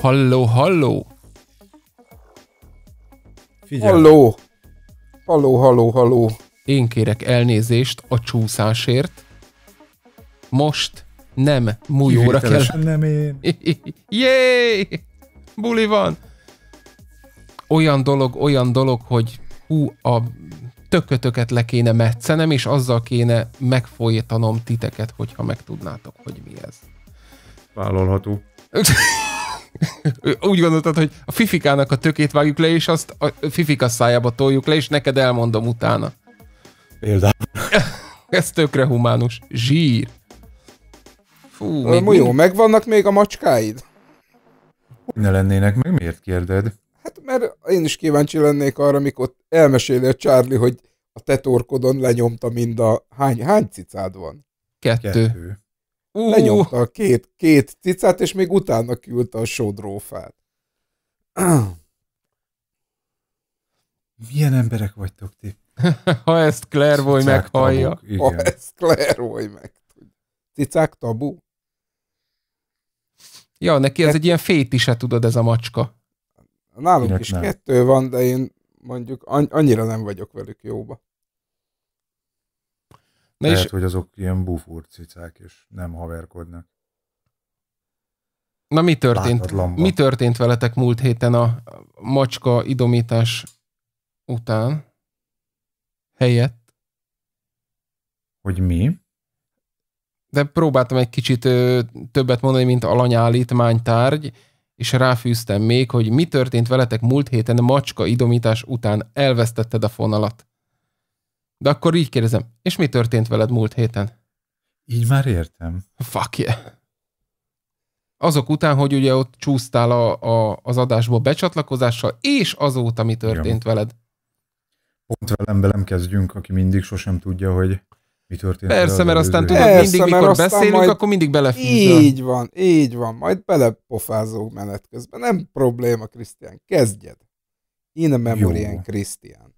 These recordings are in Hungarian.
Halló, halló! Figyelj. Halló! Halló, halló, halló! Én kérek elnézést a csúszásért. Most nem, mújóra kell. Nem én. Jé! Buli van! Olyan dolog, olyan dolog, hogy hú, a tökötöket le kéne metszenem, és azzal kéne megfolytanom titeket, hogyha megtudnátok, hogy mi ez. Vállalható. Úgy gondoltad, hogy a fifikának a tökét vágjuk le, és azt a fifika szájába toljuk le, és neked elmondom utána. Például. ez tökre humánus. Zsír. Fú, még, mi Jó, megvannak még a macskáid? Ne lennének meg, miért kérded? Hát mert én is kíváncsi lennék arra, mikor elmeséli a Charlie, hogy a tetorkodon lenyomta mind a... Hány, hány cicád van? Kettő. Kettő. Uh. Lenyomta a két, két cicát, és még utána küldte a sodrófát. Milyen emberek vagytok ti? ha ezt Claire Voy meghallja. Tabuk, ha ezt Claire Voy meg. Cicák tabu? Ja, neki ez egy ilyen fétise, hát tudod, ez a macska. Nálunk Kinek is nem. kettő van, de én mondjuk annyira nem vagyok velük jóba. Na Lehet, és... hogy azok ilyen bufúr cicák, és nem haverkodnak. Na mi történt? Mi történt veletek múlt héten a macska idomítás után? Helyett? Hogy mi? de próbáltam egy kicsit ö, többet mondani, mint alanyállítmánytárgy, és ráfűztem még, hogy mi történt veletek múlt héten macska idomítás után, elvesztetted a fonalat. De akkor így kérdezem, és mi történt veled múlt héten? Így már értem. Fuck yeah. Azok után, hogy ugye ott csúsztál a, a, az adásból becsatlakozással, és azóta mi történt Igen. veled? Pont velem velem kezdjünk, aki mindig sosem tudja, hogy mi történt. Persze, mert az aztán tudod, mindig, mikor beszélünk, majd... akkor mindig belefűzöl. Így van, így van, majd belepofázunk menet közben. Nem probléma, Krisztián, kezdjed. Én a memoriam, Krisztián.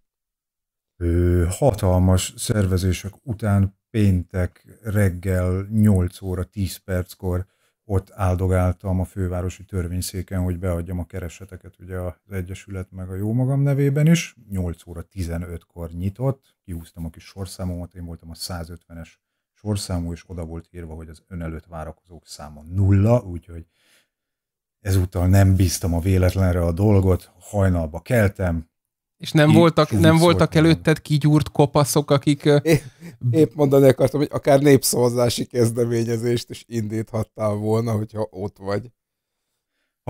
Hatalmas szervezések után péntek reggel 8 óra 10 perckor ott áldogáltam a fővárosi törvényszéken, hogy beadjam a kereseteket ugye az Egyesület meg a jó magam nevében is. 8 óra 15-kor nyitott, kihúztam a kis sorszámomat, én voltam a 150-es sorszámú, és oda volt írva, hogy az ön előtt várakozók száma nulla, úgyhogy ezúttal nem bíztam a véletlenre a dolgot, hajnalba keltem, és nem Így, voltak, nem voltak előtted kigyúrt kopaszok, akik... É, épp mondani akartam, hogy akár népszavazási kezdeményezést is indíthattál volna, hogyha ott vagy.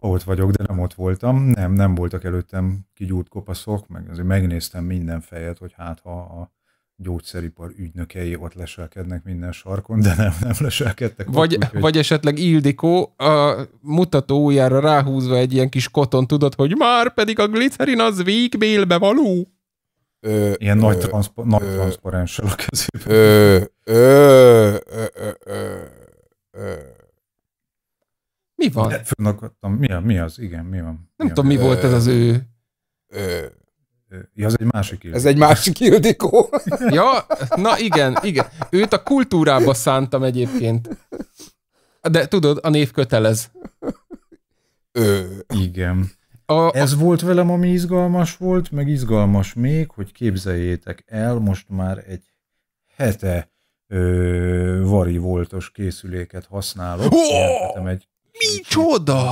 Ha ott vagyok, de nem ott voltam. Nem, nem voltak előttem kigyúrt kopaszok, meg azért megnéztem minden fejet, hogy hát ha a gyógyszeripar ügynökei ott leselkednek minden sarkon, de nem, nem leselkedtek. Vagy, ott, úgyhogy... vagy esetleg Ildikó a mutató ujjára ráhúzva egy ilyen kis koton, tudod, hogy már pedig a glicerin az végbélbe való. Ö, ilyen ö, nagy, transzpo- ö, nagy transzparenssel a kezében. Ö, ö, ö, ö, ö, ö. Mi van? Mi, mi az? Igen, mi van? Mi nem mi tudom, mi volt ez az ő. Ö, Ja, ez egy másik Ildikó. Ez egy másik Ildikó. ja, na igen, igen. Őt a kultúrába szántam egyébként. De tudod, a név kötelez. Ö. Igen. A, Ez volt velem, ami izgalmas volt, meg izgalmas még, hogy képzeljétek el, most már egy hete ö, vari voltos készüléket használok. Oh! Egy Micsoda!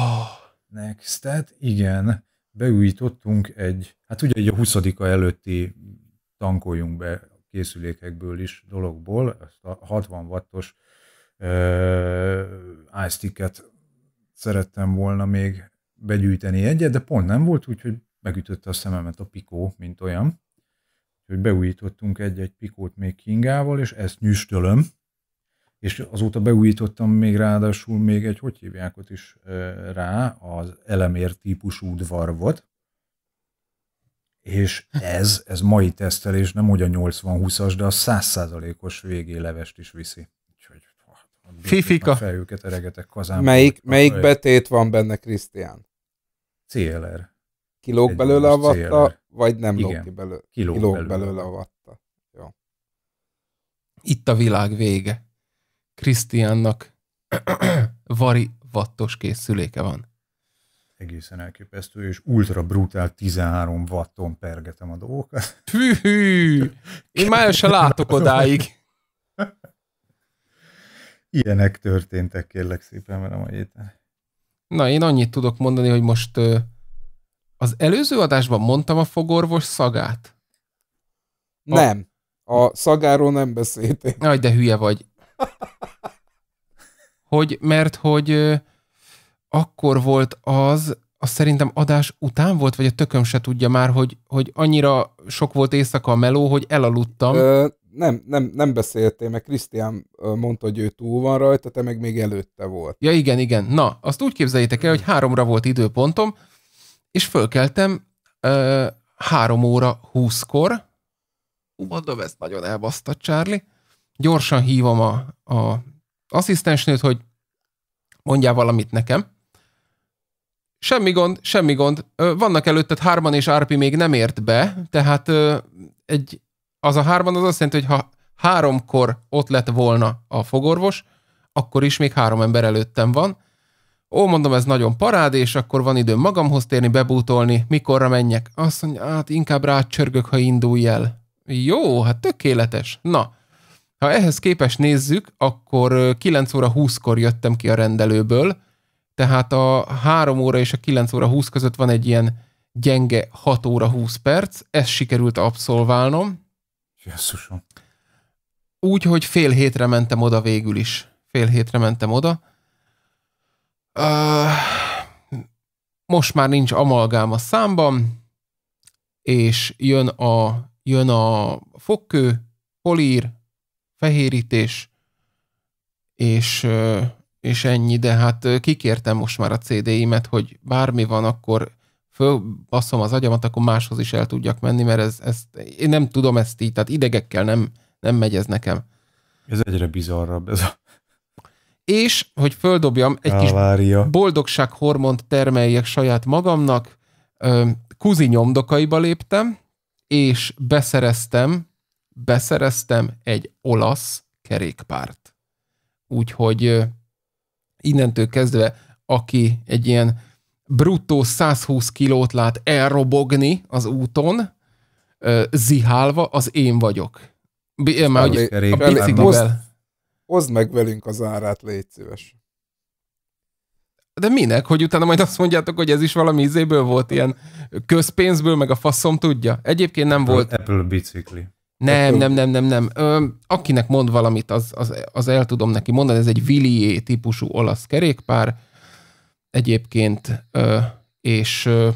Nextet, igen beújítottunk egy, hát ugye egy a 20 előtti tankoljunk be készülékekből is dologból, ezt a 60 wattos uh, szerettem volna még begyűjteni egyet, de pont nem volt, úgyhogy megütötte a szememet a pikó, mint olyan. Úgyhogy beújítottunk egy-egy pikót még Kingával, és ezt nyüstölöm, és azóta beújítottam még ráadásul még egy, hogy hívják ott is rá, az elemér típusú udvar volt és ez, ez mai tesztelés nem hogy a 80-20-as, de a 100%-os végélevest is viszi. Úgyhogy hát, Fifika. Fejüket eregetek kazán. Melyik, melyik betét van benne, Krisztián? CLR. Kilóg egy belőle a vatta, CLR. vagy nem Igen, lóg ki belőle? Kilóg, kilóg belőle. belőle a vatta. Jó. Itt a világ vége. Krisztiánnak vari wattos készüléke van. Egészen elképesztő, és ultra brutál 13 watton pergetem a dolgokat. Hű! Én már se látok odáig. Ilyenek történtek, kérlek szépen velem a héten. Na, én annyit tudok mondani, hogy most az előző adásban mondtam a fogorvos szagát. A... Nem. A szagáról nem beszéltél. Nagy, de hülye vagy hogy, mert hogy akkor volt az, az szerintem adás után volt, vagy a tököm se tudja már, hogy, hogy annyira sok volt éjszaka a meló, hogy elaludtam. Ö, nem, nem, nem beszéltél, mert Krisztián mondta, hogy ő túl van rajta, te meg még előtte volt. Ja igen, igen. Na, azt úgy képzeljétek el, hogy háromra volt időpontom, és fölkeltem ö, három óra húszkor. Mondom, ezt nagyon elbasztott, Charlie gyorsan hívom a, a asszisztensnőt, hogy mondjál valamit nekem. Semmi gond, semmi gond. Vannak előtted hárman, és Árpi még nem ért be, tehát egy, az a hárman az azt jelenti, hogy ha háromkor ott lett volna a fogorvos, akkor is még három ember előttem van. Ó, mondom, ez nagyon parád, és akkor van időm magamhoz térni, bebútolni, mikorra menjek. Azt mondja, hát inkább rácsörgök, ha indulj el. Jó, hát tökéletes. Na, ha ehhez képes nézzük, akkor 9 óra 20-kor jöttem ki a rendelőből, tehát a 3 óra és a 9 óra 20 között van egy ilyen gyenge 6 óra 20 perc, ezt sikerült abszolválnom. Jesszusom. Úgy, hogy fél hétre mentem oda végül is. Fél hétre mentem oda. most már nincs amalgám a számban, és jön a, jön a fogkő, polír, fehérítés, és, és ennyi, de hát kikértem most már a CD-imet, hogy bármi van, akkor fölbaszom az agyamat, akkor máshoz is el tudjak menni, mert ez, ez én nem tudom ezt így, tehát idegekkel nem, nem megy ez nekem. Ez egyre bizarrabb ez a... És, hogy földobjam, egy Kávária. kis boldogsághormont termeljek saját magamnak, kuzi nyomdokaiba léptem, és beszereztem beszereztem egy olasz kerékpárt. Úgyhogy innentől kezdve, aki egy ilyen bruttó 120 kilót lát elrobogni az úton, zihálva, az én vagyok. Én már, hogy a biciklivel. Hozd meg velünk az árát, légy szíves. De minek, hogy utána majd azt mondjátok, hogy ez is valami izéből volt, ilyen közpénzből, meg a faszom tudja? Egyébként nem Apple, volt. Apple bicikli. Nem, nem, nem, nem, nem. Ö, akinek mond valamit, az, az, az el tudom neki mondani. Ez egy Villier típusú olasz kerékpár egyébként, ö, és ö,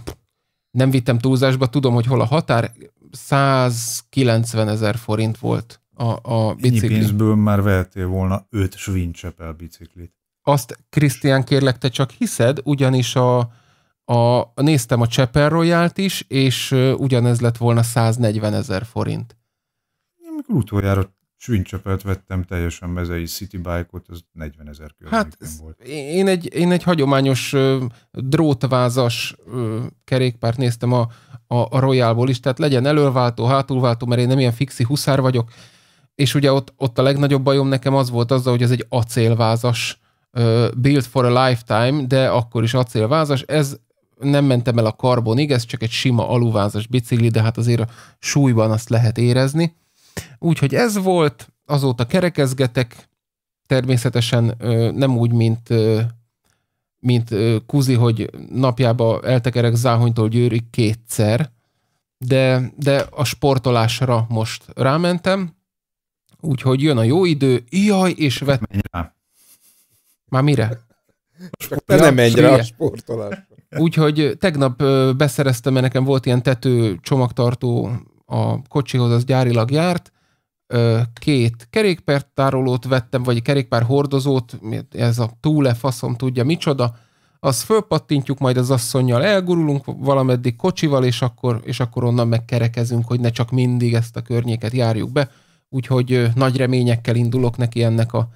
nem vittem túlzásba, tudom, hogy hol a határ. 190 ezer forint volt a, a bicikli. Ennyi pénzből már vehetél volna 5 svincsepel biciklit. Azt, Krisztián, kérlek, te csak hiszed, ugyanis a, a, néztem a Csepel royale is, és ugyanez lett volna 140 ezer forint amikor utoljára csvincsöpelt vettem, teljesen mezei city bike-ot, az 40 ezer hát, volt. Én egy, én egy hagyományos ö, drótvázas ö, kerékpárt néztem a, a, a Royalból is, tehát legyen előváltó, hátulváltó, mert én nem ilyen fixi huszár vagyok, és ugye ott, ott a legnagyobb bajom nekem az volt azzal, hogy ez egy acélvázas ö, build for a lifetime, de akkor is acélvázas, ez nem mentem el a karbonig, ez csak egy sima aluvázas bicikli, de hát azért a súlyban azt lehet érezni Úgyhogy ez volt, azóta kerekezgetek, természetesen nem úgy, mint mint Kuzi, hogy napjába eltekerek Záhonytól Győrig kétszer, de, de a sportolásra most rámentem, úgyhogy jön a jó idő, jaj, és vett... Menj rá. Már mire? Sport... Ja, nem menj rá a sportolásra. Úgyhogy tegnap beszereztem, mert nekem volt ilyen tető csomagtartó a kocsihoz, az gyárilag járt, két kerékpártárolót vettem, vagy kerékpár hordozót, ez a túle faszom tudja micsoda, azt fölpattintjuk, majd az asszonynal elgurulunk valameddig kocsival, és akkor, és akkor onnan megkerekezünk, hogy ne csak mindig ezt a környéket járjuk be. Úgyhogy nagy reményekkel indulok neki ennek, a,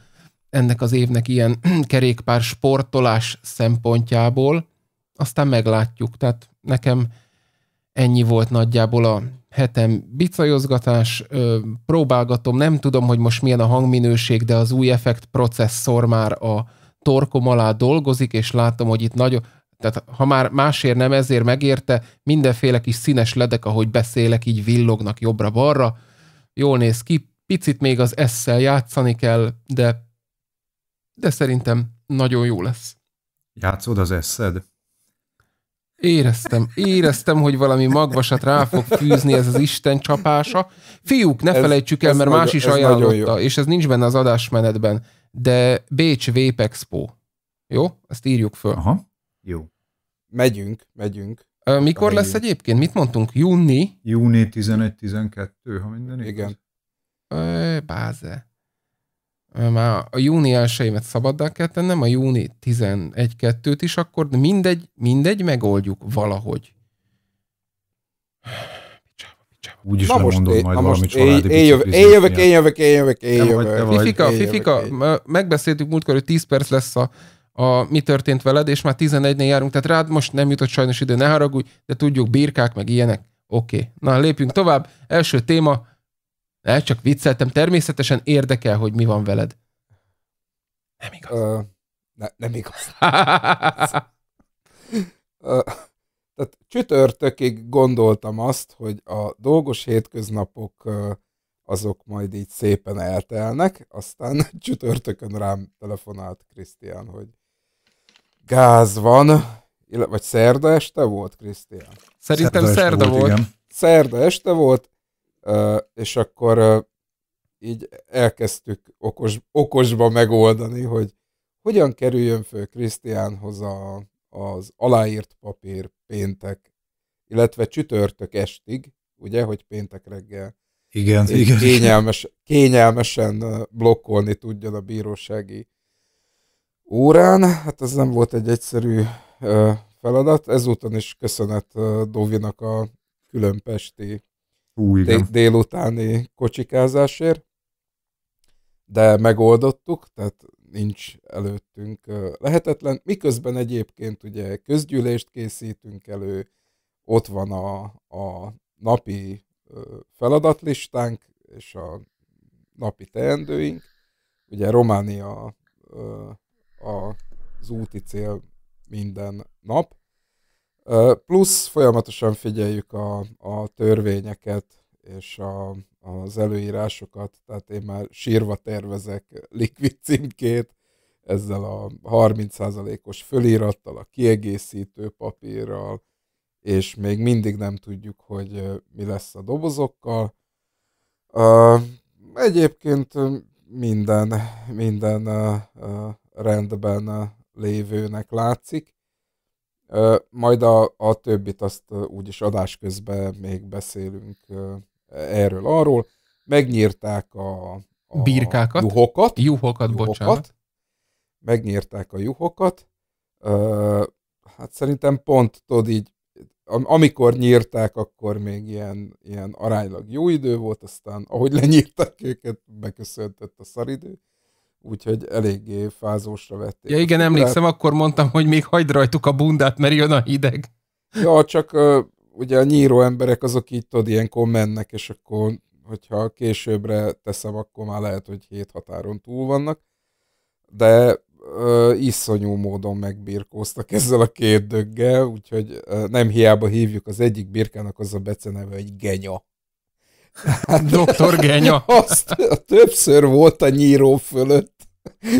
ennek az évnek ilyen kerékpár sportolás szempontjából. Aztán meglátjuk. Tehát nekem ennyi volt nagyjából a hetem bicajozgatás, próbálgatom, nem tudom, hogy most milyen a hangminőség, de az új effekt processzor már a torkom alá dolgozik, és látom, hogy itt nagyon, tehát ha már másért nem ezért megérte, mindenféle kis színes ledek, ahogy beszélek, így villognak jobbra-balra, jól néz ki, picit még az S S-szel játszani kell, de, de szerintem nagyon jó lesz. Játszod az eszed? Éreztem, éreztem, hogy valami magvasat rá fog fűzni ez az Isten csapása. Fiúk, ne ez, felejtsük el, mert nagyon, más is ajánlotta, és ez nincs benne az adásmenetben, de Bécs Vape Expo. Jó? Ezt írjuk föl. Aha. Jó. Megyünk, megyünk. Mikor megyünk. lesz egyébként? Mit mondtunk? Júni? Júni 11-12, ha minden igaz. Igen. Ö, báze már a júni elsőimet szabaddá kell tennem, a júni 11-2-t is, akkor mindegy, mindegy, megoldjuk valahogy. Úgyis na most én, majd valami családi én, jövök, én jövök, én jövök, én jövök, Fifika, én Fifika, jövök, megbeszéltük múltkor, hogy 10 perc lesz a, a mi történt veled, és már 11-nél járunk, tehát rád most nem jutott sajnos idő, ne haragudj, de tudjuk, birkák, meg ilyenek. Oké, okay. na lépjünk tovább. Első téma, de csak vicceltem. Természetesen érdekel, hogy mi van veled. Nem igaz. Ö, ne, nem igaz. Ö, tehát csütörtökig gondoltam azt, hogy a dolgos hétköznapok azok majd így szépen eltelnek, aztán csütörtökön rám telefonált Krisztián, hogy gáz van, vagy szerda este volt, Krisztián? Szerintem szerda, szerda volt. volt. Igen. Szerda este volt, és akkor így elkezdtük okos, okosba megoldani, hogy hogyan kerüljön föl Krisztiánhoz a, az aláírt papír péntek, illetve csütörtök estig, ugye, hogy péntek reggel. Igen, igen. Kényelmes, kényelmesen blokkolni tudjon a bírósági órán. Hát ez nem volt egy egyszerű feladat. Ezúton is köszönet Dovinak a különpesti Hú, Dél- délutáni kocsikázásért, de megoldottuk, tehát nincs előttünk lehetetlen. Miközben egyébként ugye közgyűlést készítünk elő, ott van a, a napi feladatlistánk és a napi teendőink. Ugye Románia az úti cél minden nap, Plusz folyamatosan figyeljük a, a törvényeket és a, az előírásokat, tehát én már sírva tervezek likvid címkét, ezzel a 30%-os fölirattal, a kiegészítő papírral, és még mindig nem tudjuk, hogy mi lesz a dobozokkal. Egyébként minden, minden rendben lévőnek látszik. Majd a, a többit azt úgyis adás közben még beszélünk erről arról. Megnyírták a, a birkákat, juhokat, juhokat, juhokat, bocsánat. Megnyírták a juhokat. Hát szerintem pont, tudod így, amikor nyírták, akkor még ilyen, ilyen aránylag jó idő volt, aztán ahogy lenyírták őket, beköszöntött a szaridő úgyhogy eléggé fázósra vették. Ja igen, emlékszem, akkor mondtam, hogy még hagyd rajtuk a bundát, mert jön a hideg. Ja, csak ugye a nyíró emberek azok így tudod, ilyenkor mennek, és akkor hogyha későbbre teszem, akkor már lehet, hogy hét határon túl vannak. De ö, iszonyú módon megbirkóztak ezzel a két döggel, úgyhogy ö, nem hiába hívjuk az egyik birkának az a beceneve, hogy genya. Hát, doktor Genya. Azt többször volt a nyíró fölött,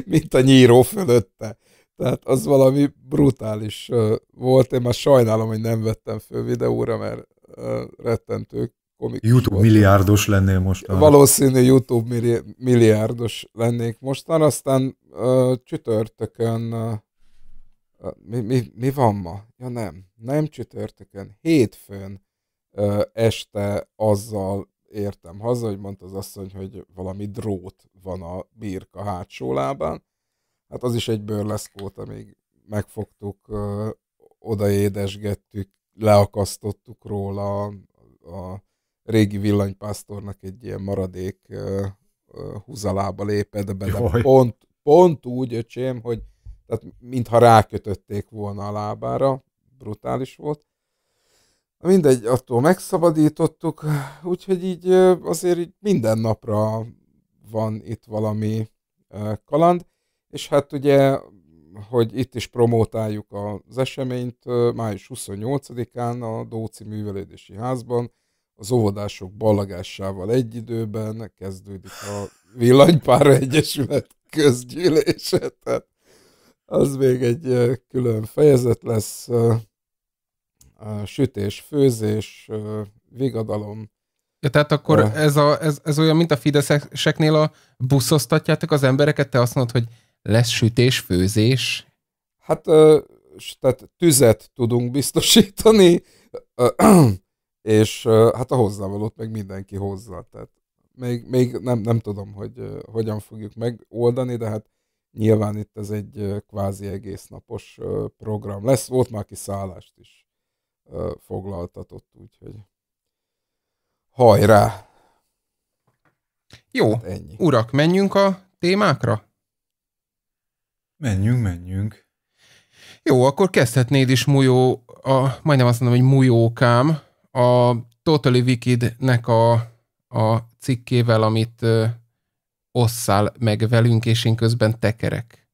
mint a nyíró fölötte. Tehát az valami brutális volt. Én már sajnálom, hogy nem vettem föl videóra, mert rettentő komikus YouTube volt. milliárdos lennél most. Valószínű YouTube milliárdos lennék mostan, aztán csütörtökön mi, mi, mi van ma? Ja nem, nem csütörtökön, hétfőn este azzal értem haza, hogy mondta az asszony, hogy valami drót van a birka hátsó lábán. Hát az is egy bőrleszkót, amíg megfogtuk, odaédesgettük, leakasztottuk róla a, régi villanypásztornak egy ilyen maradék húzalába lépett be, de pont, pont úgy, öcsém, hogy tehát mintha rákötötték volna a lábára, brutális volt. Mindegy, attól megszabadítottuk, úgyhogy így azért így minden napra van itt valami kaland, és hát ugye, hogy itt is promótáljuk az eseményt, május 28-án a Dóci Művelődési Házban az óvodások ballagásával egy időben kezdődik a Villanypár Egyesület közgyűlése, tehát az még egy külön fejezet lesz, sütés, főzés, vigadalom. Ja, tehát akkor De... ez, a, ez, ez olyan, mint a fideszeseknél a buszoztatjátok az embereket, te azt mondod, hogy lesz sütés, főzés? Hát, tehát tüzet tudunk biztosítani, és hát a hozzávalót meg mindenki hozzá. Tehát még, még nem, nem tudom, hogy uh, hogyan fogjuk megoldani, de hát nyilván itt ez egy uh, kvázi egésznapos uh, program lesz. Volt már kiszállást is foglaltatott, úgyhogy hajrá! Jó, hát ennyi. urak, menjünk a témákra? Menjünk, menjünk. Jó, akkor kezdhetnéd is Mujó, a, majdnem azt mondom, hogy Mujókám, a Totally nek a, a cikkével, amit ö, osszál meg velünk, és én közben tekerek.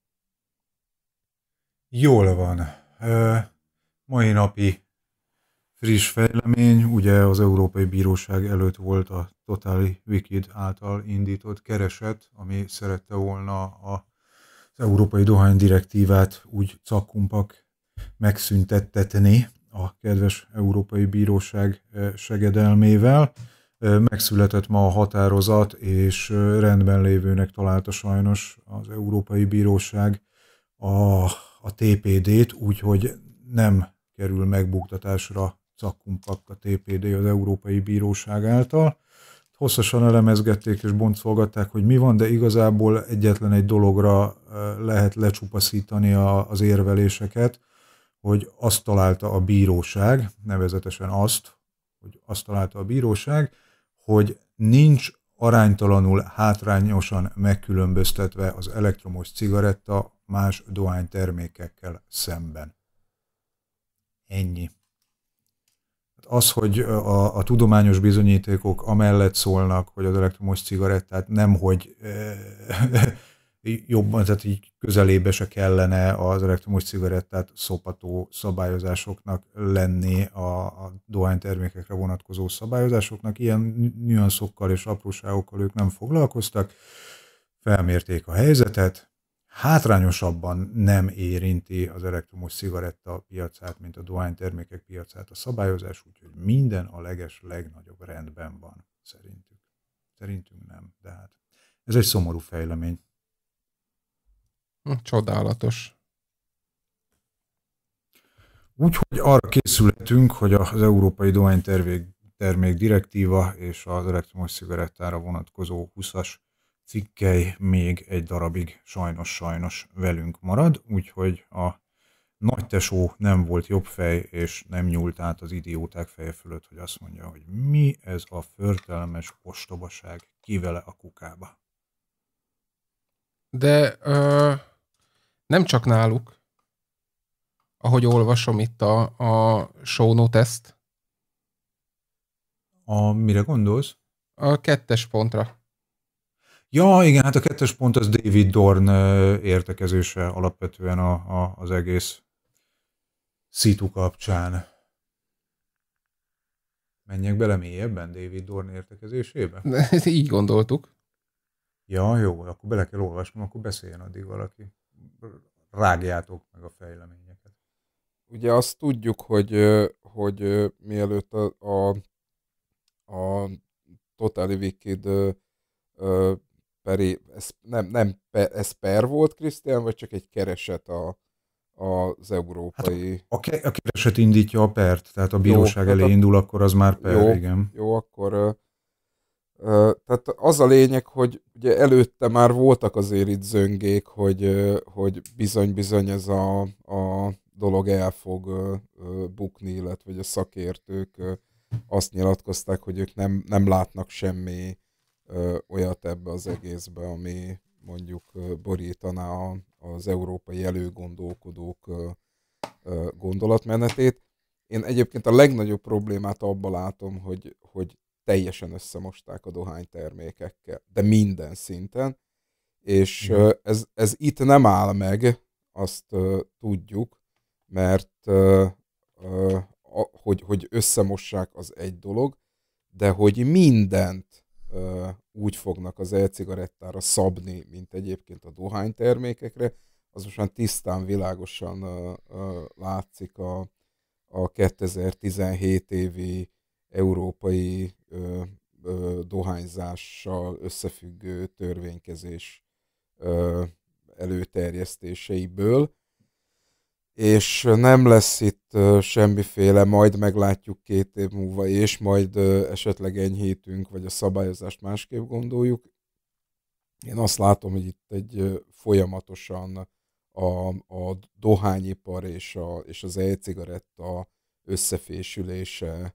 Jól van. Ö, mai napi friss fejlemény, ugye az Európai Bíróság előtt volt a Totally Wikid által indított kereset, ami szerette volna a, az Európai Dohány Direktívát úgy cakkumpak megszüntettetni a kedves Európai Bíróság eh, segedelmével. Eh, megszületett ma a határozat, és eh, rendben lévőnek találta sajnos az Európai Bíróság a, a TPD-t, úgyhogy nem kerül megbuktatásra Szakkumpakka TPD az Európai Bíróság által. Hosszasan elemezgették és boncolgatták, hogy mi van, de igazából egyetlen egy dologra lehet lecsupaszítani a, az érveléseket, hogy azt találta a bíróság, nevezetesen azt, hogy azt találta a bíróság, hogy nincs aránytalanul hátrányosan megkülönböztetve az elektromos cigaretta más dohánytermékekkel szemben. Ennyi az, hogy a, a tudományos bizonyítékok amellett szólnak, hogy az elektromos cigarettát nem, e, jobban, tehát így közelébe se kellene az elektromos cigarettát szopató szabályozásoknak lenni a, a dohánytermékekre vonatkozó szabályozásoknak. Ilyen nüanszokkal és apróságokkal ők nem foglalkoztak, felmérték a helyzetet, hátrányosabban nem érinti az elektromos cigaretta piacát, mint a dohánytermékek piacát a szabályozás, úgyhogy minden a leges legnagyobb rendben van, szerintük. Szerintünk nem, de hát ez egy szomorú fejlemény. Hát csodálatos. Úgyhogy arra készülhetünk, hogy az Európai Dohány Termék Direktíva és az elektromos szigarettára vonatkozó 20-as cikkely még egy darabig sajnos-sajnos velünk marad, úgyhogy a nagy tesó nem volt jobb fej, és nem nyúlt át az idióták feje fölött, hogy azt mondja, hogy mi ez a förtelmes ostobaság, kivele a kukába. De ö, nem csak náluk, ahogy olvasom itt a, a show note A mire gondolsz? A kettes pontra. Ja, igen, hát a kettes pont az David Dorn értekezése alapvetően a, a, az egész szitu kapcsán. Menjek bele mélyebben David Dorn értekezésébe? De, így gondoltuk. Ja, jó, akkor bele kell olvasnom, akkor beszéljen addig valaki. Rágjátok meg a fejleményeket. Ugye azt tudjuk, hogy, hogy mielőtt a, a, a Totally Wicked peré, ez, nem, nem, ez per volt, Krisztián, vagy csak egy kereset a, az európai... Hát a, a kereset indítja a pert, tehát a bíróság jó, elé a... indul, akkor az már per, jó, igen. Jó, akkor... tehát az a lényeg, hogy ugye előtte már voltak azért itt zöngék, hogy bizony-bizony ez a, a dolog el fog bukni, illetve hogy a szakértők azt nyilatkozták, hogy ők nem, nem látnak semmi ö, olyat ebbe az egészbe, ami mondjuk borítaná a, az európai előgondolkodók ö, ö, gondolatmenetét. Én egyébként a legnagyobb problémát abban látom, hogy, hogy teljesen összemosták a dohánytermékekkel, de minden szinten, és mhm. ez, ez itt nem áll meg, azt uh, tudjuk, mert uh, uh, hogy, hogy összemossák az egy dolog, de hogy mindent úgy fognak az e-cigarettára szabni, mint egyébként a dohánytermékekre, az most már tisztán, világosan látszik a, a 2017 évi európai ö, ö, dohányzással összefüggő törvénykezés ö, előterjesztéseiből, és nem lesz itt semmiféle, majd meglátjuk két év múlva, és majd esetleg enyhítünk, vagy a szabályozást másképp gondoljuk. Én azt látom, hogy itt egy folyamatosan a, a dohányipar és, a, és az e-cigaretta összefésülése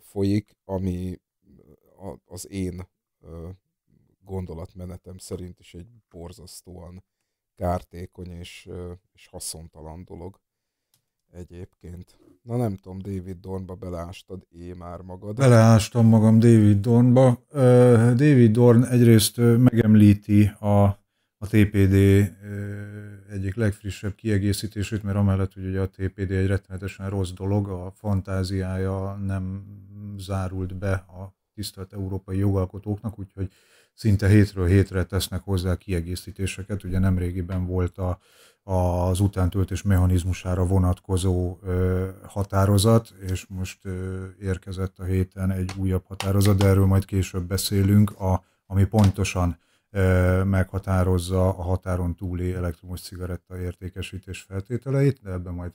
folyik, ami az én gondolatmenetem szerint is egy borzasztóan kártékony és, és haszontalan dolog egyébként. Na nem tudom, David Dornba beleástad é már magad. Beleástam magam David Dornba. David Dorn egyrészt megemlíti a, a TPD egyik legfrissebb kiegészítését, mert amellett, hogy ugye a TPD egy rettenetesen rossz dolog, a fantáziája nem zárult be a tisztelt európai jogalkotóknak, úgyhogy szinte hétről hétre tesznek hozzá kiegészítéseket. Ugye nemrégiben volt a, az utántöltés mechanizmusára vonatkozó ö, határozat, és most ö, érkezett a héten egy újabb határozat, de erről majd később beszélünk, a, ami pontosan ö, meghatározza a határon túli elektromos cigaretta értékesítés feltételeit, de ebben majd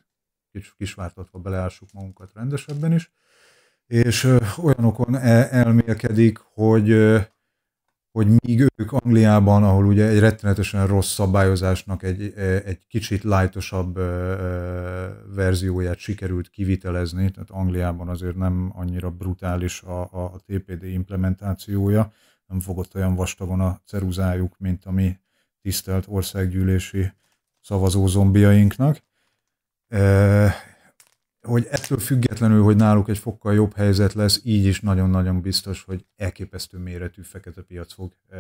kis, kisvártatva beleássuk magunkat rendesebben is. És ö, olyanokon e-, elmélkedik, hogy hogy míg ők Angliában, ahol ugye egy rettenetesen rossz szabályozásnak egy, e, egy kicsit lájtosabb e, e, verzióját sikerült kivitelezni, tehát Angliában azért nem annyira brutális a, a TPD implementációja, nem fogott olyan vastagon a ceruzájuk, mint a mi tisztelt országgyűlési szavazó zombiainknak hogy ettől függetlenül, hogy náluk egy fokkal jobb helyzet lesz, így is nagyon-nagyon biztos, hogy elképesztő méretű fekete piac fog eh,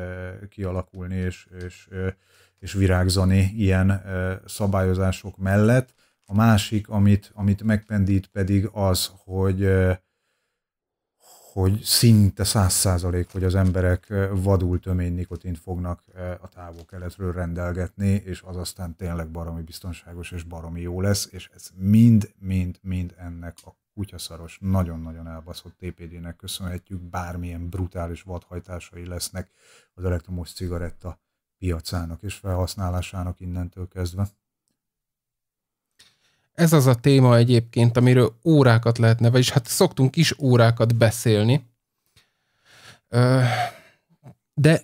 kialakulni és, és, eh, és virágzani ilyen eh, szabályozások mellett. A másik, amit, amit megpendít pedig az, hogy hogy szinte száz százalék, hogy az emberek vadul tömény nikotint fognak a távol keletről rendelgetni, és az aztán tényleg baromi biztonságos és baromi jó lesz, és ez mind-mind-mind ennek a kutyaszaros, nagyon-nagyon elbaszott TPD-nek köszönhetjük, bármilyen brutális vadhajtásai lesznek az elektromos cigaretta piacának és felhasználásának innentől kezdve. Ez az a téma egyébként, amiről órákat lehetne, vagyis hát szoktunk is órákat beszélni. De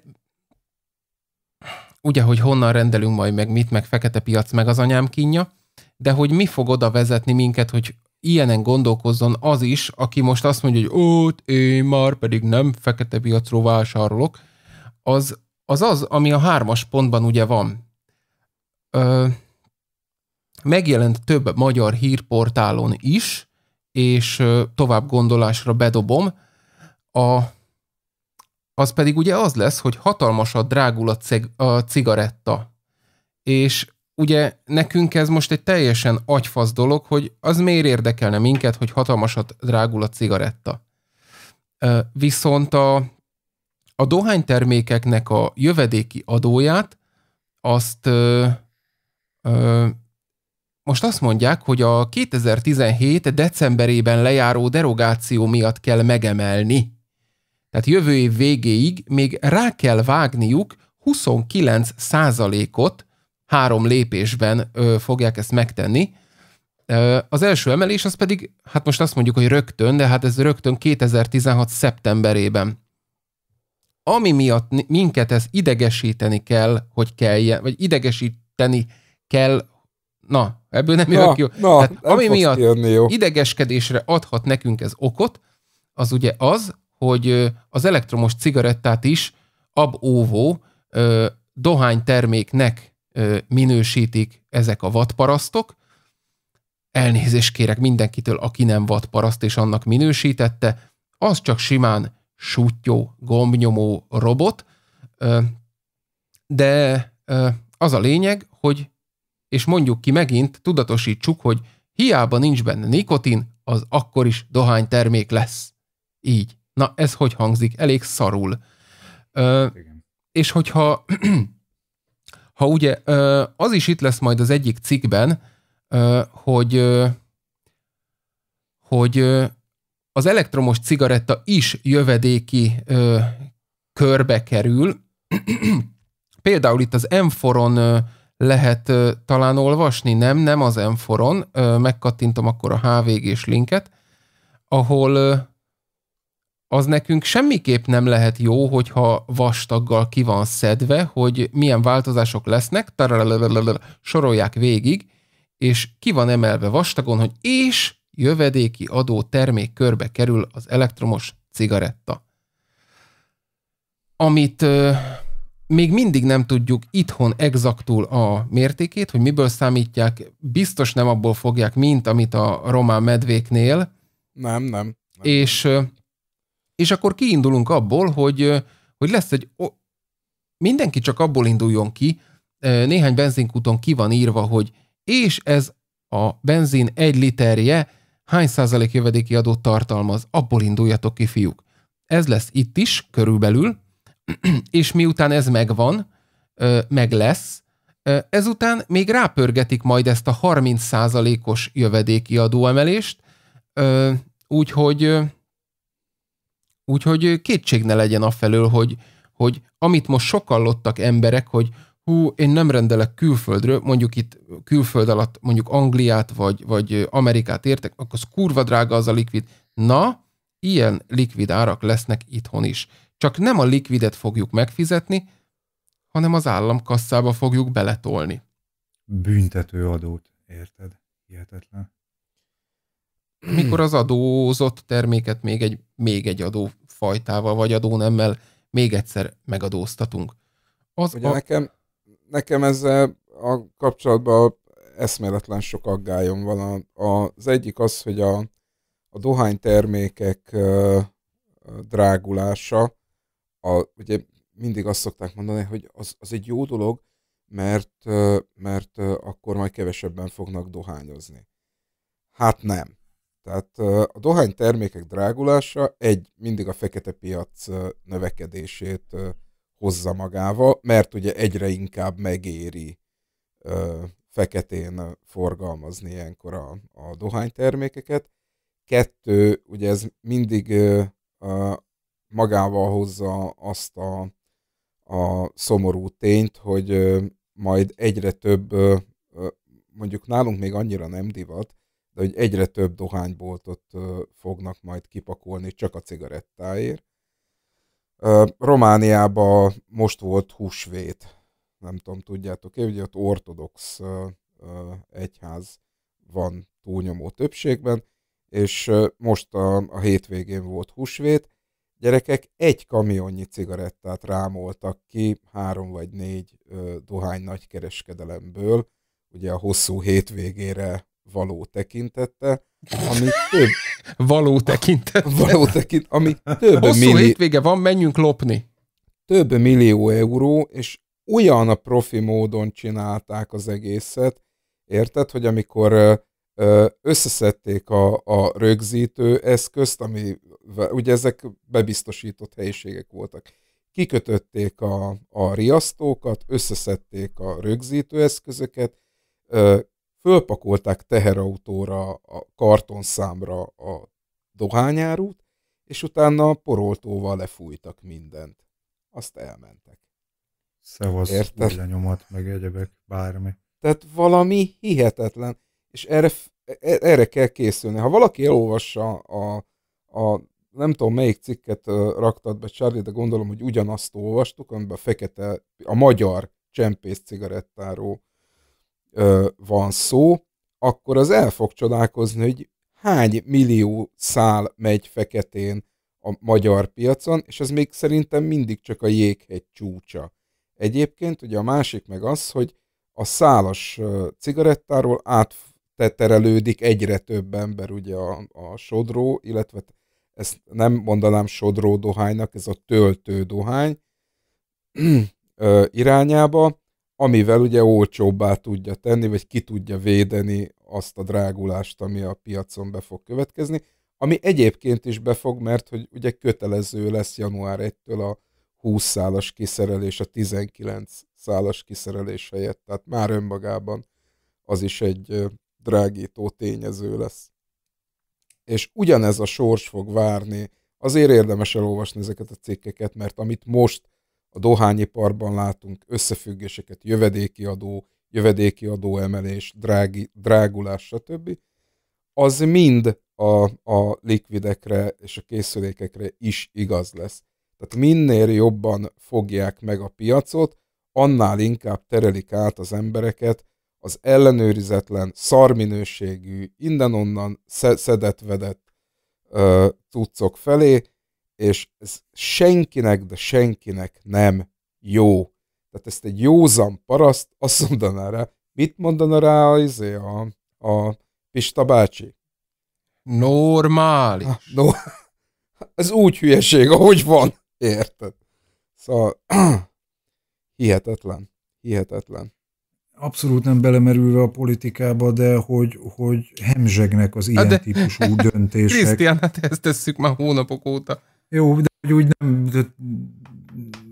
ugye, hogy honnan rendelünk majd meg mit, meg fekete piac, meg az anyám kínja, de hogy mi fog oda vezetni minket, hogy ilyenen gondolkozzon az is, aki most azt mondja, hogy ott én már pedig nem fekete piacról vásárolok, az az, az ami a hármas pontban ugye van. Ö, Megjelent több magyar hírportálon is, és tovább gondolásra bedobom. A, az pedig ugye az lesz, hogy a drágul a, cig, a cigaretta. És ugye nekünk ez most egy teljesen agyfasz dolog, hogy az miért érdekelne minket, hogy hatalmasat drágul a cigaretta. Viszont a, a dohánytermékeknek a jövedéki adóját azt ö, ö, most azt mondják, hogy a 2017 decemberében lejáró derogáció miatt kell megemelni. Tehát jövő év végéig még rá kell vágniuk 29 százalékot, három lépésben ö, fogják ezt megtenni. Ö, az első emelés az pedig, hát most azt mondjuk, hogy rögtön, de hát ez rögtön 2016 szeptemberében. Ami miatt minket ez idegesíteni kell, hogy kelljen, vagy idegesíteni kell, Na, ebből nem jövök jó. Na, Tehát, nem ami miatt jó. idegeskedésre adhat nekünk ez okot, az ugye az, hogy az elektromos cigarettát is ab-óvó dohányterméknek minősítik ezek a vadparasztok. Elnézést kérek mindenkitől, aki nem vadparaszt és annak minősítette, az csak simán sútyó, gombnyomó robot, de az a lényeg, hogy és mondjuk ki megint, tudatosítsuk, hogy hiába nincs benne nikotin, az akkor is dohánytermék lesz. Így. Na, ez hogy hangzik? Elég szarul. Ö, és hogyha ha ugye az is itt lesz majd az egyik cikkben, hogy hogy az elektromos cigaretta is jövedéki körbe kerül. Például itt az Enforon lehet ö, talán olvasni, nem, nem az Enforon, megkattintom akkor a hvg és linket, ahol ö, az nekünk semmiképp nem lehet jó, hogyha vastaggal ki van szedve, hogy milyen változások lesznek, sorolják végig, és ki van emelve vastagon, hogy és jövedéki adó termék körbe kerül az elektromos cigaretta. Amit még mindig nem tudjuk itthon exaktul a mértékét, hogy miből számítják, biztos nem abból fogják, mint amit a román medvéknél. Nem, nem. nem. És, és akkor kiindulunk abból, hogy, hogy lesz egy... Mindenki csak abból induljon ki, néhány benzinkúton ki van írva, hogy és ez a benzin egy literje hány százalék jövedéki adót tartalmaz, abból induljatok ki, fiúk. Ez lesz itt is körülbelül, és miután ez megvan, meg lesz, ezután még rápörgetik majd ezt a 30%-os jövedéki adóemelést, úgyhogy, úgyhogy kétség ne legyen afelől, hogy, hogy amit most sokallottak emberek, hogy hú, én nem rendelek külföldről, mondjuk itt külföld alatt mondjuk Angliát vagy, vagy Amerikát értek, akkor az kurva drága az a likvid. Na, ilyen likvid árak lesznek itthon is. Csak nem a likvidet fogjuk megfizetni, hanem az államkasszába fogjuk beletolni. Büntető adót, érted? Hihetetlen. Mikor az adózott terméket még egy, még egy adófajtával vagy adónemmel még egyszer megadóztatunk. Az Ugye a... nekem, nekem ezzel a kapcsolatban eszméletlen sok aggályom van. A, a, az egyik az, hogy a, a dohánytermékek ö, drágulása a, ugye mindig azt szokták mondani, hogy az, az egy jó dolog, mert, mert akkor majd kevesebben fognak dohányozni. Hát nem. Tehát a dohány termékek drágulása egy mindig a fekete piac növekedését hozza magával, mert ugye egyre inkább megéri feketén forgalmazni ilyenkor a, a dohánytermékeket. Kettő, ugye ez mindig magával hozza azt a, a szomorú tényt, hogy majd egyre több, mondjuk nálunk még annyira nem divat, de hogy egyre több dohányboltot fognak majd kipakolni csak a cigarettáért. Romániában most volt húsvét, nem tudom, tudjátok én, ugye ott ortodox egyház van túlnyomó többségben, és most a, a hétvégén volt húsvét, gyerekek egy kamionnyi cigarettát rámoltak ki három vagy négy ö, dohány nagykereskedelemből, ugye a hosszú hétvégére való tekintette, ami több... való tekintette. Való tekint, ami több hosszú milli... hétvége van, menjünk lopni. Több millió euró, és olyan a profi módon csinálták az egészet, érted, hogy amikor összeszedték a, a rögzítő eszközt, ami ugye ezek bebiztosított helyiségek voltak. Kikötötték a, a riasztókat, összeszedték a rögzítőeszközöket, fölpakolták teherautóra, a kartonszámra a dohányárút, és utána poroltóval lefújtak mindent. Azt elmentek. Szevasz, Érted? nyomat, meg egyebek, bármi. Tehát valami hihetetlen, és erre, e-, erre kell készülni. Ha valaki elolvassa a, a nem tudom melyik cikket raktad be, Charlie, de gondolom, hogy ugyanazt olvastuk, amiben a fekete, a magyar csempész cigarettáról van szó, akkor az el fog csodálkozni, hogy hány millió szál megy feketén a magyar piacon, és ez még szerintem mindig csak a jéghegy csúcsa. Egyébként ugye a másik meg az, hogy a szálas cigarettáról átterelődik egyre több ember ugye a, a sodró, illetve ezt nem mondanám sodró dohánynak, ez a töltő dohány irányába, amivel ugye olcsóbbá tudja tenni, vagy ki tudja védeni azt a drágulást, ami a piacon be fog következni, ami egyébként is befog, mert hogy ugye kötelező lesz január 1-től a 20 szálas kiszerelés, a 19 szálas kiszerelés helyett, tehát már önmagában az is egy drágító tényező lesz és ugyanez a sors fog várni. Azért érdemes elolvasni ezeket a cikkeket, mert amit most a dohányiparban látunk, összefüggéseket, jövedéki adó, jövedéki adóemelés, drági, drágulás, stb., az mind a, a likvidekre és a készülékekre is igaz lesz. Tehát minél jobban fogják meg a piacot, annál inkább terelik át az embereket az ellenőrizetlen, szarminőségű, innen-onnan szedett-vedett cuccok felé, és ez senkinek, de senkinek nem jó. Tehát ezt egy józan paraszt azt mondaná rá, mit mondana rá az, izé, a, a Pista bácsi? Normális. Ah, no, ez úgy hülyeség, ahogy van. Érted? Szóval hihetetlen. Hihetetlen abszolút nem belemerülve a politikába, de hogy, hogy hemzsegnek az hát ilyen de, típusú döntések. Krisztián, hát ezt tesszük már hónapok óta. Jó, de hogy úgy nem de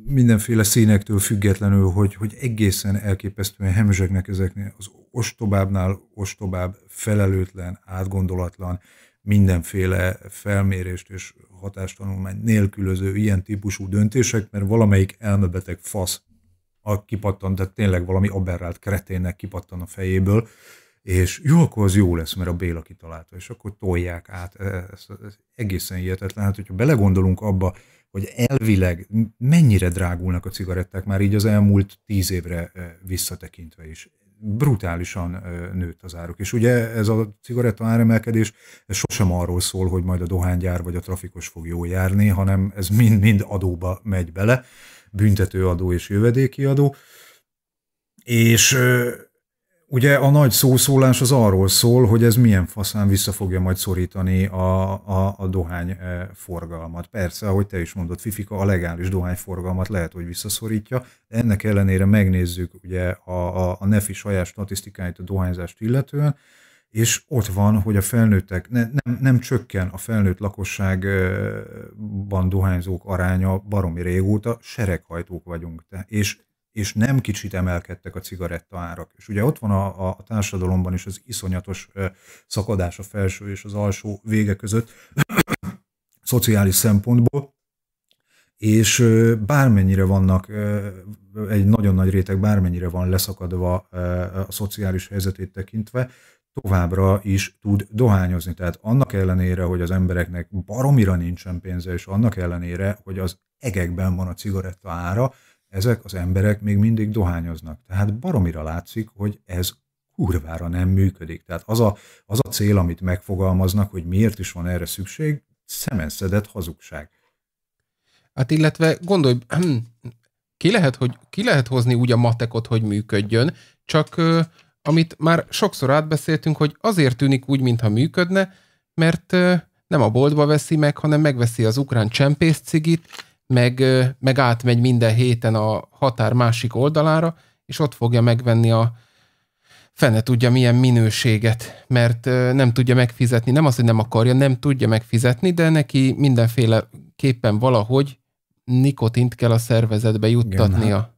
mindenféle színektől függetlenül, hogy, hogy egészen elképesztően hemzsegnek ezeknél az ostobábbnál ostobább, felelőtlen, átgondolatlan, mindenféle felmérést és hatástanulmány nélkülöző ilyen típusú döntések, mert valamelyik elmebeteg fasz a kipattan, de tényleg valami aberrált kreténnek kipattan a fejéből, és jó, akkor az jó lesz, mert a Béla kitalálta, és akkor tolják át, e, ez, ez egészen hihetetlen. Hát, hogyha belegondolunk abba, hogy elvileg mennyire drágulnak a cigaretták már így az elmúlt tíz évre e, visszatekintve is. Brutálisan e, nőtt az áruk. És ugye ez a cigaretta áremelkedés ez sosem arról szól, hogy majd a dohánygyár vagy a trafikos fog jól járni, hanem ez mind-mind adóba megy bele büntetőadó és jövedéki adó. És ugye a nagy szószólás az arról szól, hogy ez milyen faszán vissza fogja majd szorítani a, a, a dohány forgalmat. Persze, ahogy te is mondod, Fifika a legális dohány forgalmat lehet, hogy visszaszorítja, de ennek ellenére megnézzük ugye a, a, a NEFI saját statisztikáit a dohányzást illetően, és ott van, hogy a felnőttek, ne, nem, nem csökken a felnőtt lakosságban dohányzók aránya baromi régóta, sereghajtók vagyunk, te, és, és nem kicsit emelkedtek a cigaretta árak. És ugye ott van a, a társadalomban is az iszonyatos szakadás a felső és az alsó vége között, szociális szempontból, és bármennyire vannak, egy nagyon nagy réteg bármennyire van leszakadva a szociális helyzetét tekintve, továbbra is tud dohányozni. Tehát annak ellenére, hogy az embereknek baromira nincsen pénze, és annak ellenére, hogy az egekben van a cigaretta ára, ezek az emberek még mindig dohányoznak. Tehát baromira látszik, hogy ez kurvára nem működik. Tehát az a, az a cél, amit megfogalmaznak, hogy miért is van erre szükség, szemenszedett hazugság. Hát illetve gondolj, ki lehet, hogy, ki lehet hozni úgy a matekot, hogy működjön, csak amit már sokszor átbeszéltünk, hogy azért tűnik úgy, mintha működne, mert nem a boltba veszi meg, hanem megveszi az ukrán csempész cigit, meg, meg átmegy minden héten a határ másik oldalára, és ott fogja megvenni a fene tudja milyen minőséget, mert nem tudja megfizetni, nem az, hogy nem akarja, nem tudja megfizetni, de neki mindenféleképpen valahogy nikotint kell a szervezetbe hát juttatnia. Igen,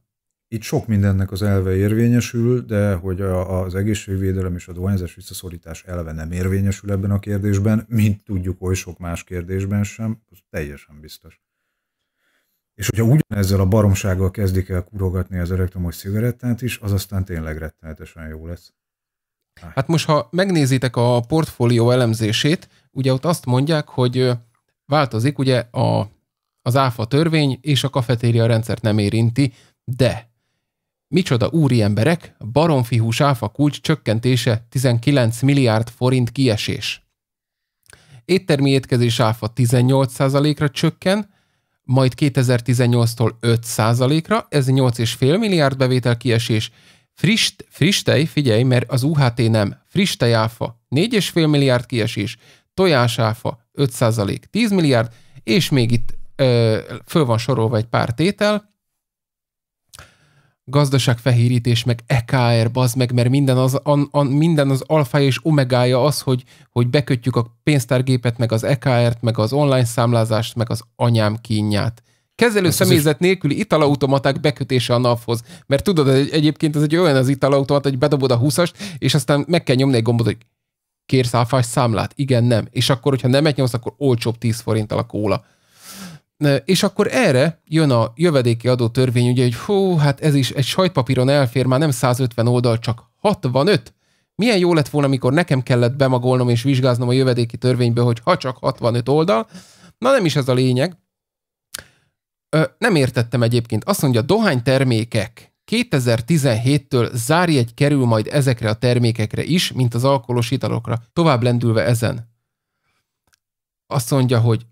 itt sok mindennek az elve érvényesül, de hogy a, az egészségvédelem és a dohányzás visszaszorítás elve nem érvényesül ebben a kérdésben, mint tudjuk oly sok más kérdésben sem, az teljesen biztos. És hogyha ugyanezzel a baromsággal kezdik el kurogatni az elektromos cigarettát is, az aztán tényleg rettenetesen jó lesz. Hát most, ha megnézitek a portfólió elemzését, ugye ott azt mondják, hogy változik ugye a, az áfa törvény, és a kafetéria rendszert nem érinti, de Micsoda úri emberek, baromfihú sáfa kulcs csökkentése 19 milliárd forint kiesés. Éttermi étkezés áfa 18%-ra csökken, majd 2018-tól 5%-ra, ez 8,5 milliárd bevétel kiesés. Friss, friss tej, figyelj, mert az UHT nem, friss áfa 4,5 milliárd kiesés, tojásáfa 5%, 10 milliárd, és még itt ö, föl van sorolva egy pár tétel, gazdaságfehérítés, meg EKR, bazd meg, mert minden az, an, an, minden az alfa és omegája az, hogy, hogy bekötjük a pénztárgépet, meg az EKR-t, meg az online számlázást, meg az anyám kínját. Kezelő ez személyzet is... nélküli italautomaták bekötése a naphoz. Mert tudod, egyébként ez egy olyan az italautomat, hogy bedobod a 20 és aztán meg kell nyomni egy gombot, hogy kérsz áfás számlát? Igen, nem. És akkor, hogyha nem nyomsz, akkor olcsóbb 10 forinttal a kóla. És akkor erre jön a jövedéki adó törvény, ugye, hogy hú, hát ez is egy sajtpapíron elfér, már nem 150 oldal, csak 65. Milyen jó lett volna, mikor nekem kellett bemagolnom és vizsgáznom a jövedéki törvénybe, hogy ha csak 65 oldal. Na nem is ez a lényeg. Ö, nem értettem egyébként. Azt mondja, Dohány termékek 2017-től egy kerül majd ezekre a termékekre is, mint az alkoholos italokra, tovább lendülve ezen. Azt mondja, hogy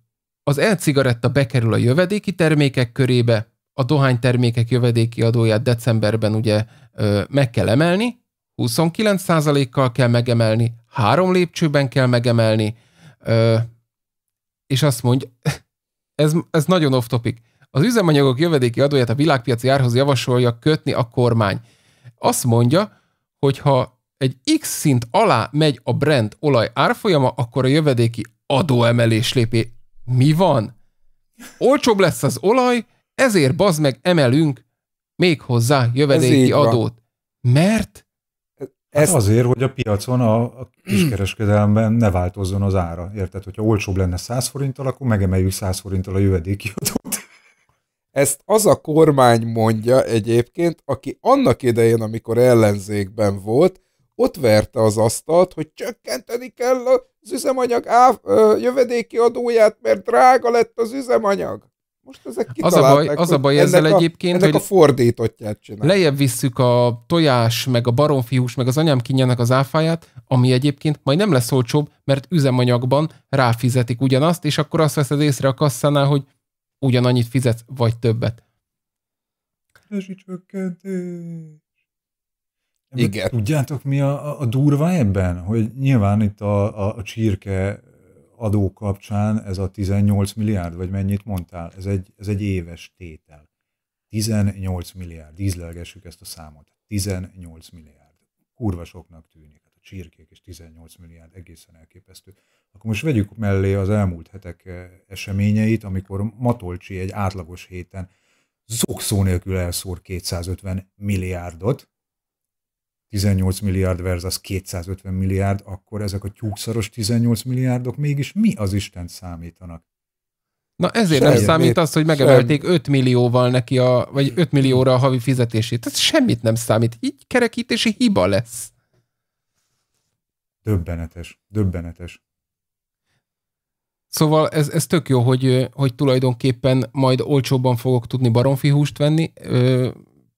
az e-cigaretta bekerül a jövedéki termékek körébe, a dohánytermékek jövedéki adóját decemberben ugye ö, meg kell emelni, 29%-kal kell megemelni, három lépcsőben kell megemelni, ö, és azt mondja, ez, ez nagyon off topic. Az üzemanyagok jövedéki adóját a világpiaci árhoz javasolja kötni a kormány. Azt mondja, hogy ha egy X szint alá megy a brand olaj árfolyama, akkor a jövedéki adóemelés lépé mi van? Olcsóbb lesz az olaj, ezért bazd meg emelünk még hozzá jövedéki adót. Mert? Mert? Hát azért, hogy a piacon, a, a kiskereskedelemben ne változzon az ára. Érted? Hogyha olcsóbb lenne 100 forinttal, akkor megemeljük 100 forinttal a jövedéki adót. Ezt az a kormány mondja egyébként, aki annak idején, amikor ellenzékben volt, ott verte az asztalt, hogy csökkenteni kell a az üzemanyag áv, ö, jövedéki adóját, mert drága lett az üzemanyag. Most ezek az a baj, az a baj ezzel a, egyébként, ennek hogy a fordítottját csinál. Lejjebb visszük a tojás, meg a baromfiús, meg az anyám kinyának az áfáját, ami egyébként majd nem lesz olcsóbb, mert üzemanyagban ráfizetik ugyanazt, és akkor azt veszed észre a kasszánál, hogy ugyanannyit fizetsz, vagy többet. Rezsicsökkentés. Igen. Tudjátok, mi a, a durva ebben? Hogy nyilván itt a, a, a csirke adó kapcsán ez a 18 milliárd, vagy mennyit mondtál, ez egy, ez egy éves tétel. 18 milliárd, ízlelgessük ezt a számot. 18 milliárd. Kurva soknak tűnik. Hát a csirkék és 18 milliárd egészen elképesztő. Akkor most vegyük mellé az elmúlt hetek eh, eseményeit, amikor Matolcsi egy átlagos héten zokszó nélkül elszór 250 milliárdot, 18 milliárd versus 250 milliárd, akkor ezek a tyúkszaros 18 milliárdok mégis mi az Isten számítanak? Na ezért Semmi. nem számít az, hogy megemelték 5 millióval neki a, vagy 5 millióra a havi fizetését. Ez semmit nem számít. Így kerekítési hiba lesz. Döbbenetes, döbbenetes. Szóval ez, ez tök jó, hogy, hogy tulajdonképpen majd olcsóbban fogok tudni baromfi húst venni,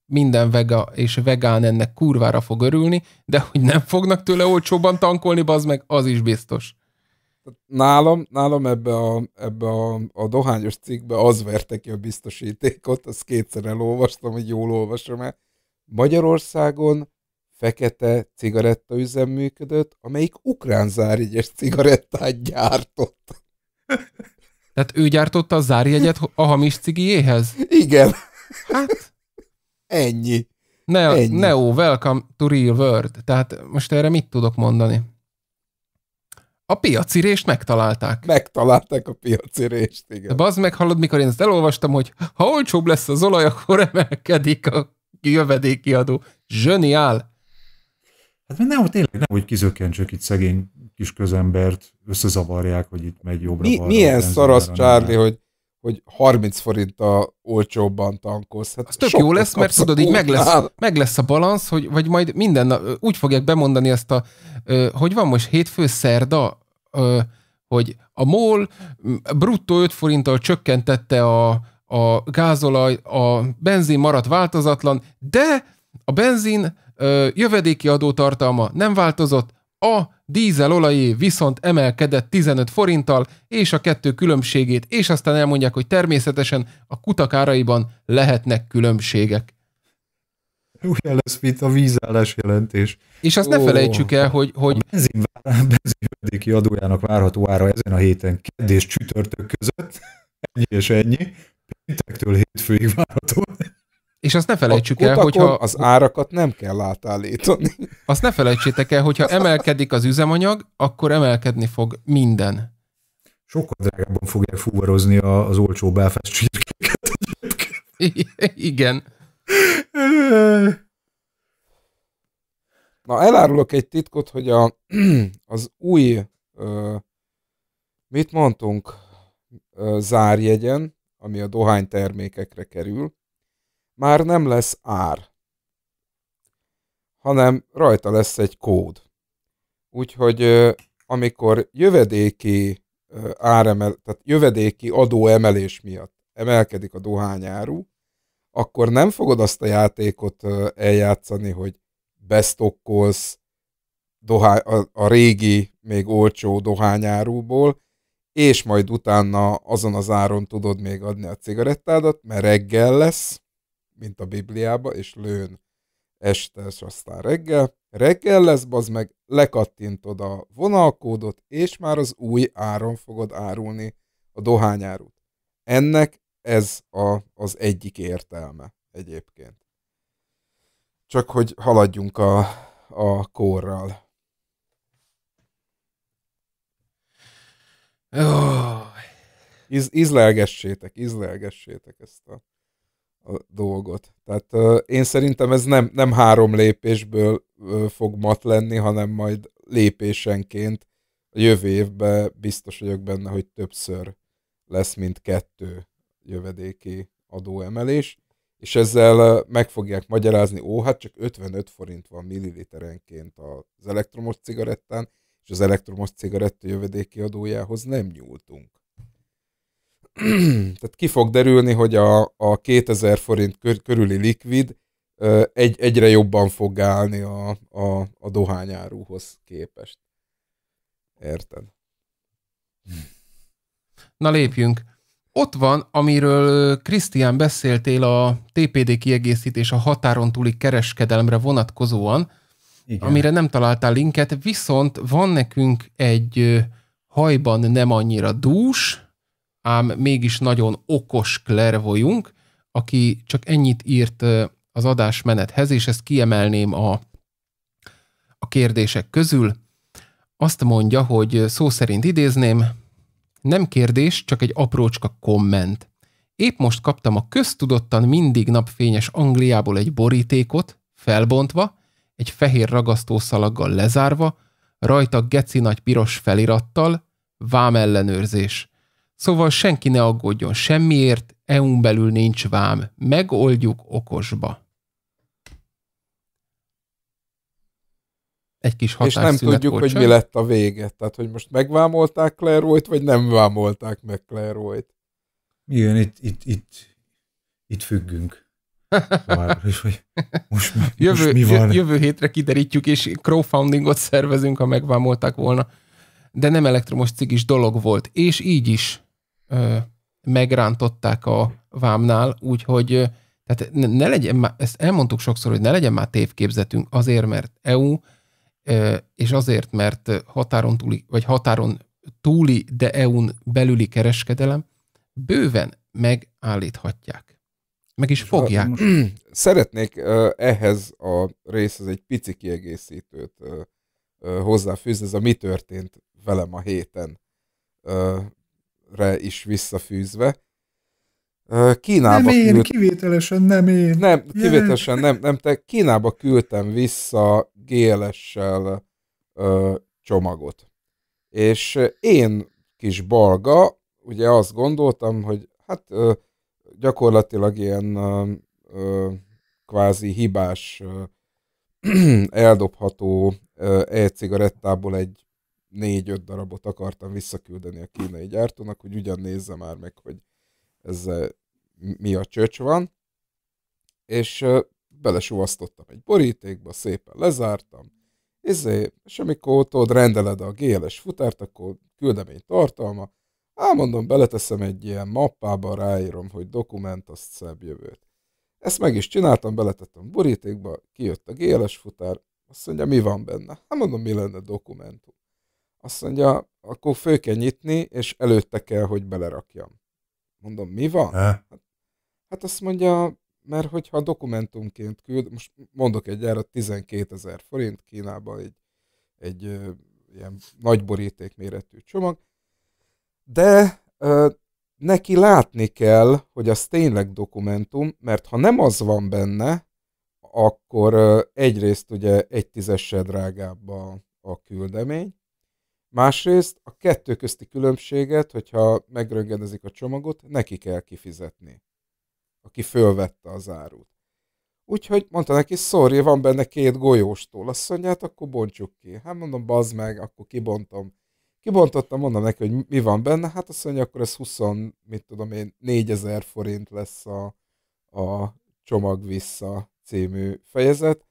minden vega és vegán ennek kurvára fog örülni, de hogy nem fognak tőle olcsóban tankolni, az meg az is biztos. Nálam, nálam ebbe, a, ebbe a, a dohányos cikkbe az verte ki a biztosítékot, azt kétszer elolvastam, hogy jól olvasom el. Magyarországon fekete üzem működött, amelyik ukrán zárjegyes cigarettát gyártott. Tehát ő gyártotta a zárjegyet a hamis cigiéhez? Igen. Hát, Ennyi. Ne, Ennyi. Neo, welcome to real world. Tehát most erre mit tudok mondani? A piacirést megtalálták. Megtalálták a piacirést, igen. De bazd meg, hallod, mikor én ezt elolvastam, hogy ha olcsóbb lesz az olaj, akkor emelkedik a jövedéki adó. Zseniál! Hát mert nehogy tényleg nem, hogy kizökkentsük itt szegény kis közembert, összezavarják, hogy itt megy jobbra Mi, balra, Milyen szaraz, Charlie, hogy hogy 30 a olcsóbban tankolsz. Hát az tök jó lesz, mert tudod, így meg lesz, meg lesz a balansz, hogy, vagy majd minden nap, úgy fogják bemondani ezt a, hogy van most hétfő szerda, hogy a MOL bruttó 5 forinttal csökkentette a, a gázolaj, a benzin maradt változatlan, de a benzin jövedéki adó tartalma nem változott, a dízelolajé viszont emelkedett 15 forinttal, és a kettő különbségét, és aztán elmondják, hogy természetesen a áraiban lehetnek különbségek. Úgy lesz, mint a vízállás jelentés. És azt oh, ne felejtsük el, hogy... hogy... A benzinvedéki adójának várható ára ezen a héten kedd és csütörtök között, ennyi és ennyi, péntektől hétfőig várható. És azt ne felejtsük el, hogyha... az árakat nem kell átállítani. Azt ne felejtsétek el, hogyha emelkedik az üzemanyag, akkor emelkedni fog minden. Sokkal drágábban fogják fuvarozni az olcsó Belfast csirkéket. Igen. Na, elárulok egy titkot, hogy a, az új, mit mondtunk, zárjegyen, ami a dohánytermékekre kerül, már nem lesz ár, hanem rajta lesz egy kód. Úgyhogy amikor jövedéki áremel, tehát jövedéki adóemelés miatt emelkedik a dohányáru, akkor nem fogod azt a játékot eljátszani, hogy bestokkolsz dohány, a, a régi, még olcsó dohányárúból, és majd utána azon az áron tudod még adni a cigarettádat, mert reggel lesz, mint a Bibliába, és lőn este, és aztán reggel. Reggel lesz, bazd meg, lekattintod a vonalkódot, és már az új áron fogod árulni a dohányárut. Ennek ez a, az egyik értelme egyébként. Csak hogy haladjunk a, a korral. Oh. Iz, izlelgessétek, izlelgessétek ezt a a dolgot. Tehát ö, én szerintem ez nem, nem három lépésből ö, fog mat lenni, hanem majd lépésenként a jövő évben biztos vagyok benne, hogy többször lesz, mint kettő jövedéki adóemelés, és ezzel meg fogják magyarázni, ó, hát csak 55 forint van milliliterenként az elektromos cigarettán, és az elektromos cigaretta jövedéki adójához nem nyúltunk. tehát ki fog derülni, hogy a, a 2000 forint kör, körüli likvid egy, egyre jobban fog állni a, a, a dohányáruhoz képest. Érted? Na lépjünk. Ott van, amiről Krisztián beszéltél a TPD kiegészítés a határon túli kereskedelemre vonatkozóan, Igen. amire nem találtál linket, viszont van nekünk egy hajban nem annyira dús, ám mégis nagyon okos klervojunk, aki csak ennyit írt az adásmenethez, és ezt kiemelném a, a kérdések közül. Azt mondja, hogy szó szerint idézném, nem kérdés, csak egy aprócska komment. Épp most kaptam a köztudottan mindig napfényes Angliából egy borítékot, felbontva, egy fehér ragasztószalaggal lezárva, rajta geci nagy piros felirattal, vámellenőrzés. Szóval senki ne aggódjon semmiért, EU-n belül nincs vám, megoldjuk okosba. Egy kis És nem tudjuk, kocsán. hogy mi lett a vége. Tehát, hogy most megvámolták Claire vagy nem vámolták meg Claire Igen, itt, itt, itt, itt függünk. Szóval, hogy most, jövő, mi van? Jövő hétre kiderítjük, és crowdfundingot szervezünk, ha megvámolták volna. De nem elektromos cigis dolog volt, és így is ö, megrántották a vámnál, úgyhogy tehát ne, ne legyen már, ezt elmondtuk sokszor, hogy ne legyen már tévképzetünk azért, mert EU, ö, és azért, mert határon túli, vagy határon túli, de EU-n belüli kereskedelem bőven megállíthatják. Meg is fogják. Most szeretnék ehhez a részhez egy pici kiegészítőt hozzáfűzni, ez a mi történt velem a héten re is visszafűzve. Kínába nem én, küld... kivételesen nem én. Nem, kivételesen nem, nem te. Kínába küldtem vissza GLS-sel ö, csomagot. És én kis balga, ugye azt gondoltam, hogy hát ö, gyakorlatilag ilyen ö, kvázi hibás, ö, eldobható e-cigarettából egy négy-öt darabot akartam visszaküldeni a kínai gyártónak, hogy ugyan nézze már meg, hogy ezzel mi a csöcs van. És belesúvasztottam egy borítékba, szépen lezártam, izé, és amikor ott rendeled a GLS futárt, akkor küldemény tartalma, Elmondom, beleteszem egy ilyen mappába, ráírom, hogy dokument, azt szebb jövőt. Ezt meg is csináltam, beletettem borítékba, kijött a GLS futár, azt mondja, mi van benne? Hát mondom, mi lenne dokumentum. Azt mondja, akkor fő kell nyitni, és előtte kell, hogy belerakjam. Mondom, mi van? Hát, Hát azt mondja, mert hogyha dokumentumként küld, most mondok egy erre 12 ezer forint Kínában egy, egy ö, ilyen nagy boríték méretű csomag, de ö, neki látni kell, hogy az tényleg dokumentum, mert ha nem az van benne, akkor ö, egyrészt ugye egy tízessel drágább a, a küldemény, Másrészt a kettő közti különbséget, hogyha megröngedezik a csomagot, neki kell kifizetni, aki fölvette az árut. Úgyhogy mondta neki, szorri, van benne két golyóstól. Azt mondja, hát akkor bontsuk ki. Hát mondom, bazd meg, akkor kibontom. Kibontottam, mondom neki, hogy mi van benne. Hát azt mondja, akkor ez 20, mit tudom én, 4000 forint lesz a, a csomag vissza című fejezet,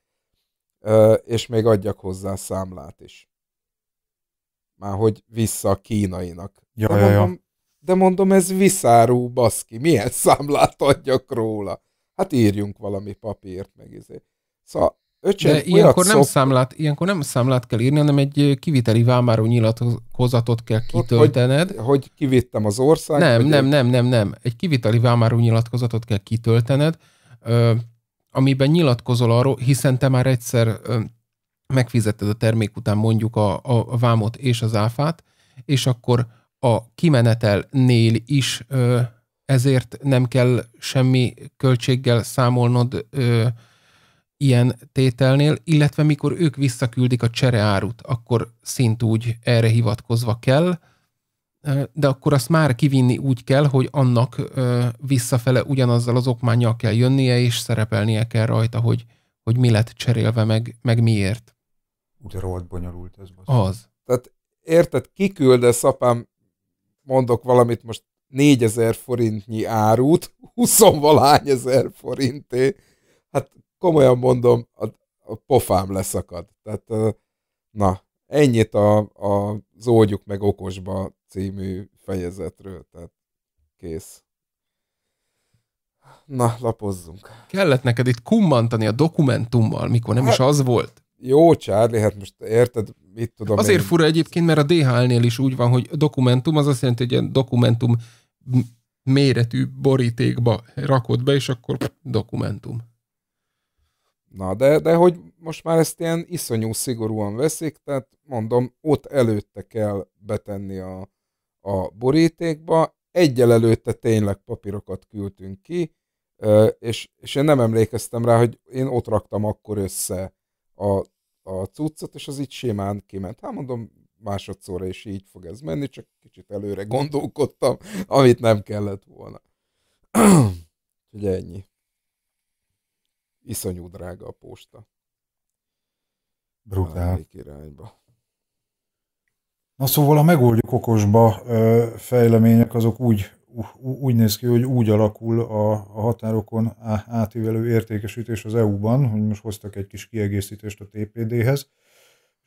és még adjak hozzá számlát is már hogy vissza a kínainak. Ja, de, ja, mondom, ja. de mondom, ez viszárú, baszki, milyen számlát adjak róla? Hát írjunk valami papírt, meg izé. Szóval Öcsém, De ilyenkor nem, szok... számlát, ilyenkor nem számlát kell írni, hanem egy kiviteli vámáró nyilatkozatot kell kitöltened. Hogy, hogy kivittem az ország? Nem, nem, nem, nem, nem. Egy kiviteli vámáró nyilatkozatot kell kitöltened, ö, amiben nyilatkozol arról, hiszen te már egyszer ö, megfizetted a termék után mondjuk a, a, a vámot és az áfát, és akkor a kimenetelnél is ö, ezért nem kell semmi költséggel számolnod ö, ilyen tételnél, illetve mikor ők visszaküldik a csereárut, akkor szint úgy erre hivatkozva kell, de akkor azt már kivinni úgy kell, hogy annak visszafele ugyanazzal az okmányjal kell jönnie, és szerepelnie kell rajta, hogy, hogy mi lett cserélve, meg, meg miért úgy rohadt bonyolult ez. Most. Az. Tehát érted, kiküldesz, apám, mondok valamit most 4000 forintnyi árut, 20 valány ezer forinté, hát komolyan mondom, a, a pofám leszakad. Tehát na, ennyit a, a Zógyuk meg okosba című fejezetről, tehát kész. Na, lapozzunk. Kellett neked itt kummantani a dokumentummal, mikor nem hát, is az volt jó, Charlie, hát most érted, mit tudom Azért én. fura egyébként, mert a DHL-nél is úgy van, hogy dokumentum, az azt jelenti, hogy egy dokumentum méretű borítékba rakod be, és akkor dokumentum. Na, de, de hogy most már ezt ilyen iszonyú szigorúan veszik, tehát mondom, ott előtte kell betenni a, a borítékba, egyel előtte tényleg papírokat küldtünk ki, és, és én nem emlékeztem rá, hogy én ott raktam akkor össze a a cuccot, és az így sémán kiment. Hát mondom, másodszorra is így fog ez menni, csak kicsit előre gondolkodtam, amit nem kellett volna. Ugye ennyi. Iszonyú drága a posta. Brutál. irányba. Na szóval, ha megoldjuk okosba fejlemények, azok úgy úgy néz ki, hogy úgy alakul a, a határokon átívelő értékesítés az EU-ban, hogy most hoztak egy kis kiegészítést a TPD-hez.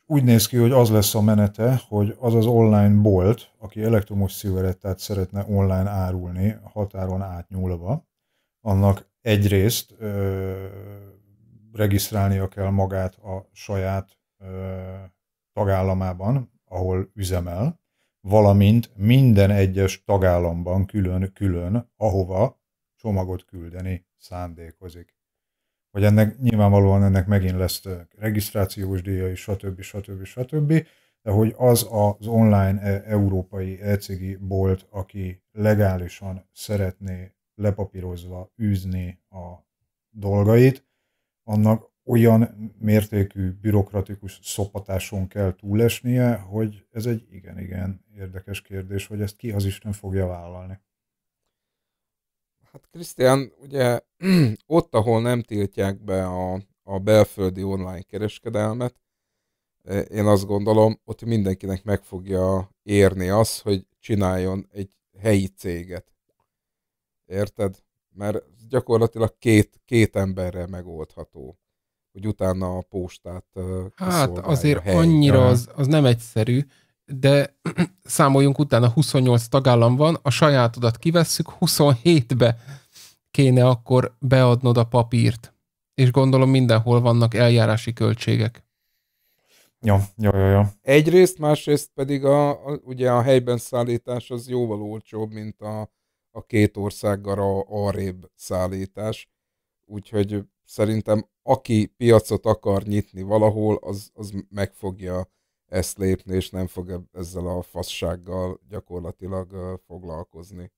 Úgy néz ki, hogy az lesz a menete, hogy az az online bolt, aki elektromos cigarettát szeretne online árulni határon átnyúlva, annak egyrészt ö, regisztrálnia kell magát a saját ö, tagállamában, ahol üzemel, valamint minden egyes tagállamban külön-külön, ahova csomagot küldeni szándékozik. Vagy ennek nyilvánvalóan ennek megint lesz regisztrációs és stb. stb. stb. De hogy az az online e, európai ecigi bolt, aki legálisan szeretné lepapírozva űzni a dolgait, annak olyan mértékű bürokratikus szopatáson kell túlesnie, hogy ez egy igen-igen érdekes kérdés, hogy ezt ki az Isten fogja vállalni. Hát Krisztián, ugye ott, ahol nem tiltják be a, a belföldi online kereskedelmet, e, én azt gondolom, ott mindenkinek meg fogja érni az, hogy csináljon egy helyi céget. Érted? Mert gyakorlatilag két, két emberrel megoldható hogy utána a postát Hát azért helyre. annyira az, az nem egyszerű, de számoljunk utána, 28 tagállam van, a sajátodat kivesszük, 27-be kéne akkor beadnod a papírt. És gondolom mindenhol vannak eljárási költségek. Ja, ja, ja, jó. Egyrészt, másrészt pedig a, a, ugye a helyben szállítás az jóval olcsóbb, mint a, a két országgal a arrébb szállítás. Úgyhogy szerintem aki piacot akar nyitni valahol, az, az meg fogja ezt lépni, és nem fog ezzel a fassággal gyakorlatilag foglalkozni.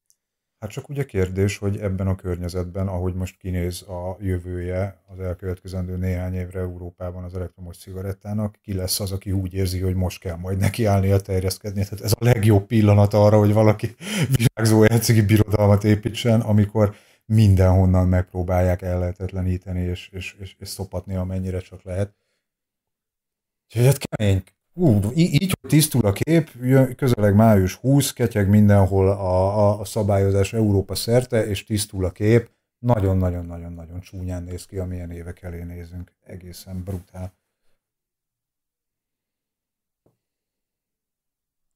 Hát csak ugye kérdés, hogy ebben a környezetben, ahogy most kinéz a jövője az elkövetkezendő néhány évre Európában az elektromos cigarettának, ki lesz az, aki úgy érzi, hogy most kell majd nekiállnia terjeszkedni. Tehát ez a legjobb pillanat arra, hogy valaki virágzó elcigi birodalmat építsen, amikor mindenhonnan megpróbálják ellehetetleníteni és, és, és, és szopatni, amennyire csak lehet. Úgyhogy hát kemény. Hú, így, hogy tisztul a kép, közeleg május 20, ketyeg mindenhol a, a, a szabályozás Európa szerte, és tisztul a kép. Nagyon-nagyon-nagyon-nagyon csúnyán néz ki, amilyen évek elé nézünk. Egészen brutál.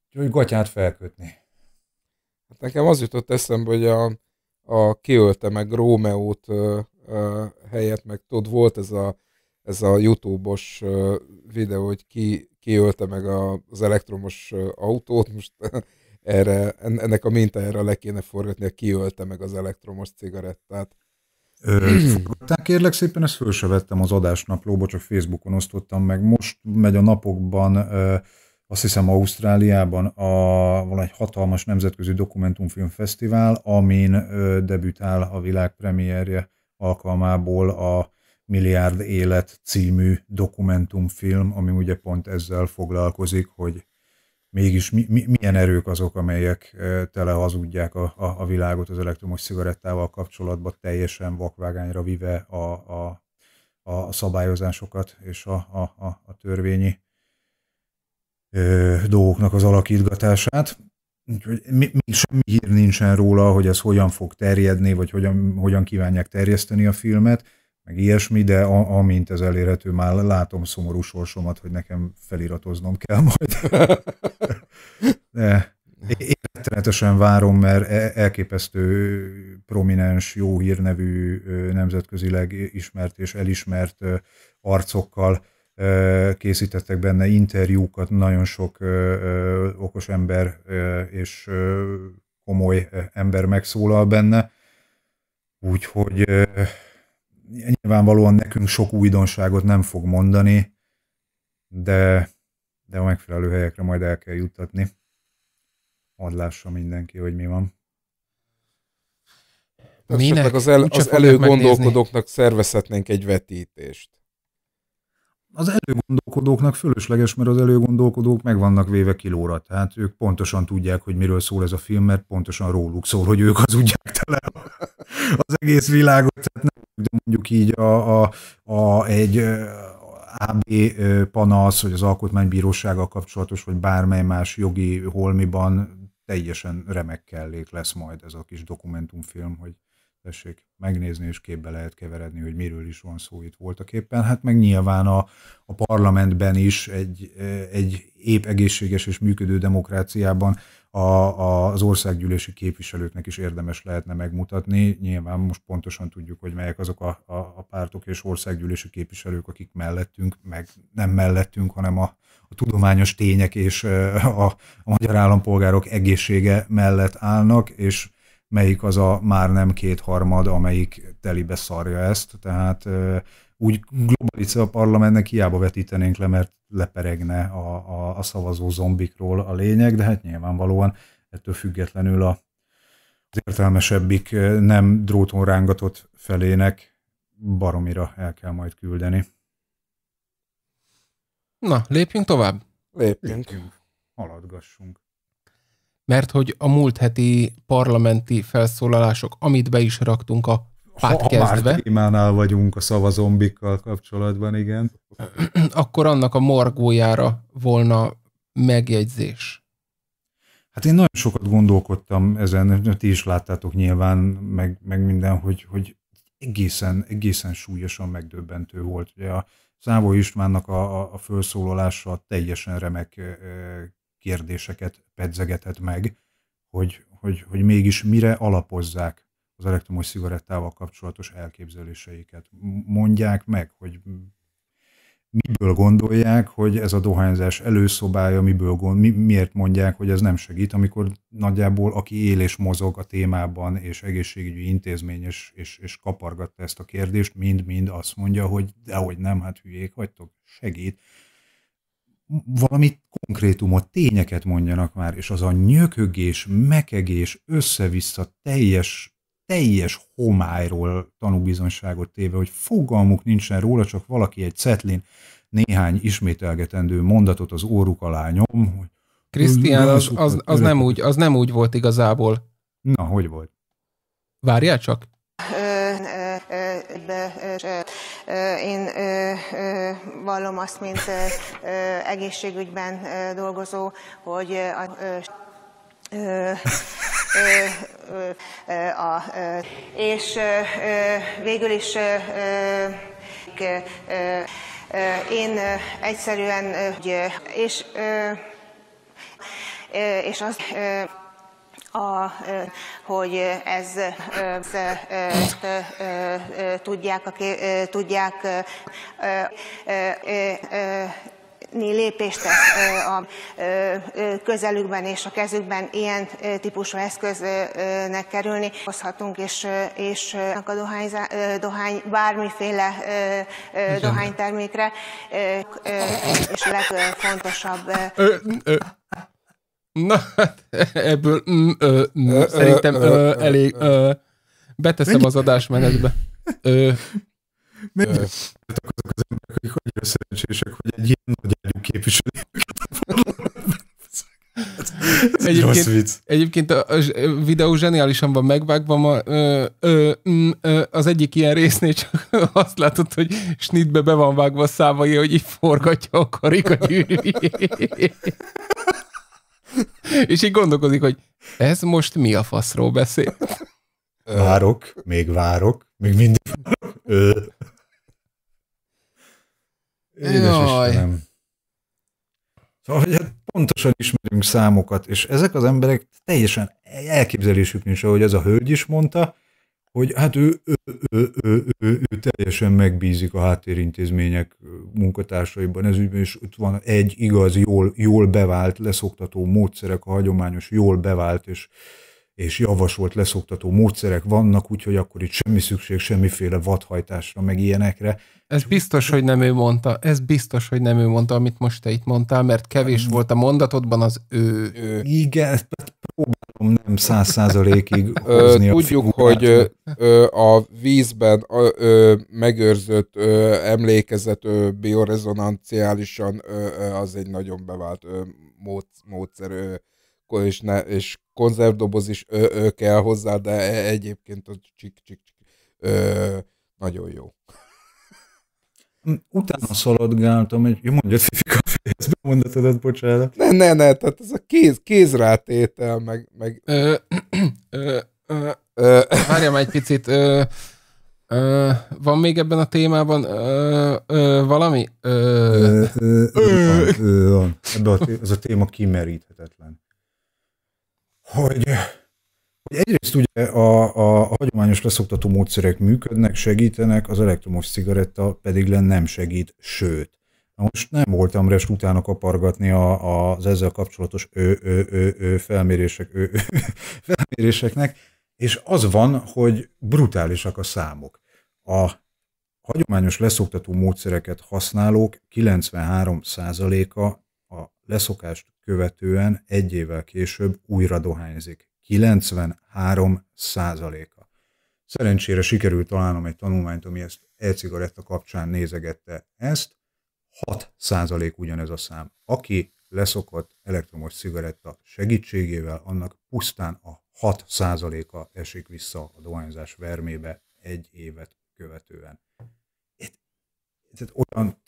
Úgyhogy gatyát felkötni. Hát nekem az jutott eszembe, hogy a a kiölte meg Rómeót helyett, meg tudod, volt ez a, ez a YouTube-os videó, hogy ki, kiölte meg a, az elektromos autót, most erre, ennek a mintájára le kéne forgatni, kiölte meg az elektromos cigarettát. Fogadták kérlek szépen, ezt föl se vettem az adásnaplóba, csak Facebookon osztottam meg. Most megy a napokban azt hiszem Ausztráliában a valahogy hatalmas nemzetközi dokumentumfilmfesztivál, amin ö, debütál a világ premierje alkalmából a Milliárd Élet című dokumentumfilm, ami ugye pont ezzel foglalkozik, hogy mégis mi, mi, milyen erők azok, amelyek tele hazudják a, a, a világot az elektromos cigarettával kapcsolatban, teljesen vakvágányra vive a, a, a szabályozásokat és a, a, a, a törvényi dolgoknak az alakítgatását. Úgyhogy még semmi hír nincsen róla, hogy ez hogyan fog terjedni, vagy hogyan, hogyan kívánják terjeszteni a filmet, meg ilyesmi, de a, amint ez elérhető, már látom szomorú sorsomat, hogy nekem feliratoznom kell majd. de én rettenetesen várom, mert e, elképesztő prominens, jó hírnevű, nemzetközileg ismert és elismert arcokkal készítettek benne interjúkat, nagyon sok okos ember és komoly ember megszólal benne, úgyhogy nyilvánvalóan nekünk sok újdonságot nem fog mondani, de, de a megfelelő helyekre majd el kell juttatni. Hadd lássa mindenki, hogy mi van. Minek? Az, el, az előgondolkodóknak szervezhetnénk egy vetítést az előgondolkodóknak fölösleges, mert az előgondolkodók meg vannak véve kilóra, tehát ők pontosan tudják, hogy miről szól ez a film, mert pontosan róluk szól, hogy ők az hazudják tele az egész világot, tehát nem de mondjuk így a, a, a egy AB panasz, vagy az alkotmánybírósággal kapcsolatos, vagy bármely más jogi holmiban teljesen remek kellék lesz majd ez a kis dokumentumfilm, hogy tessék megnézni, és képbe lehet keveredni, hogy miről is van szó itt voltak éppen. Hát meg nyilván a, a parlamentben is egy, egy épp egészséges és működő demokráciában a, a, az országgyűlési képviselőknek is érdemes lehetne megmutatni. Nyilván most pontosan tudjuk, hogy melyek azok a, a, a pártok és országgyűlési képviselők, akik mellettünk, meg nem mellettünk, hanem a, a tudományos tények és a, a magyar állampolgárok egészsége mellett állnak, és melyik az a már nem kétharmad, amelyik telibe szarja ezt. Tehát úgy globalice a parlamentnek hiába vetítenénk le, mert leperegne a, a, a szavazó zombikról a lényeg, de hát nyilvánvalóan ettől függetlenül a, az értelmesebbik, nem dróton rángatott felének baromira el kell majd küldeni. Na, lépjünk tovább. Lépjünk. lépjünk. Haladgassunk mert hogy a múlt heti parlamenti felszólalások, amit be is raktunk a podcastbe. Ha, ha már témánál vagyunk a szavazombikkal kapcsolatban, igen. Akkor annak a morgójára volna megjegyzés. Hát én nagyon sokat gondolkodtam ezen, ti is láttátok nyilván, meg, meg minden, hogy, hogy egészen, egészen súlyosan megdöbbentő volt. Ugye a Szávó Istvánnak a, a, a felszólalása teljesen remek kérdéseket pedzegetett meg, hogy, hogy, hogy mégis mire alapozzák az elektromos cigarettával kapcsolatos elképzeléseiket. Mondják meg, hogy miből gondolják, hogy ez a dohányzás előszobája, miből gond, mi, miért mondják, hogy ez nem segít, amikor nagyjából aki él és mozog a témában, és egészségügyi intézmény, és, és, és kapargatta ezt a kérdést, mind-mind azt mondja, hogy dehogy nem, hát hülyék vagytok, segít valami konkrétumot, tényeket mondjanak már, és az a nyökögés, mekegés, össze-vissza teljes, teljes homályról tanúbizonyságot téve, hogy fogalmuk nincsen róla, csak valaki egy cetlin néhány ismételgetendő mondatot az óruk alá nyom, hogy Krisztián, az, az, az, nem úgy, az nem úgy volt igazából. Na, hogy volt? Várjál csak. Ö, én vallom azt, mint egészségügyben dolgozó, hogy a, a, és végül is én egyszerűen, és, és az a, hogy ez, ez, ez tudják, aki, tudják lépést tesz a közelükben és a kezükben ilyen típusú eszköznek kerülni. Hozhatunk és, és a dohány, dohány bármiféle dohánytermékre, és a legfontosabb... Ö, ö. Na, hát ebből mm, ö, mm, szerintem ö, elég. Ö, beteszem Mennyi? az adásmenetbe. Mert Azok az emberek, akik annyira szerencsések, hogy egy ilyen nagy erő képviselő. Ez egyébként, vicc. egyébként a, a videó zseniálisan van megvágva, ma, ö, ö, mm, ö, az egyik ilyen résznél csak azt látod, hogy snitbe be van vágva a számai, hogy így forgatja a karikagyűrűjét. És így gondolkozik, hogy ez most mi a faszról beszél? Várok, még várok, még mindig várok. Édes Szóval, hogy hát pontosan ismerünk számokat, és ezek az emberek teljesen elképzelésük nincs, ahogy az a hölgy is mondta, hogy hát ő, ő, ő, ő, ő, ő teljesen megbízik a háttérintézmények munkatársaiban ez ügyben, és ott van egy igaz, jól, jól bevált, leszoktató módszerek, a hagyományos jól bevált és, és javasolt leszoktató módszerek vannak, úgyhogy akkor itt semmi szükség semmiféle vadhajtásra, meg ilyenekre. Ez biztos, hogy nem ő mondta, ez biztos, hogy nem ő mondta, amit most te itt mondtál, mert kevés volt a mondatodban az ő. ő. Igen, tudom, nem száz százalékig hozni Tudjuk, a hogy ö, a vízben ö, ö, megőrzött, ö, emlékezett ö, biorezonanciálisan ö, az egy nagyon bevált ö, mód, módszer, ö, és, ne, és konzervdoboz is ö, ö, kell hozzá, de e, egyébként az csik, csik, csik ö, nagyon jó. Utána szaladgáltam, hogy mondja, hogy ezt bemondatod, bocsánat. Ne, ne, ne, tehát ez a kéz, kézrátétel, meg... meg... Ö, ö, Várjam egy picit. Ö, ö, van még ebben a témában ö, ö, valami? van. a, ez a téma kimeríthetetlen. Hogy Egyrészt ugye a, a, a hagyományos leszoktató módszerek működnek, segítenek, az elektromos cigaretta pedig len nem segít, sőt, Na most nem voltam rest utána kapargatni a, a, az ezzel kapcsolatos ő, ő, ő, ő felmérések, ő, ő, felméréseknek, és az van, hogy brutálisak a számok. A hagyományos leszoktató módszereket használók 93%-a a leszokást követően egy évvel később újra dohányzik. 93%-a. Szerencsére sikerült találnom egy tanulmányt, ami ezt e-cigaretta kapcsán nézegette ezt, 6% ugyanez a szám. Aki leszokott elektromos cigaretta segítségével, annak pusztán a 6%-a esik vissza a dohányzás vermébe egy évet követően. Ez olyan,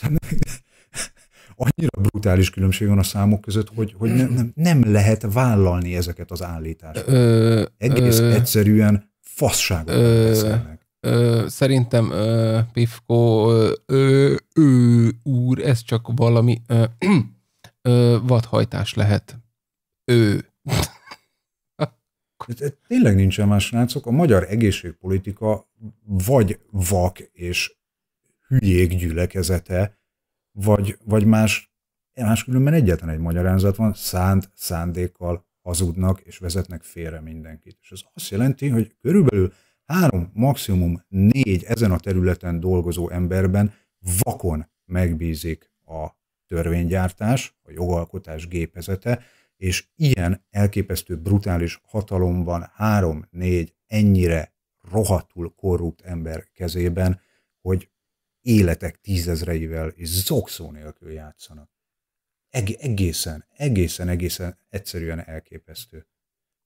annyira brutális különbség van a számok között, hogy, hogy nem, nem, nem lehet vállalni ezeket az állításokat. Egész ö, egyszerűen fasságot beszélnek ö, szerintem ö, Pifko ö, ő úr, ez csak valami ö, ö, vadhajtás lehet. Ő. Hát, tényleg nincsen más, srácok. A magyar egészségpolitika vagy vak és hülyék gyülekezete, vagy, vagy más, máskülönben egyetlen egy magyarázat van, szánt szándékkal hazudnak és vezetnek félre mindenkit. És ez azt jelenti, hogy körülbelül három, maximum négy ezen a területen dolgozó emberben vakon megbízik a törvénygyártás, a jogalkotás gépezete, és ilyen elképesztő brutális hatalom van három, négy ennyire rohadtul korrupt ember kezében, hogy életek tízezreivel és zokszó nélkül játszanak. egészen, egészen, egészen egyszerűen elképesztő.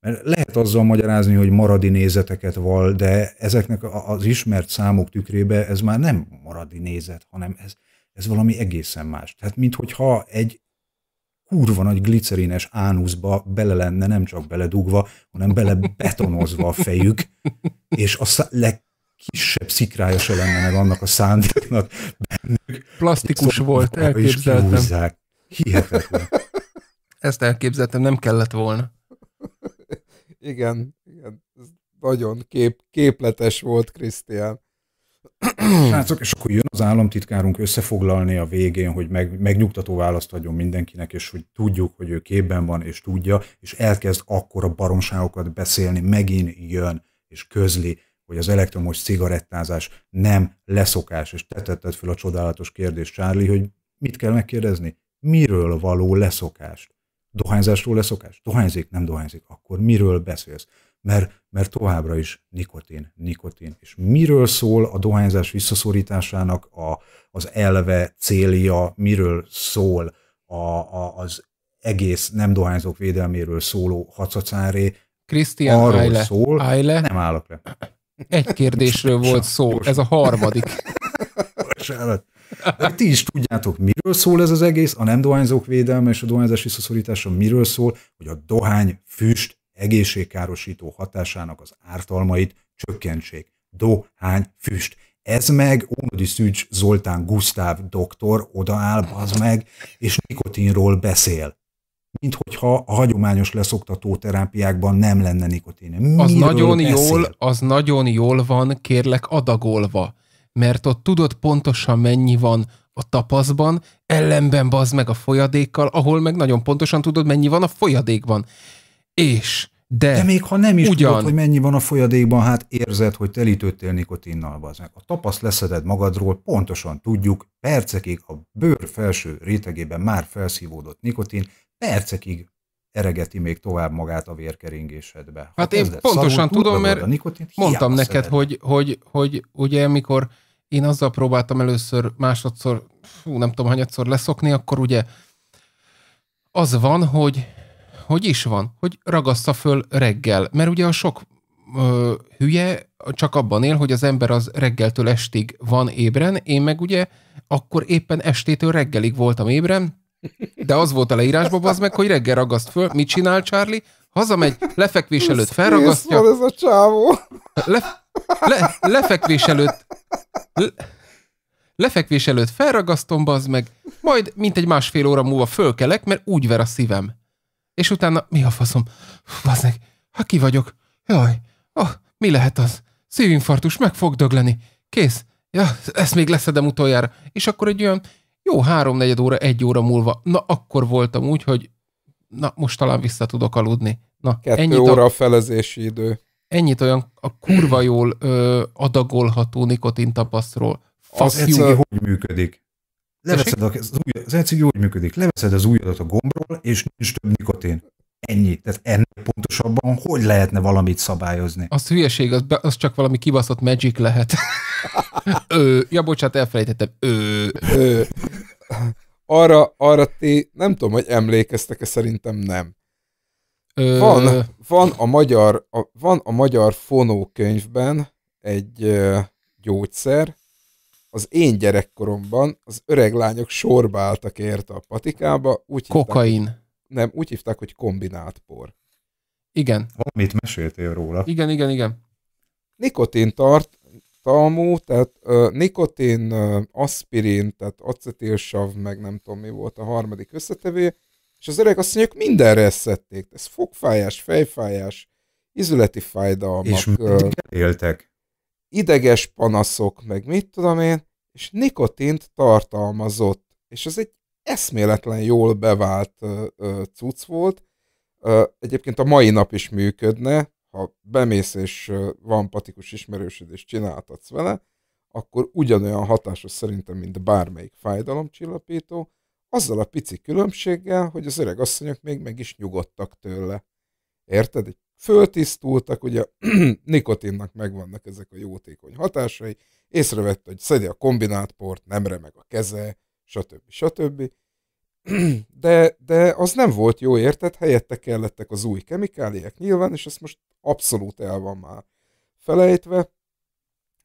Mert lehet azzal magyarázni, hogy maradi nézeteket val, de ezeknek az ismert számok tükrébe ez már nem maradi nézet, hanem ez, ez valami egészen más. Tehát minthogyha egy kurva nagy glicerines ánuszba bele lenne nem csak beledugva, hanem bele betonozva a fejük, és a szá- legkisebb szikrája se lenne meg annak a szándéknak bennük. Plastikus szóval volt, elképzeltem. Hihetetlen. Ezt elképzeltem, nem kellett volna igen, igen. Ez nagyon kép, képletes volt, Krisztián. Srácok, és akkor jön az államtitkárunk összefoglalni a végén, hogy meg, megnyugtató választ adjon mindenkinek, és hogy tudjuk, hogy ő képben van, és tudja, és elkezd akkor a baromságokat beszélni, megint jön, és közli, hogy az elektromos cigarettázás nem leszokás, és tetetted fel a csodálatos kérdést, Charlie, hogy mit kell megkérdezni? Miről való leszokást? Dohányzásról leszokás. Dohányzik, nem dohányzik. Akkor miről beszélsz? Mert, mert továbbra is nikotin, nikotin. És miről szól a dohányzás visszaszorításának a, az elve, célja, miről szól a, a, az egész nem dohányzók védelméről szóló hacacáré, Christian arról Eile. szól, Eile. nem állok le. Egy kérdésről volt szó, ez a harmadik. Bocsánat. De ti is tudjátok, miről szól ez az egész, a nem dohányzók védelme és a dohányzás visszaszorítása miről szól, hogy a dohány füst egészségkárosító hatásának az ártalmait csökkentsék. Dohány füst. Ez meg Ónodi Szűcs Zoltán Gusztáv doktor odaáll, az meg, és nikotinról beszél mint hogyha a hagyományos leszoktató terápiákban nem lenne nikotin. az nagyon, beszél? jól, az nagyon jól van, kérlek adagolva mert ott tudod pontosan mennyi van a tapaszban, ellenben bazd meg a folyadékkal, ahol meg nagyon pontosan tudod, mennyi van a folyadékban. És de, de még ha nem is ugyan... tudod, hogy mennyi van a folyadékban, hát érzed, hogy telítődtél nikotinnal, bazd meg. A tapaszt leszeded magadról, pontosan tudjuk, percekig a bőr felső rétegében már felszívódott nikotin, percekig eregeti még tovább magát a vérkeringésedbe. Hát, hát én pontosan szabult, tudom, mert nikotint, mondtam neked, szeded. hogy, hogy, hogy ugye mikor én azzal próbáltam először másodszor, fú, nem tudom, hanyatszor leszokni, akkor ugye az van, hogy hogy is van, hogy ragassza föl reggel, mert ugye a sok ö, hülye csak abban él, hogy az ember az reggeltől estig van ébren, én meg ugye akkor éppen estétől reggelig voltam ébren, de az volt a leírásban, az meg, hogy reggel ragaszt föl. Mit csinál Charlie? Hazamegy, lefekvés előtt felragasztja. Van ez a csávó. Le, le, lefekvés előtt... Le, lefekvés előtt felragasztom, bazd meg, majd mint egy másfél óra múlva fölkelek, mert úgy ver a szívem. És utána, mi a faszom? Bazd meg, ha ki vagyok? Jaj, oh, mi lehet az? Szívinfarktus, meg fog dögleni. Kész. Ja, ezt még leszedem utoljára. És akkor egy olyan jó, háromnegyed óra, egy óra múlva. Na, akkor voltam úgy, hogy na, most talán vissza tudok aludni. Na, Kettő ennyit óra a, felezési idő. Ennyit olyan a kurva jól ö, adagolható nikotintapaszról. Az ECG hogy működik? Leveszed a, az, új, az úgy működik, leveszed az ujjadat a gombról, és nincs több nikotin. Ennyi. Tehát ennél pontosabban hogy lehetne valamit szabályozni? Az hülyeség, az, az csak valami kibaszott magic lehet. ő, ja, bocsánat, elfelejtettem. Ő. ő. Arra, arra ti, nem tudom, hogy emlékeztek-e, szerintem nem. Ö... Van, van, a magyar, a, van a magyar fonókönyvben egy ö, gyógyszer, az én gyerekkoromban az öreg lányok sorba álltak érte a patikába. Úgy Kokain. Hittem, nem, úgy hívták, hogy kombinált por. Igen. Valamit meséltél róla. Igen, igen, igen. Nikotin tart, talmú, tehát ö, nikotin, ö, aspirin, tehát acetilsav, meg nem tudom mi volt a harmadik összetevő, és az öreg azt mondja, hogy mindenre szedték. Ez fogfájás, fejfájás, izületi fájdalmak. És éltek? Ideges panaszok, meg mit tudom én, és nikotint tartalmazott. És ez egy eszméletlen jól bevált cucc volt. Egyébként a mai nap is működne, ha bemész és van patikus ismerősöd és csináltatsz vele, akkor ugyanolyan hatásos szerintem, mint bármelyik fájdalomcsillapító, azzal a pici különbséggel, hogy az öreg asszonyok még meg is nyugodtak tőle. Érted? Föltisztultak, ugye nikotinnak megvannak ezek a jótékony hatásai, észrevette, hogy szedi a kombinált port, nem remeg a keze, stb. stb. de, de az nem volt jó érted, helyette kellettek az új kemikáliák nyilván, és ezt most abszolút el van már felejtve,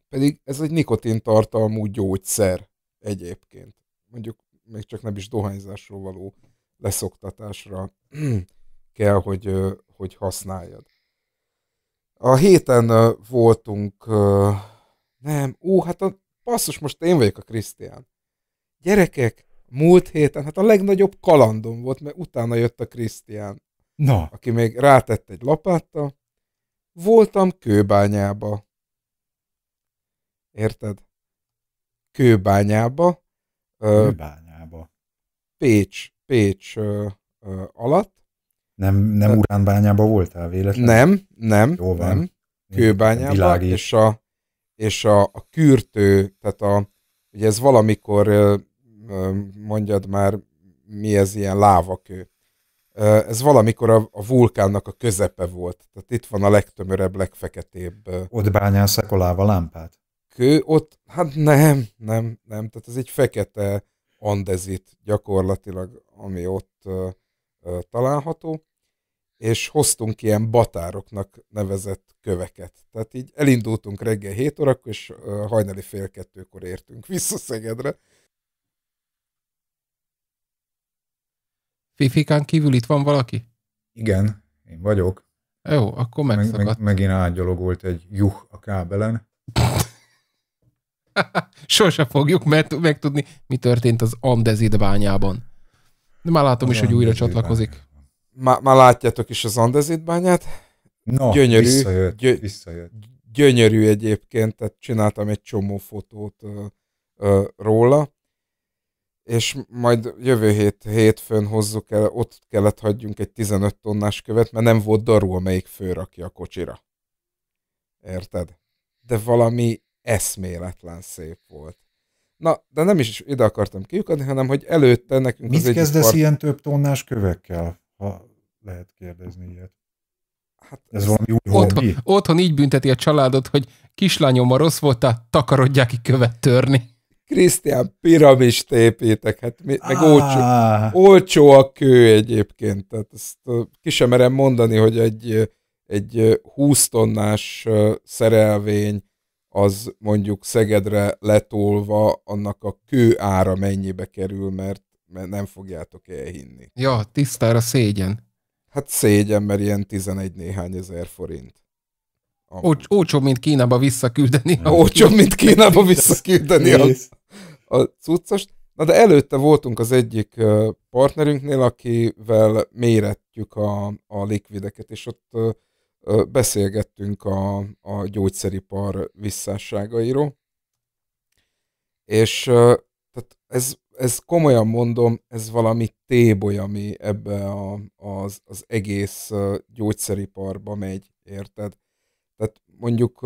pedig ez egy nikotintartalmú gyógyszer egyébként. Mondjuk még csak nem is dohányzásról való leszoktatásra kell, hogy, hogy használjad. A héten voltunk, nem, ó, hát a, basszus, most én vagyok a Krisztián. Gyerekek, múlt héten, hát a legnagyobb kalandom volt, mert utána jött a Krisztián, no. aki még rátett egy lapáttal. Voltam kőbányába. Érted? Kőbányába. Kőbányába. Pécs, Pécs ö, ö, alatt. Nem, nem Te, uránbányába voltál véletlenül? Nem, nem, Jó van. nem. Kőbányába, és a, és a, a kürtő, tehát a, ugye ez valamikor mondjad már, mi ez ilyen lávakő. Ez valamikor a, a vulkánnak a közepe volt. Tehát itt van a legtömörebb, legfeketébb. Ott bányászak a lámpát? Kő, ott, hát nem, nem, nem. Tehát ez egy fekete andezit gyakorlatilag, ami ott található. És hoztunk ilyen batároknak nevezett köveket. Tehát így elindultunk reggel 7 órakor, és ö, hajnali fél kettőkor értünk vissza Szegedre Fifikán kívül itt van valaki? Igen, én vagyok. Jó, akkor megszakadt. Meg, meg, megint átgyalogolt egy juh a kábelen. Sose fogjuk meg, megtudni, mi történt az Andezid bányában. De már látom az is, hogy újra csatlakozik. Már má látjátok is az Andezid bányát. No, gyönyörű, visszajött, gyö, visszajött. Gyönyörű egyébként, tehát csináltam egy csomó fotót ö, ö, róla és majd jövő hét hétfőn hozzuk el, ott kellett hagyjunk egy 15 tonnás követ, mert nem volt daru, amelyik főrakja a kocsira. Érted? De valami eszméletlen szép volt. Na, de nem is ide akartam kiukadni, hanem hogy előtte nekünk Mit az egyik kezdesz part... ilyen több tonnás kövekkel, ha lehet kérdezni ilyet? Hát ez, ez valami új otthon, hobbi? otthon így bünteti a családot, hogy kislányom ma rossz volt, takarodják ki követ törni. Krisztián, piramist építek, hát mi, meg ah. olcsó, olcsó a kő egyébként, tehát ezt ki sem merem mondani, hogy egy, egy 20 tonnás szerelvény az mondjuk Szegedre letolva, annak a kő ára mennyibe kerül, mert, mert nem fogjátok elhinni. Ja, tisztára szégyen. Hát szégyen, mert ilyen 11 néhány ezer forint. Ócsó, Olcsóbb, mint Kínába visszaküldeni. Olcsóbb, mint Kínába visszaküldeni. Az a cuccost. Na de előtte voltunk az egyik partnerünknél, akivel méretjük a, a likvideket, és ott beszélgettünk a, a gyógyszeripar visszásságairól. És tehát ez, ez komolyan mondom, ez valami téboly, ami ebbe a, az, az egész gyógyszeriparba megy, érted? Tehát mondjuk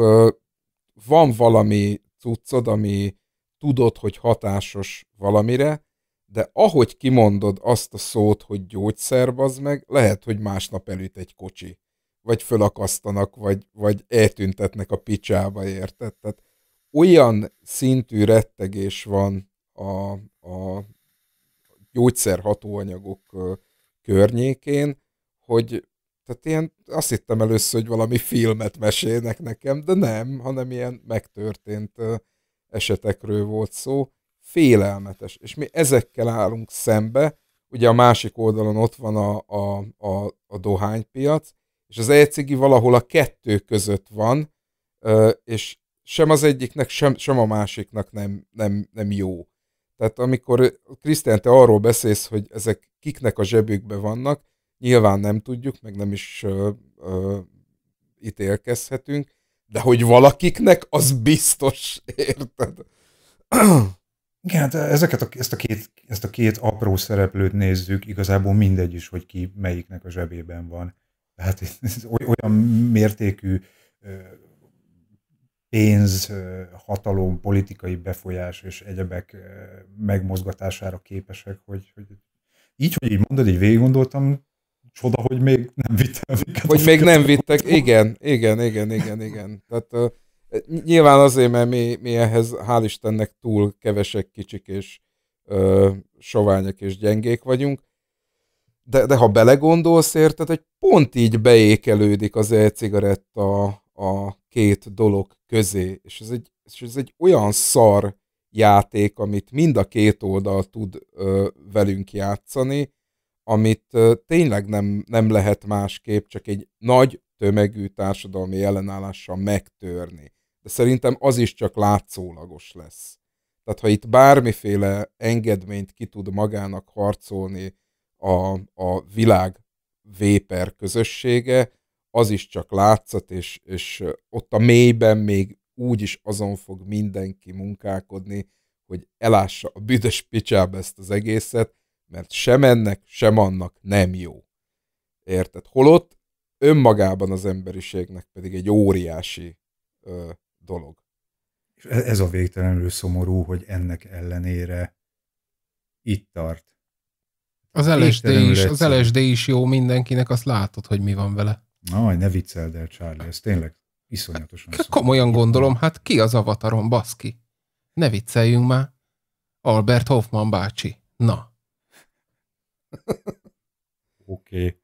van valami cuccod, ami tudod, hogy hatásos valamire, de ahogy kimondod azt a szót, hogy gyógyszer, az meg, lehet, hogy másnap elüt egy kocsi, vagy fölakasztanak, vagy, vagy eltüntetnek a picsába, érted? Tehát olyan szintű rettegés van a, a hatóanyagok környékén, hogy tehát ilyen, azt hittem először, hogy valami filmet mesélnek nekem, de nem, hanem ilyen megtörtént esetekről volt szó, félelmetes. És mi ezekkel állunk szembe, ugye a másik oldalon ott van a, a, a, a dohánypiac, és az ECG valahol a kettő között van, és sem az egyiknek, sem, sem a másiknak nem, nem, nem jó. Tehát amikor, Krisztián, te arról beszélsz, hogy ezek kiknek a zsebükbe vannak, nyilván nem tudjuk, meg nem is ö, ö, ítélkezhetünk, de hogy valakiknek, az biztos, érted? Igen, hát ezeket a, ezt, a két, ezt a két apró szereplőt nézzük, igazából mindegy is, hogy ki melyiknek a zsebében van. Tehát ez olyan mértékű pénz, hatalom, politikai befolyás és egyebek megmozgatására képesek, hogy, hogy így, hogy így mondod, így végig gondoltam, csoda, hogy még nem vittem. Hogy még nem vittek, igen, igen, igen, igen, igen. Tehát uh, nyilván azért, mert mi, mi ehhez hál' Istennek túl kevesek, kicsik és uh, soványak és gyengék vagyunk, de, de ha belegondolsz, érted, hogy pont így beékelődik az e-cigaretta a két dolog közé, és ez egy, és ez egy olyan szar játék, amit mind a két oldal tud ö, velünk játszani, amit tényleg nem, nem lehet másképp, csak egy nagy tömegű társadalmi ellenállással megtörni. De szerintem az is csak látszólagos lesz. Tehát ha itt bármiféle engedményt ki tud magának harcolni a, a világ véper közössége, az is csak látszat, és, és ott a mélyben még úgy is azon fog mindenki munkálkodni, hogy elássa a büdös picsába ezt az egészet, mert sem ennek, sem annak nem jó. Érted? Holott önmagában az emberiségnek pedig egy óriási ö, dolog. És e-, ez a végtelenül szomorú, hogy ennek ellenére itt tart. Az LSD, is, az LSD is jó mindenkinek, azt látod, hogy mi van vele. Na, ne vicceld el, Charlie, ez tényleg iszonyatosan szomorú. Komolyan gondolom, hát ki az avataron, baszki? Ne vicceljünk már. Albert Hoffman bácsi. Na. Oké. Okay.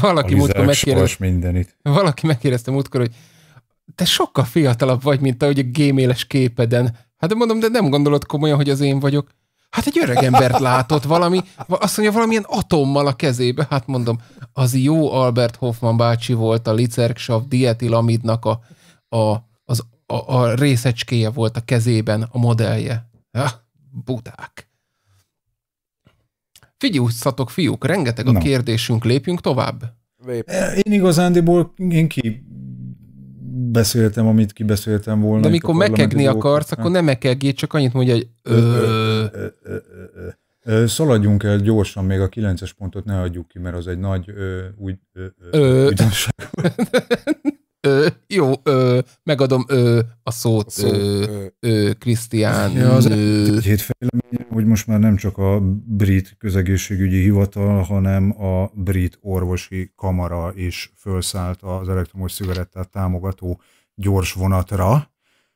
Valaki múltkor megkérdezte, mindenit. valaki megkérdezte múltkor, hogy te sokkal fiatalabb vagy, mint ahogy a géméles képeden. Hát de mondom, de nem gondolod komolyan, hogy az én vagyok. Hát egy öreg embert látott valami, azt mondja, valamilyen atommal a kezébe. Hát mondom, az jó Albert Hoffman bácsi volt a licerksav dietilamidnak a, a, az, a, a részecskéje volt a kezében, a modellje. Ha, budák. Figyelszhatok, fiúk, rengeteg a Na. kérdésünk, lépjünk tovább. Eh, én igazándiból én ki beszéltem, amit kibeszéltem volna. De amikor mekegni akarsz, akkor nem mekegj, csak annyit mondja, hogy Szaladjunk el gyorsan, még a kilences pontot ne adjuk ki, mert az egy nagy ö, úgy, ö, ö, ö. Ö, jó, ö, megadom ö, a szót, a szó, ö, ö, Krisztián. Ja, az egy hétfejlemény, hogy most már nem csak a brit közegészségügyi hivatal, hanem a brit orvosi kamara is felszállt az elektromos szigarettát támogató gyors vonatra,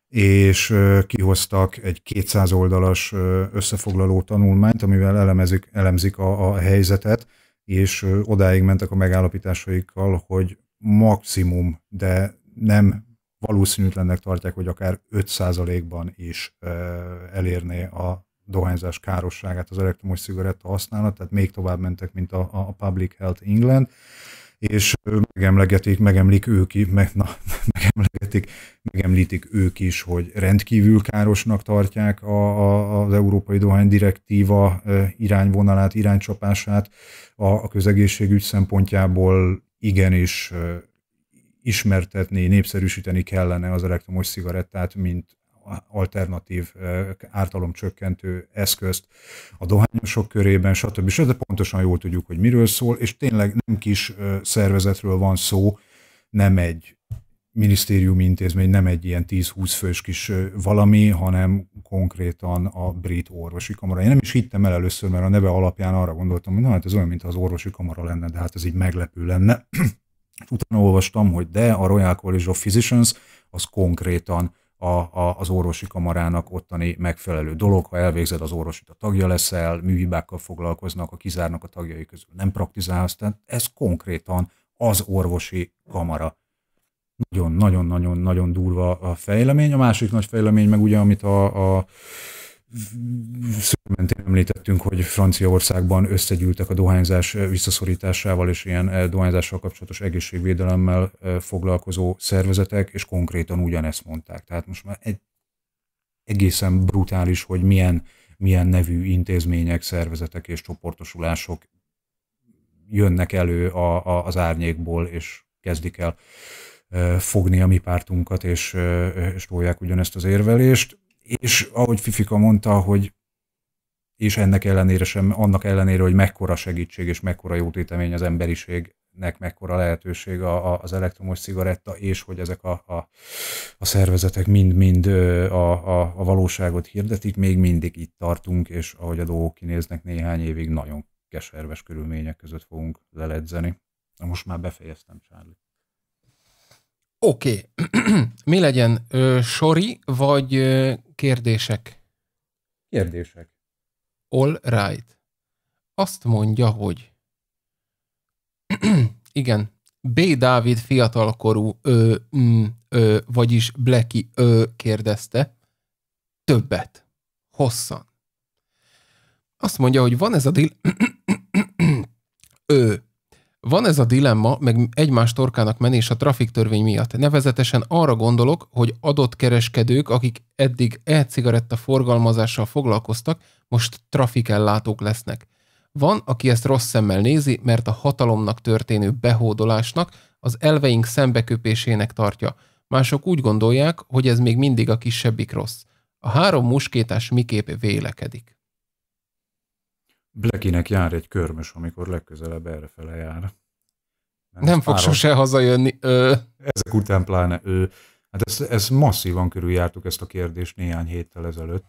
és kihoztak egy 200 oldalas összefoglaló tanulmányt, amivel elemezik, elemzik a, a helyzetet, és odáig mentek a megállapításaikkal, hogy maximum, de nem valószínűtlennek tartják, hogy akár 5%-ban is elérné a dohányzás károsságát az elektromos cigaretta használat, tehát még tovább mentek, mint a, a Public Health England, és megemlegetik, megemlik ők is, meg, na, megemlegetik, megemlítik ők is, hogy rendkívül károsnak tartják a, a, az Európai Dohány Direktíva irányvonalát, iránycsapását a, a közegészségügy szempontjából igenis ismertetni, népszerűsíteni kellene az elektromos cigarettát, mint alternatív ártalomcsökkentő eszközt a dohányosok körében, stb. De pontosan jól tudjuk, hogy miről szól, és tényleg nem kis szervezetről van szó, nem egy minisztériumi intézmény nem egy ilyen 10-20 fős kis valami, hanem konkrétan a brit orvosi kamara. Én nem is hittem el először, mert a neve alapján arra gondoltam, hogy na hát ez olyan, mint az orvosi kamara lenne, de hát ez így meglepő lenne. Utána olvastam, hogy de a Royal College of Physicians az konkrétan a, a, az orvosi kamarának ottani megfelelő dolog. Ha elvégzed az orvosit, a tagja leszel, műhibákkal foglalkoznak, a kizárnak a tagjai közül nem praktizálsz. Tehát ez konkrétan az orvosi kamara nagyon-nagyon-nagyon-nagyon durva a fejlemény. A másik nagy fejlemény meg ugye, amit a, a szörmentén említettünk, hogy Franciaországban összegyűltek a dohányzás visszaszorításával és ilyen eh, dohányzással kapcsolatos egészségvédelemmel eh, foglalkozó szervezetek, és konkrétan ugyanezt mondták. Tehát most már egy, egészen brutális, hogy milyen, milyen nevű intézmények, szervezetek és csoportosulások jönnek elő a, a, az árnyékból, és kezdik el fogni a mi pártunkat, és, és tolják ugyanezt az érvelést. És ahogy Fifika mondta, hogy és ennek ellenére sem, annak ellenére, hogy mekkora segítség és mekkora jótétemény az emberiségnek, mekkora lehetőség a, a, az elektromos cigaretta, és hogy ezek a, a, a szervezetek mind-mind a, a, a valóságot hirdetik, még mindig itt tartunk, és ahogy a dolgok kinéznek néhány évig, nagyon keserves körülmények között fogunk leledzeni. Na most már befejeztem, Charlie. Oké. Okay. Mi legyen? Ö, sori, vagy ö, kérdések? Kérdések. All right. Azt mondja, hogy igen, B. Dávid fiatalkorú, ö, m, mm, ö, vagyis Blacky ö, kérdezte, többet, hosszan. Azt mondja, hogy van ez a dil... ö, van ez a dilemma, meg egymás torkának menés a törvény miatt. Nevezetesen arra gondolok, hogy adott kereskedők, akik eddig e-cigaretta forgalmazással foglalkoztak, most trafikellátók lesznek. Van, aki ezt rossz szemmel nézi, mert a hatalomnak történő behódolásnak, az elveink szembeköpésének tartja. Mások úgy gondolják, hogy ez még mindig a kisebbik rossz. A három muskétás miképp vélekedik. Blackinek jár egy körmös, amikor legközelebb fele jár. Nem fog sose hazajönni. Ö. Ezek után pláne ő. Hát ezt, ezt masszívan körüljártuk ezt a kérdést néhány héttel ezelőtt.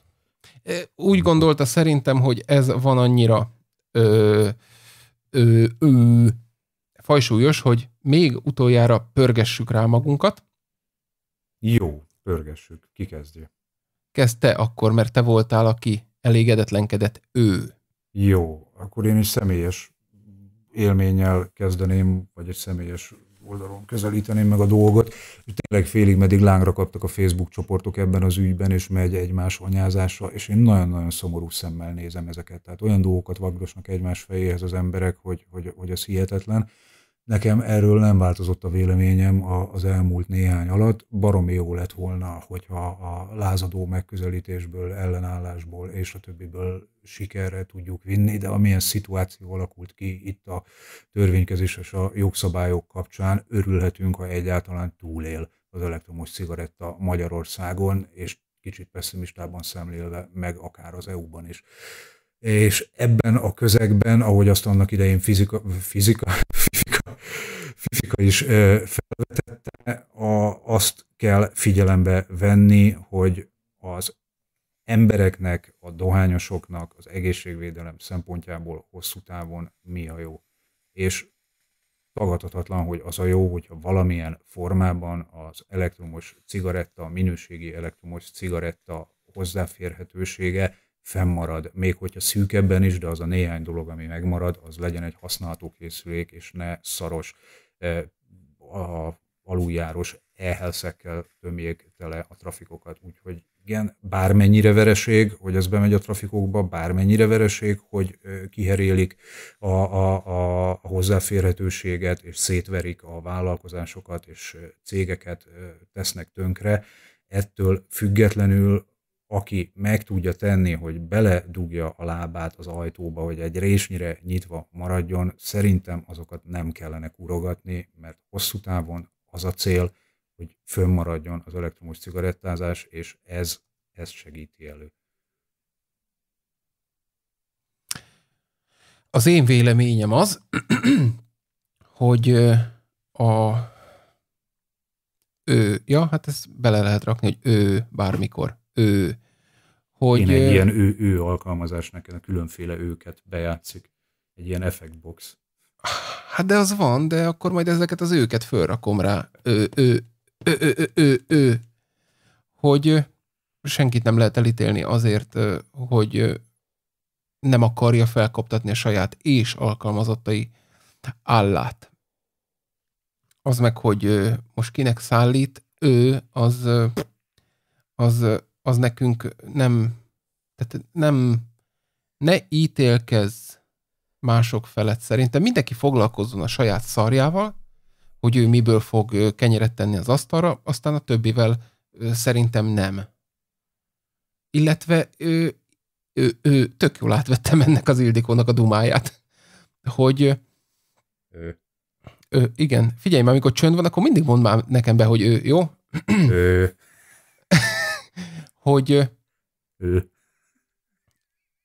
Úgy gondolta szerintem, hogy ez van annyira ö, ö, ö, fajsúlyos, hogy még utoljára pörgessük rá magunkat. Jó, pörgessük. Ki kezdje? Kezd te akkor, mert te voltál, aki elégedetlenkedett ő. Jó, akkor én is személyes élménnyel kezdeném, vagy egy személyes oldalon közelíteném meg a dolgot. És tényleg félig meddig lángra kaptak a Facebook csoportok ebben az ügyben, és megy egymás anyázásra, és én nagyon-nagyon szomorú szemmel nézem ezeket. Tehát olyan dolgokat vagdosnak egymás fejéhez az emberek, hogy, hogy, hogy ez hihetetlen. Nekem erről nem változott a véleményem az elmúlt néhány alatt. Baromi jó lett volna, hogyha a lázadó megközelítésből, ellenállásból és a többiből sikerre tudjuk vinni, de amilyen szituáció alakult ki itt a törvénykezés és a jogszabályok kapcsán, örülhetünk, ha egyáltalán túlél az elektromos cigaretta Magyarországon, és kicsit pessimistában szemlélve, meg akár az EU-ban is és ebben a közegben, ahogy azt annak idején fizika, fizika, Fifika is felvetette, a, azt kell figyelembe venni, hogy az embereknek, a dohányosoknak az egészségvédelem szempontjából hosszú távon mi a jó. És tagadhatatlan, hogy az a jó, hogyha valamilyen formában az elektromos cigaretta, a minőségi elektromos cigaretta hozzáférhetősége fennmarad, még hogyha szűkebben is, de az a néhány dolog, ami megmarad, az legyen egy használható készülék, és ne szaros a aluljáros e-helszekkel tömjék tele a trafikokat. Úgyhogy igen, bármennyire vereség, hogy ez bemegy a trafikokba, bármennyire vereség, hogy kiherélik a, a, a hozzáférhetőséget, és szétverik a vállalkozásokat, és cégeket tesznek tönkre, ettől függetlenül aki meg tudja tenni, hogy beledugja a lábát az ajtóba, hogy egy résnyire nyitva maradjon, szerintem azokat nem kellene kurogatni, mert hosszú távon az a cél, hogy fönnmaradjon az elektromos cigarettázás, és ez, ezt segíti elő. Az én véleményem az, hogy a ő, ja, hát ezt bele lehet rakni, hogy ő bármikor ő. Hogy, Én egy ilyen ő, ő alkalmazás a különféle őket bejátszik. Egy ilyen effektbox. Hát de az van, de akkor majd ezeket az őket fölrakom rá. Ő, ő, ő, ő, ő, ő, ő. Hogy senkit nem lehet elítélni azért, hogy nem akarja felkoptatni a saját és alkalmazottai állát. Az meg, hogy most kinek szállít, ő az, az az nekünk nem, tehát nem, ne ítélkezz mások felett. Szerintem mindenki foglalkozzon a saját szarjával, hogy ő miből fog kenyeret tenni az asztalra, aztán a többivel szerintem nem. Illetve ő, ő, ő tök jól átvettem ennek az Ildikónak a dumáját, hogy ő. Ő, igen, figyelj már, amikor csönd van, akkor mindig mond már nekem be, hogy ő, jó? Ő hogy ő.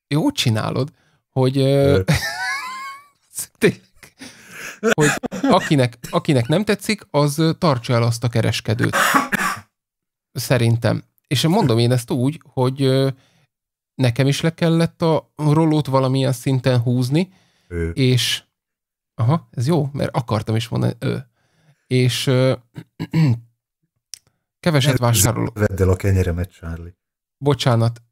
Jó, úgy csinálod, hogy hogy akinek, akinek nem tetszik, az tartsa el azt a kereskedőt. Szerintem. És mondom én ezt úgy, hogy nekem is le kellett a rolót valamilyen szinten húzni, ő. és aha, ez jó, mert akartam is mondani ő. És Keveset vásárolok. Vedd el a kenyeremet, Charlie. Bocsánat.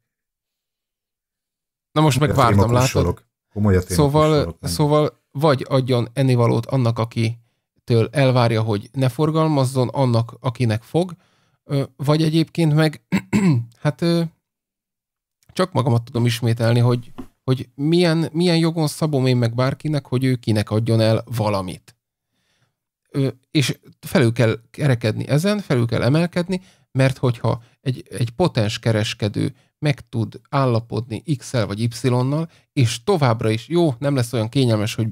Na most megvártam látod? Komolyat én szóval, szóval vagy adjon ennivalót annak, aki től elvárja, hogy ne forgalmazzon, annak, akinek fog, vagy egyébként meg, hát csak magamat tudom ismételni, hogy, hogy milyen, milyen jogon szabom én meg bárkinek, hogy ő kinek adjon el valamit és felül kell kerekedni ezen, felül kell emelkedni, mert hogyha egy, egy potens kereskedő meg tud állapodni X-el vagy Y-nal, és továbbra is jó, nem lesz olyan kényelmes, hogy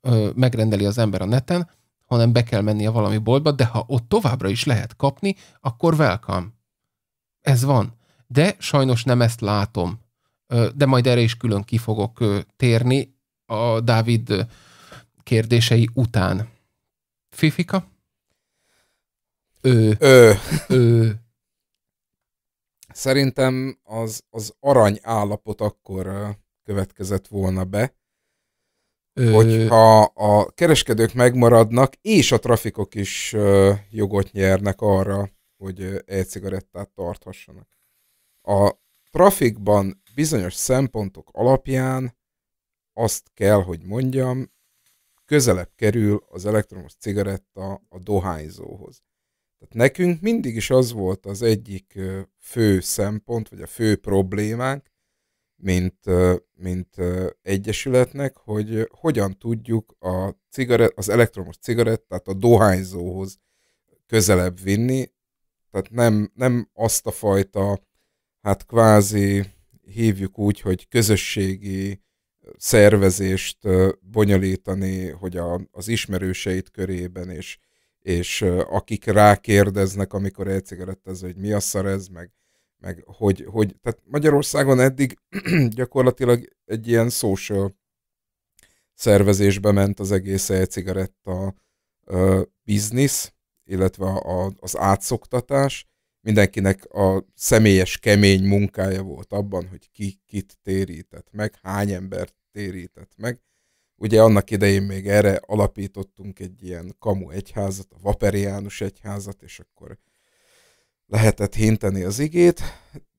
ö, megrendeli az ember a neten, hanem be kell mennie valami boltba, de ha ott továbbra is lehet kapni, akkor welcome. Ez van. De sajnos nem ezt látom. Ö, de majd erre is külön kifogok ö, térni a Dávid kérdései után. Fifika. Ő. Ő. ő. Szerintem az, az arany állapot akkor következett volna be, Ö... hogyha a kereskedők megmaradnak, és a trafikok is jogot nyernek arra, hogy egy cigarettát tarthassanak. A trafikban bizonyos szempontok alapján azt kell, hogy mondjam, közelebb kerül az elektromos cigaretta a dohányzóhoz. Tehát nekünk mindig is az volt az egyik fő szempont, vagy a fő problémánk, mint, mint egyesületnek, hogy hogyan tudjuk a cigaret, az elektromos cigarettát a dohányzóhoz közelebb vinni, tehát nem, nem azt a fajta, hát kvázi hívjuk úgy, hogy közösségi szervezést bonyolítani, hogy a, az ismerőseit körében, és, és akik rákérdeznek, amikor elcigarettáz, hogy mi a szar ez, meg, meg hogy, hogy, tehát Magyarországon eddig gyakorlatilag egy ilyen social szervezésbe ment az egész e-cigaretta biznisz, illetve a, az átszoktatás, mindenkinek a személyes kemény munkája volt abban, hogy ki kit térített meg, hány embert térített meg. Ugye annak idején még erre alapítottunk egy ilyen kamu egyházat, a Vaperiánus egyházat, és akkor lehetett hinteni az igét,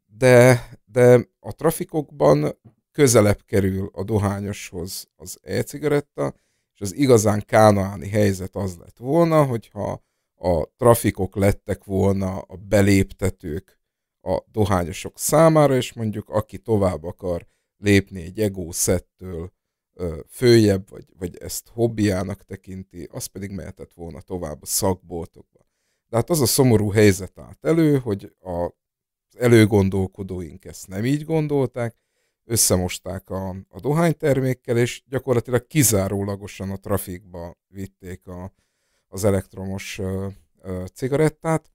de, de a trafikokban közelebb kerül a dohányoshoz az e-cigaretta, és az igazán kánaáni helyzet az lett volna, hogyha a trafikok lettek volna a beléptetők a dohányosok számára, és mondjuk aki tovább akar lépni egy egószettől följebb, vagy, vagy ezt hobbiának tekinti, az pedig mehetett volna tovább a szakboltokba. De hát az a szomorú helyzet állt elő, hogy a, az előgondolkodóink ezt nem így gondolták, összemosták a, a dohánytermékkel, és gyakorlatilag kizárólagosan a trafikba vitték a, az elektromos cigarettát.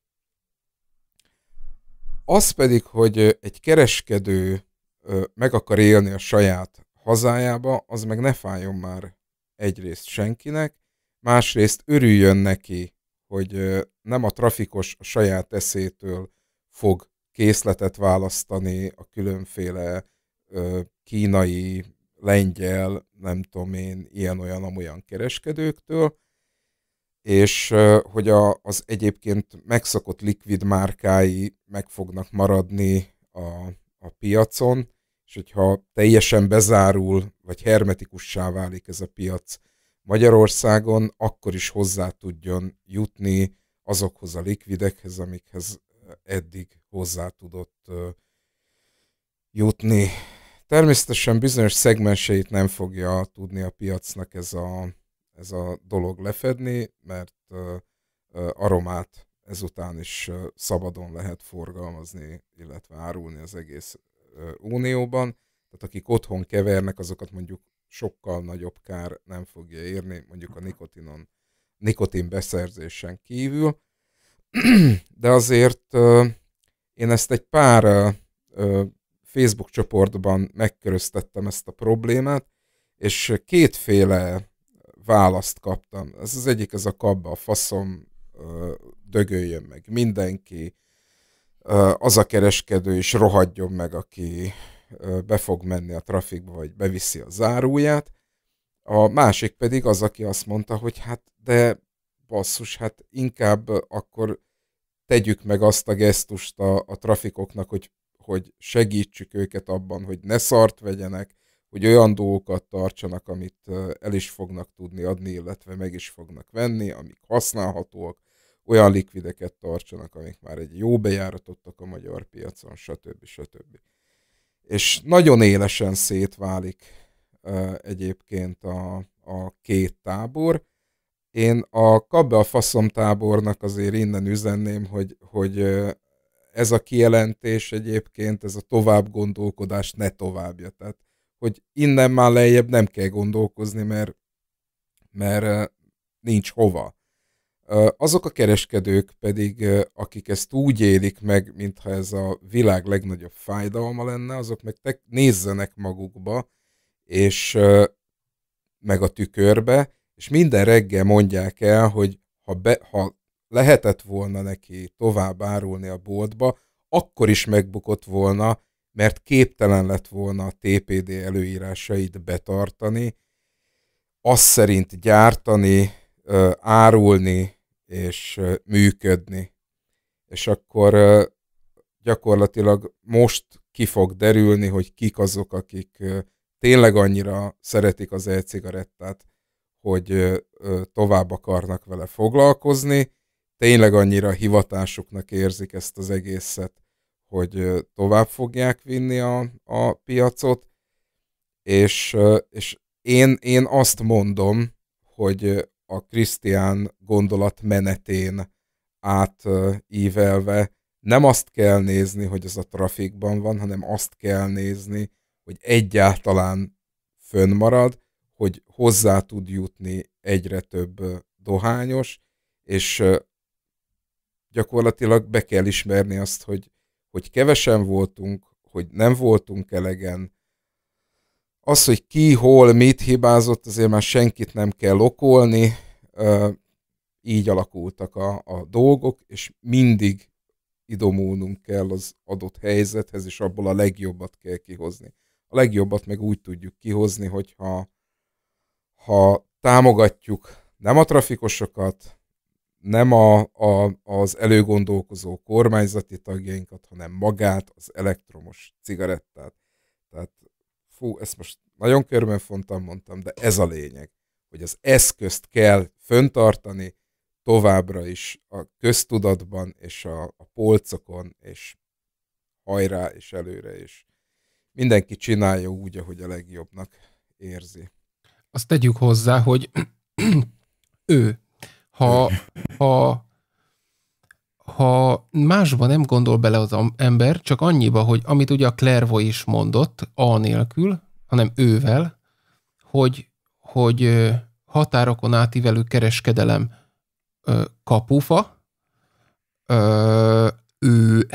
Az pedig, hogy egy kereskedő meg akar élni a saját hazájába, az meg ne fájjon már egyrészt senkinek, másrészt örüljön neki, hogy nem a trafikos a saját eszétől fog készletet választani a különféle kínai, lengyel, nem tudom én, ilyen-olyan-amolyan kereskedőktől, és hogy a, az egyébként megszokott likvid márkái meg fognak maradni a, a piacon, és hogyha teljesen bezárul, vagy hermetikussá válik ez a piac Magyarországon, akkor is hozzá tudjon jutni azokhoz a likvidekhez, amikhez eddig hozzá tudott jutni. Természetesen bizonyos szegmenseit nem fogja tudni a piacnak ez a ez a dolog lefedni, mert aromát ezután is szabadon lehet forgalmazni, illetve árulni az egész unióban. Tehát akik otthon kevernek, azokat mondjuk sokkal nagyobb kár nem fogja érni, mondjuk a nikotinon, nikotin beszerzésen kívül. De azért én ezt egy pár Facebook csoportban megköröztettem ezt a problémát, és kétféle választ kaptam. Ez az egyik, ez a kabba, a faszom dögöljön meg mindenki, az a kereskedő is rohadjon meg, aki be fog menni a trafikba, vagy beviszi a záróját. A másik pedig az, aki azt mondta, hogy hát de basszus, hát inkább akkor tegyük meg azt a gesztust a, a trafikoknak, hogy, hogy segítsük őket abban, hogy ne szart vegyenek, hogy olyan dolgokat tartsanak, amit el is fognak tudni adni, illetve meg is fognak venni, amik használhatóak, olyan likvideket tartsanak, amik már egy jó bejáratottak a magyar piacon, stb. stb. És nagyon élesen szétválik egyébként a, a két tábor. Én a kabbe a faszom tábornak azért innen üzenném, hogy, hogy ez a kijelentés egyébként, ez a tovább gondolkodás ne továbbja. Tehát hogy innen már lejjebb nem kell gondolkozni, mert, mert nincs hova. Azok a kereskedők pedig, akik ezt úgy élik meg, mintha ez a világ legnagyobb fájdalma lenne, azok meg te nézzenek magukba, és meg a tükörbe, és minden reggel mondják el, hogy ha, be, ha lehetett volna neki tovább árulni a boltba, akkor is megbukott volna, mert képtelen lett volna a TPD előírásait betartani, azt szerint gyártani, árulni és működni. És akkor gyakorlatilag most ki fog derülni, hogy kik azok, akik tényleg annyira szeretik az e-cigarettát, hogy tovább akarnak vele foglalkozni, tényleg annyira hivatásuknak érzik ezt az egészet, hogy tovább fogják vinni a, a piacot, és, és én, én azt mondom, hogy a Krisztián gondolat menetén átívelve nem azt kell nézni, hogy ez a trafikban van, hanem azt kell nézni, hogy egyáltalán fönnmarad, hogy hozzá tud jutni egyre több dohányos, és gyakorlatilag be kell ismerni azt, hogy hogy kevesen voltunk, hogy nem voltunk elegen. Az, hogy ki, hol, mit hibázott, azért már senkit nem kell okolni. Így alakultak a, a dolgok, és mindig idomulnunk kell az adott helyzethez, és abból a legjobbat kell kihozni. A legjobbat meg úgy tudjuk kihozni, hogyha ha támogatjuk nem a trafikosokat, nem a, a, az előgondolkozó kormányzati tagjainkat, hanem magát, az elektromos cigarettát. Tehát fú, ezt most nagyon körbenfontan mondtam, de ez a lényeg, hogy az eszközt kell föntartani továbbra is a köztudatban és a, a polcokon, és hajrá, és előre, és mindenki csinálja úgy, ahogy a legjobbnak érzi. Azt tegyük hozzá, hogy ő ha, ha, ha másban nem gondol bele az ember, csak annyiba, hogy amit ugye a Clairvo is mondott, a nélkül, hanem ővel, hogy, hogy határokon átívelő kereskedelem kapufa, ő,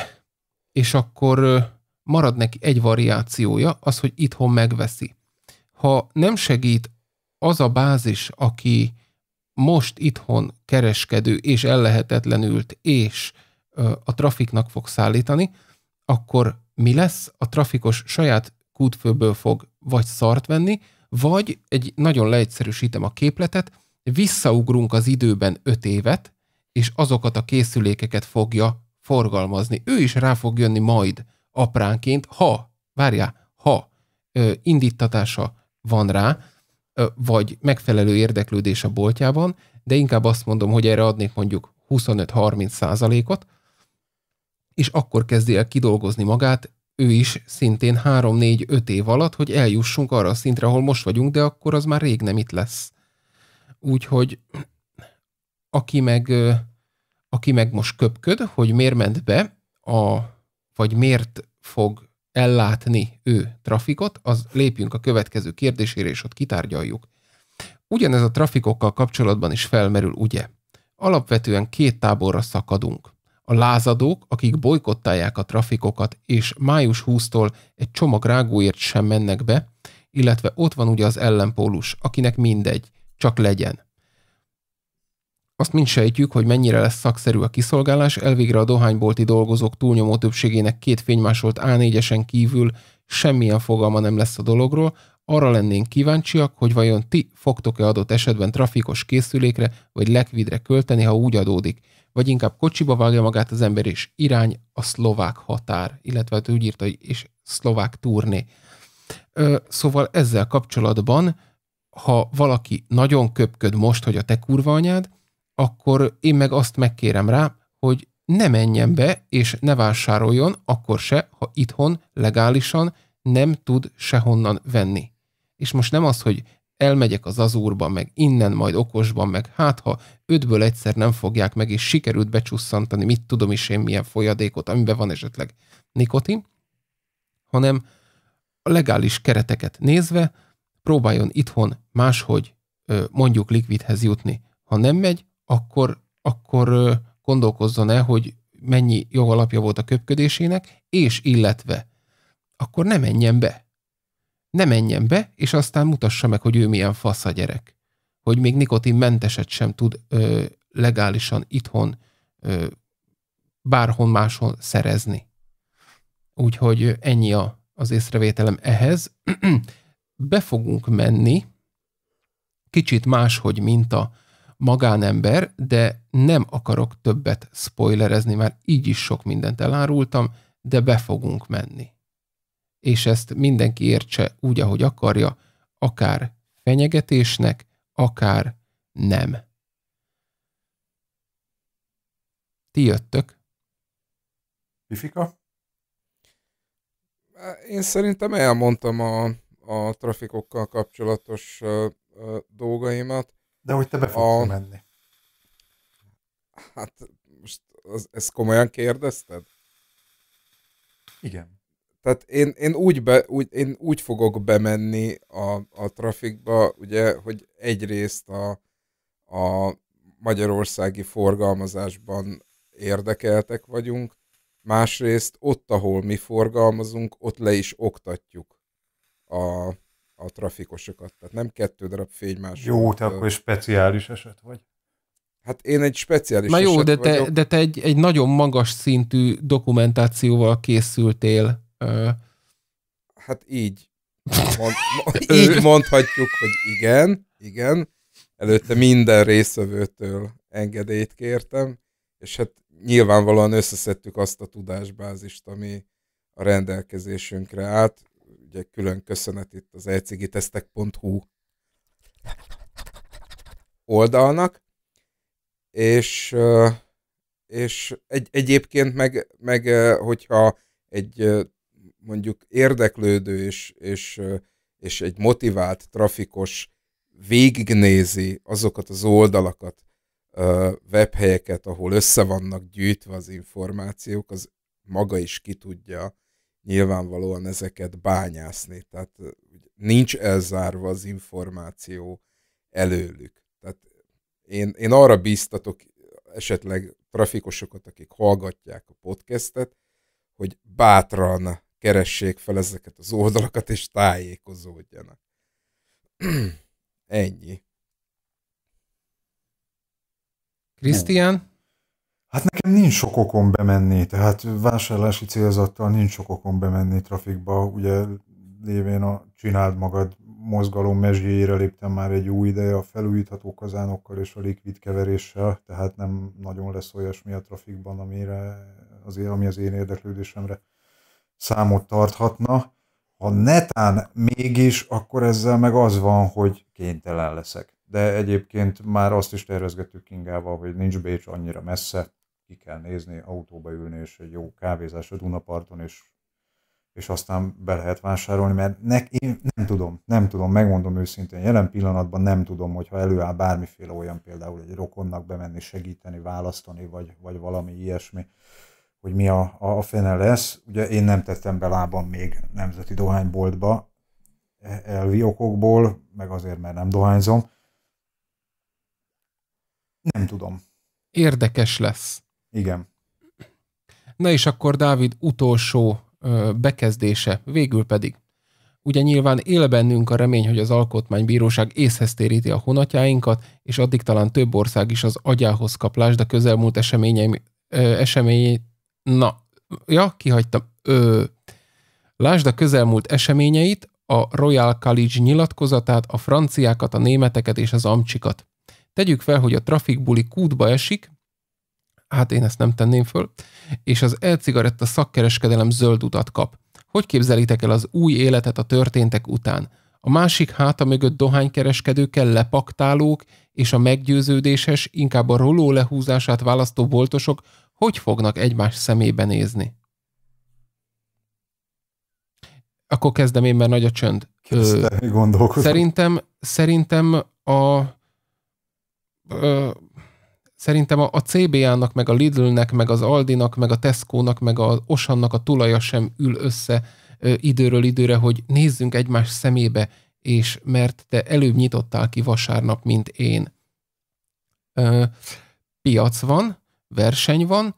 és akkor marad neki egy variációja, az, hogy itthon megveszi. Ha nem segít az a bázis, aki most itthon kereskedő és ellehetetlenült, és a trafiknak fog szállítani, akkor mi lesz? A trafikos saját kútfőből fog vagy szart venni, vagy egy nagyon leegyszerűsítem a képletet, visszaugrunk az időben öt évet, és azokat a készülékeket fogja forgalmazni. Ő is rá fog jönni majd apránként, ha, várjál, ha ö, indítatása van rá, vagy megfelelő érdeklődés a boltjában, de inkább azt mondom, hogy erre adnék mondjuk 25-30 százalékot, és akkor kezdi el kidolgozni magát, ő is szintén 3-4-5 év alatt, hogy eljussunk arra a szintre, ahol most vagyunk, de akkor az már rég nem itt lesz. Úgyhogy aki meg, aki meg most köpköd, hogy miért ment be, a, vagy miért fog ellátni ő trafikot, az lépjünk a következő kérdésére, és ott kitárgyaljuk. Ugyanez a trafikokkal kapcsolatban is felmerül, ugye? Alapvetően két táborra szakadunk. A lázadók, akik bolykottálják a trafikokat, és május 20-tól egy csomag rágóért sem mennek be, illetve ott van ugye az ellenpólus, akinek mindegy, csak legyen. Azt mind sejtjük, hogy mennyire lesz szakszerű a kiszolgálás, elvégre a dohánybolti dolgozók túlnyomó többségének két fénymásolt A4-esen kívül semmilyen fogalma nem lesz a dologról, arra lennénk kíváncsiak, hogy vajon ti fogtok-e adott esetben trafikos készülékre vagy lekvidre költeni, ha úgy adódik, vagy inkább kocsiba vágja magát az ember, és irány a szlovák határ, illetve hát úgy írta, hogy és szlovák turné. Ö, szóval ezzel kapcsolatban, ha valaki nagyon köpköd most, hogy a te kurva anyád, akkor én meg azt megkérem rá, hogy ne menjen be és ne vásároljon, akkor se, ha itthon legálisan nem tud sehonnan venni. És most nem az, hogy elmegyek az azúrba, meg innen, majd okosban, meg hát ha ötből egyszer nem fogják meg, és sikerült becsusszantani, mit tudom is én, milyen folyadékot, amiben van esetleg nikotin, hanem a legális kereteket nézve próbáljon itthon máshogy mondjuk likvidhez jutni. Ha nem megy, akkor, akkor gondolkozzon el, hogy mennyi jogalapja volt a köpködésének, és illetve akkor ne menjen be. Ne menjen be, és aztán mutassa meg, hogy ő milyen fasz a gyerek. Hogy még nikotinmenteset sem tud ö, legálisan itthon ö, bárhol máshol szerezni. Úgyhogy ennyi a, az észrevételem ehhez. Be fogunk menni kicsit máshogy, mint a magánember, de nem akarok többet spoilerezni, már így is sok mindent elárultam, de be fogunk menni. És ezt mindenki értse úgy, ahogy akarja, akár fenyegetésnek, akár nem. Ti jöttök. Pifika? Én szerintem elmondtam a, a trafikokkal kapcsolatos uh, uh, dolgaimat. De hogy te be fogsz a... menni. Hát most az, ezt komolyan kérdezted? Igen. Tehát én, én, úgy, be, úgy, én úgy fogok bemenni a, a trafikba, ugye, hogy egyrészt a, a magyarországi forgalmazásban érdekeltek vagyunk, másrészt ott, ahol mi forgalmazunk, ott le is oktatjuk a, a trafikosokat. Tehát nem kettő darab fénymás. Jó, te akkor egy speciális eset vagy. Hát én egy speciális Na jó, de te, vagyok. de te egy, egy nagyon magas szintű dokumentációval készültél. Hát így. Mond, így mondhatjuk, hogy igen, igen. Előtte minden részövőtől engedélyt kértem, és hát nyilvánvalóan összeszedtük azt a tudásbázist, ami a rendelkezésünkre állt ugye külön köszönet itt az elcigitesztek.hu oldalnak, és, és egy, egyébként meg, meg hogyha egy mondjuk érdeklődő és, és, és egy motivált trafikos végignézi azokat az oldalakat, webhelyeket, ahol össze vannak gyűjtve az információk, az maga is ki tudja nyilvánvalóan ezeket bányászni. Tehát nincs elzárva az információ előlük. Tehát én, én arra bíztatok esetleg trafikosokat, akik hallgatják a podcastet, hogy bátran keressék fel ezeket az oldalakat, és tájékozódjanak. Ennyi. Krisztián? Hát nekem nincs sok okom bemenni, tehát vásárlási célzattal nincs sok okom bemenni trafikba, ugye lévén a csináld magad mozgalom mezsjére léptem már egy új ideje a felújítható kazánokkal és a likvid keveréssel, tehát nem nagyon lesz olyasmi a trafikban, amire az, ami az én érdeklődésemre számot tarthatna. Ha netán mégis, akkor ezzel meg az van, hogy kénytelen leszek. De egyébként már azt is tervezgettük Kingával, hogy nincs Bécs annyira messze, ki kell nézni, autóba ülni, és egy jó kávézás a Dunaparton, és, és aztán be lehet vásárolni, mert nek, én nem tudom, nem tudom, megmondom őszintén, jelen pillanatban nem tudom, hogyha előáll bármiféle olyan például egy rokonnak bemenni, segíteni, választani, vagy, vagy valami ilyesmi, hogy mi a, a, a fene lesz. Ugye én nem tettem be lábam még nemzeti dohányboltba, e, elvi okokból, meg azért, mert nem dohányzom. Nem tudom. Érdekes lesz. Igen. Na és akkor Dávid utolsó ö, bekezdése, végül pedig. Ugye nyilván él bennünk a remény, hogy az alkotmánybíróság észhez téríti a honatjáinkat, és addig talán több ország is az agyához kaplás, de közelmúlt eseményeim, ö, eseményei, na, ja, kihagytam, ö, lásd a közelmúlt eseményeit, a Royal College nyilatkozatát, a franciákat, a németeket és az amcsikat. Tegyük fel, hogy a trafikbuli kútba esik, hát én ezt nem tenném föl, és az e-cigaretta szakkereskedelem zöld utat kap. Hogy képzelitek el az új életet a történtek után? A másik háta mögött dohánykereskedőkkel lepaktálók és a meggyőződéses, inkább a roló lehúzását választó boltosok hogy fognak egymás szemébe nézni? Akkor kezdem én, mert nagy a csönd. Ö, szerintem, szerintem a Szerintem a, a CBA-nak, meg a Lidl-nek, meg az Aldi-nak, meg a Tesco-nak, meg az Osannak a tulaja sem ül össze ö, időről időre, hogy nézzünk egymás szemébe, és mert te előbb nyitottál ki vasárnap, mint én. Ö, piac van, verseny van,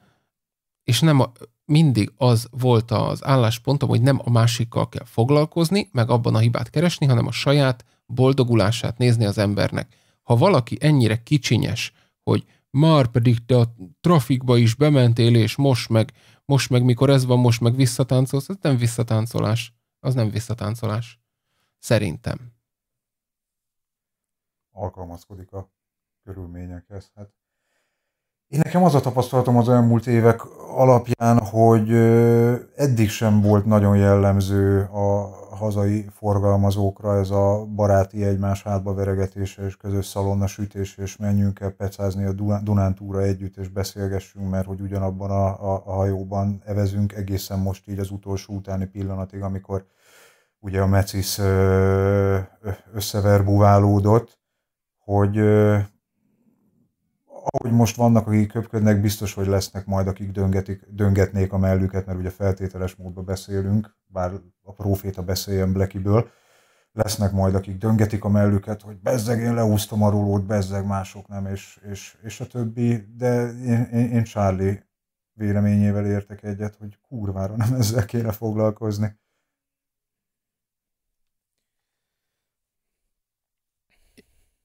és nem a, mindig az volt az álláspontom, hogy nem a másikkal kell foglalkozni, meg abban a hibát keresni, hanem a saját boldogulását nézni az embernek. Ha valaki ennyire kicsinyes, hogy már pedig te a trafikba is bementél, és most meg, most meg mikor ez van, most meg visszatáncolsz, ez nem visszatáncolás. Az nem visszatáncolás. Szerintem. Alkalmazkodik a körülményekhez. Hát én nekem az a tapasztalatom az elmúlt évek alapján, hogy eddig sem volt nagyon jellemző a hazai forgalmazókra ez a baráti egymás hátba veregetése és közös szalonna sütés, és menjünk el pecázni a Dunántúra együtt, és beszélgessünk, mert hogy ugyanabban a, a, a hajóban evezünk egészen most így az utolsó utáni pillanatig, amikor ugye a Mecis összeverbúválódott, hogy ahogy most vannak, akik köpködnek, biztos, hogy lesznek majd, akik döngetik, döngetnék a mellüket, mert ugye feltételes módban beszélünk, bár a proféta beszéljen Blackiből, lesznek majd, akik döngetik a mellüket, hogy bezzeg, én leúztam a rólót, bezzeg, mások nem, és, és, és a többi, de én, én, én Charlie véleményével értek egyet, hogy kurvára nem ezzel kéne foglalkozni.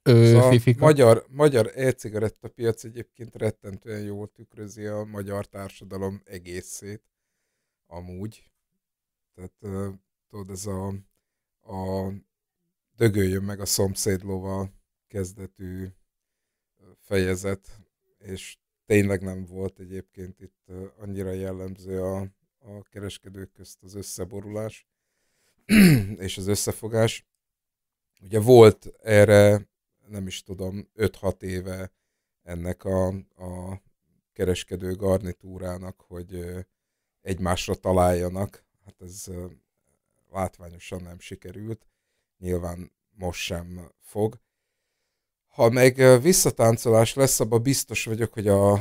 Ö, a fifika. magyar, magyar e-cigaretta piac egyébként rettentően jól tükrözi a magyar társadalom egészét amúgy. Tehát tudod, ez a, a dögöljön meg a szomszéd lova kezdetű fejezet, és tényleg nem volt egyébként itt annyira jellemző a, a kereskedők közt az összeborulás és az összefogás. Ugye volt erre nem is tudom, 5-6 éve ennek a, a kereskedő garnitúrának, hogy egymásra találjanak. Hát ez látványosan nem sikerült. Nyilván most sem fog. Ha meg visszatáncolás lesz, abban biztos vagyok, hogy a,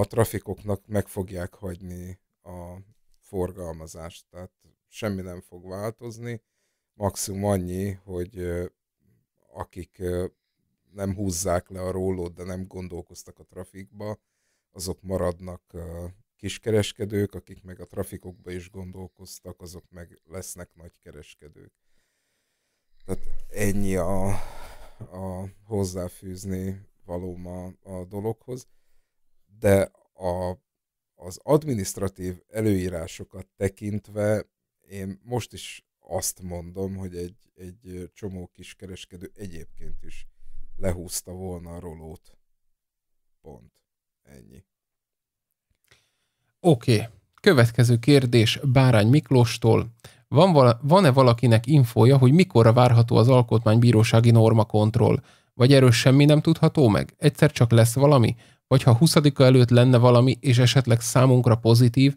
a trafikoknak meg fogják hagyni a forgalmazást. Tehát semmi nem fog változni. Maximum annyi, hogy akik nem húzzák le a rólót, de nem gondolkoztak a trafikba, azok maradnak kiskereskedők, akik meg a trafikokba is gondolkoztak, azok meg lesznek nagykereskedők. Tehát ennyi a, a hozzáfűzni való ma a dologhoz, de a, az administratív előírásokat tekintve én most is azt mondom, hogy egy, egy csomó kiskereskedő egyébként is lehúzta volna a rolót. Pont. Ennyi. Oké. Okay. Következő kérdés Bárány Miklóstól. Van vala, van-e valakinek infója, hogy mikorra várható az alkotmánybírósági normakontroll? Vagy erről semmi nem tudható meg? Egyszer csak lesz valami? Vagy ha 20 előtt lenne valami, és esetleg számunkra pozitív,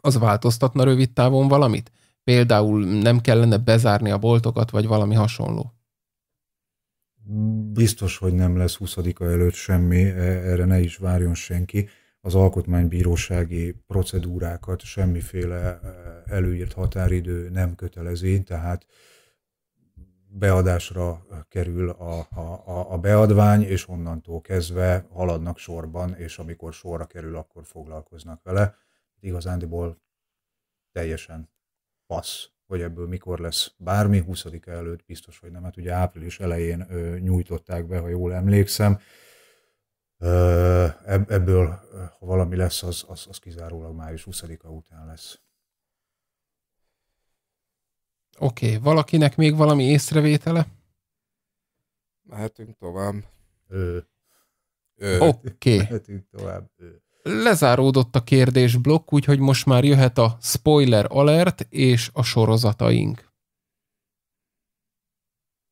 az változtatna rövid távon valamit? Például nem kellene bezárni a boltokat, vagy valami hasonló biztos, hogy nem lesz 20 előtt semmi, e, erre ne is várjon senki. Az alkotmánybírósági procedúrákat semmiféle e, előírt határidő nem kötelezi, tehát beadásra kerül a, a, a beadvány, és onnantól kezdve haladnak sorban, és amikor sorra kerül, akkor foglalkoznak vele. Igazándiból teljesen passz hogy ebből mikor lesz bármi, 20 -e előtt biztos, hogy nem, hát ugye április elején ö, nyújtották be, ha jól emlékszem. Ö, ebből, ha valami lesz, az, az, az kizárólag május 20-a után lesz. Oké, okay. valakinek még valami észrevétele? Mehetünk tovább. Oké. Okay. Mehetünk tovább. Ö. Lezáródott a kérdésblokk, úgyhogy most már jöhet a spoiler alert és a sorozataink.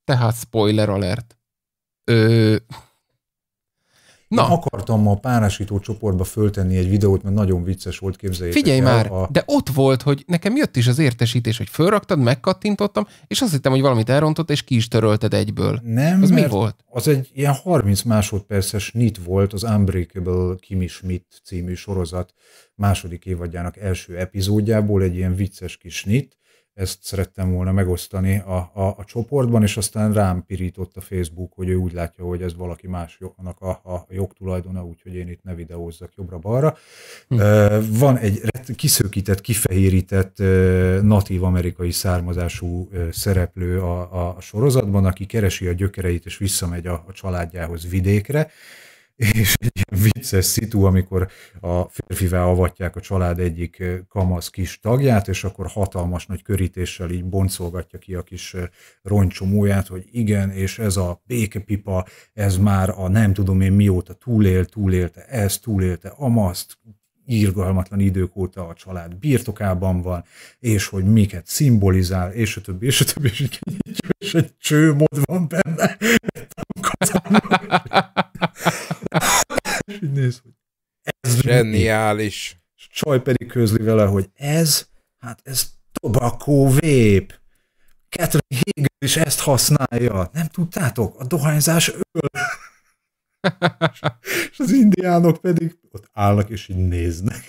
Tehát spoiler alert. Ö... Na. Én akartam a párásító csoportba föltenni egy videót, mert nagyon vicces volt, képzeljétek Figyelj el, már, a... de ott volt, hogy nekem jött is az értesítés, hogy fölraktad, megkattintottam, és azt hittem, hogy valamit elrontott, és ki is törölted egyből. Nem, az mi volt? Az egy ilyen 30 másodperces nit volt az Unbreakable Kimi Schmidt című sorozat második évadjának első epizódjából, egy ilyen vicces kis nit, ezt szerettem volna megosztani a, a, a csoportban, és aztán rám pirított a Facebook, hogy ő úgy látja, hogy ez valaki másnak a, a jogtulajdona, úgyhogy én itt ne videózzak jobbra-balra. Hm. Van egy kiszökített, kifehérített natív amerikai származású szereplő a, a sorozatban, aki keresi a gyökereit és visszamegy a, a családjához vidékre, és egy ilyen vicces szitu, amikor a férfivel avatják a család egyik kamasz kis tagját, és akkor hatalmas nagy körítéssel így boncolgatja ki a kis roncsomóját, hogy igen, és ez a békepipa, ez már a nem tudom én mióta túlél, túlélte ez, túlélte amaszt, írgalmatlan idők óta a család birtokában van, és hogy miket szimbolizál, és a többi, és a többi, és egy, és egy csőmód van benne. és így néz, hogy ez Zseniális. Csaj pedig közli vele, hogy ez, hát ez tobakó vép. Catherine Higgs is ezt használja. Nem tudtátok? A dohányzás öl. és az indiánok pedig ott állnak és így néznek.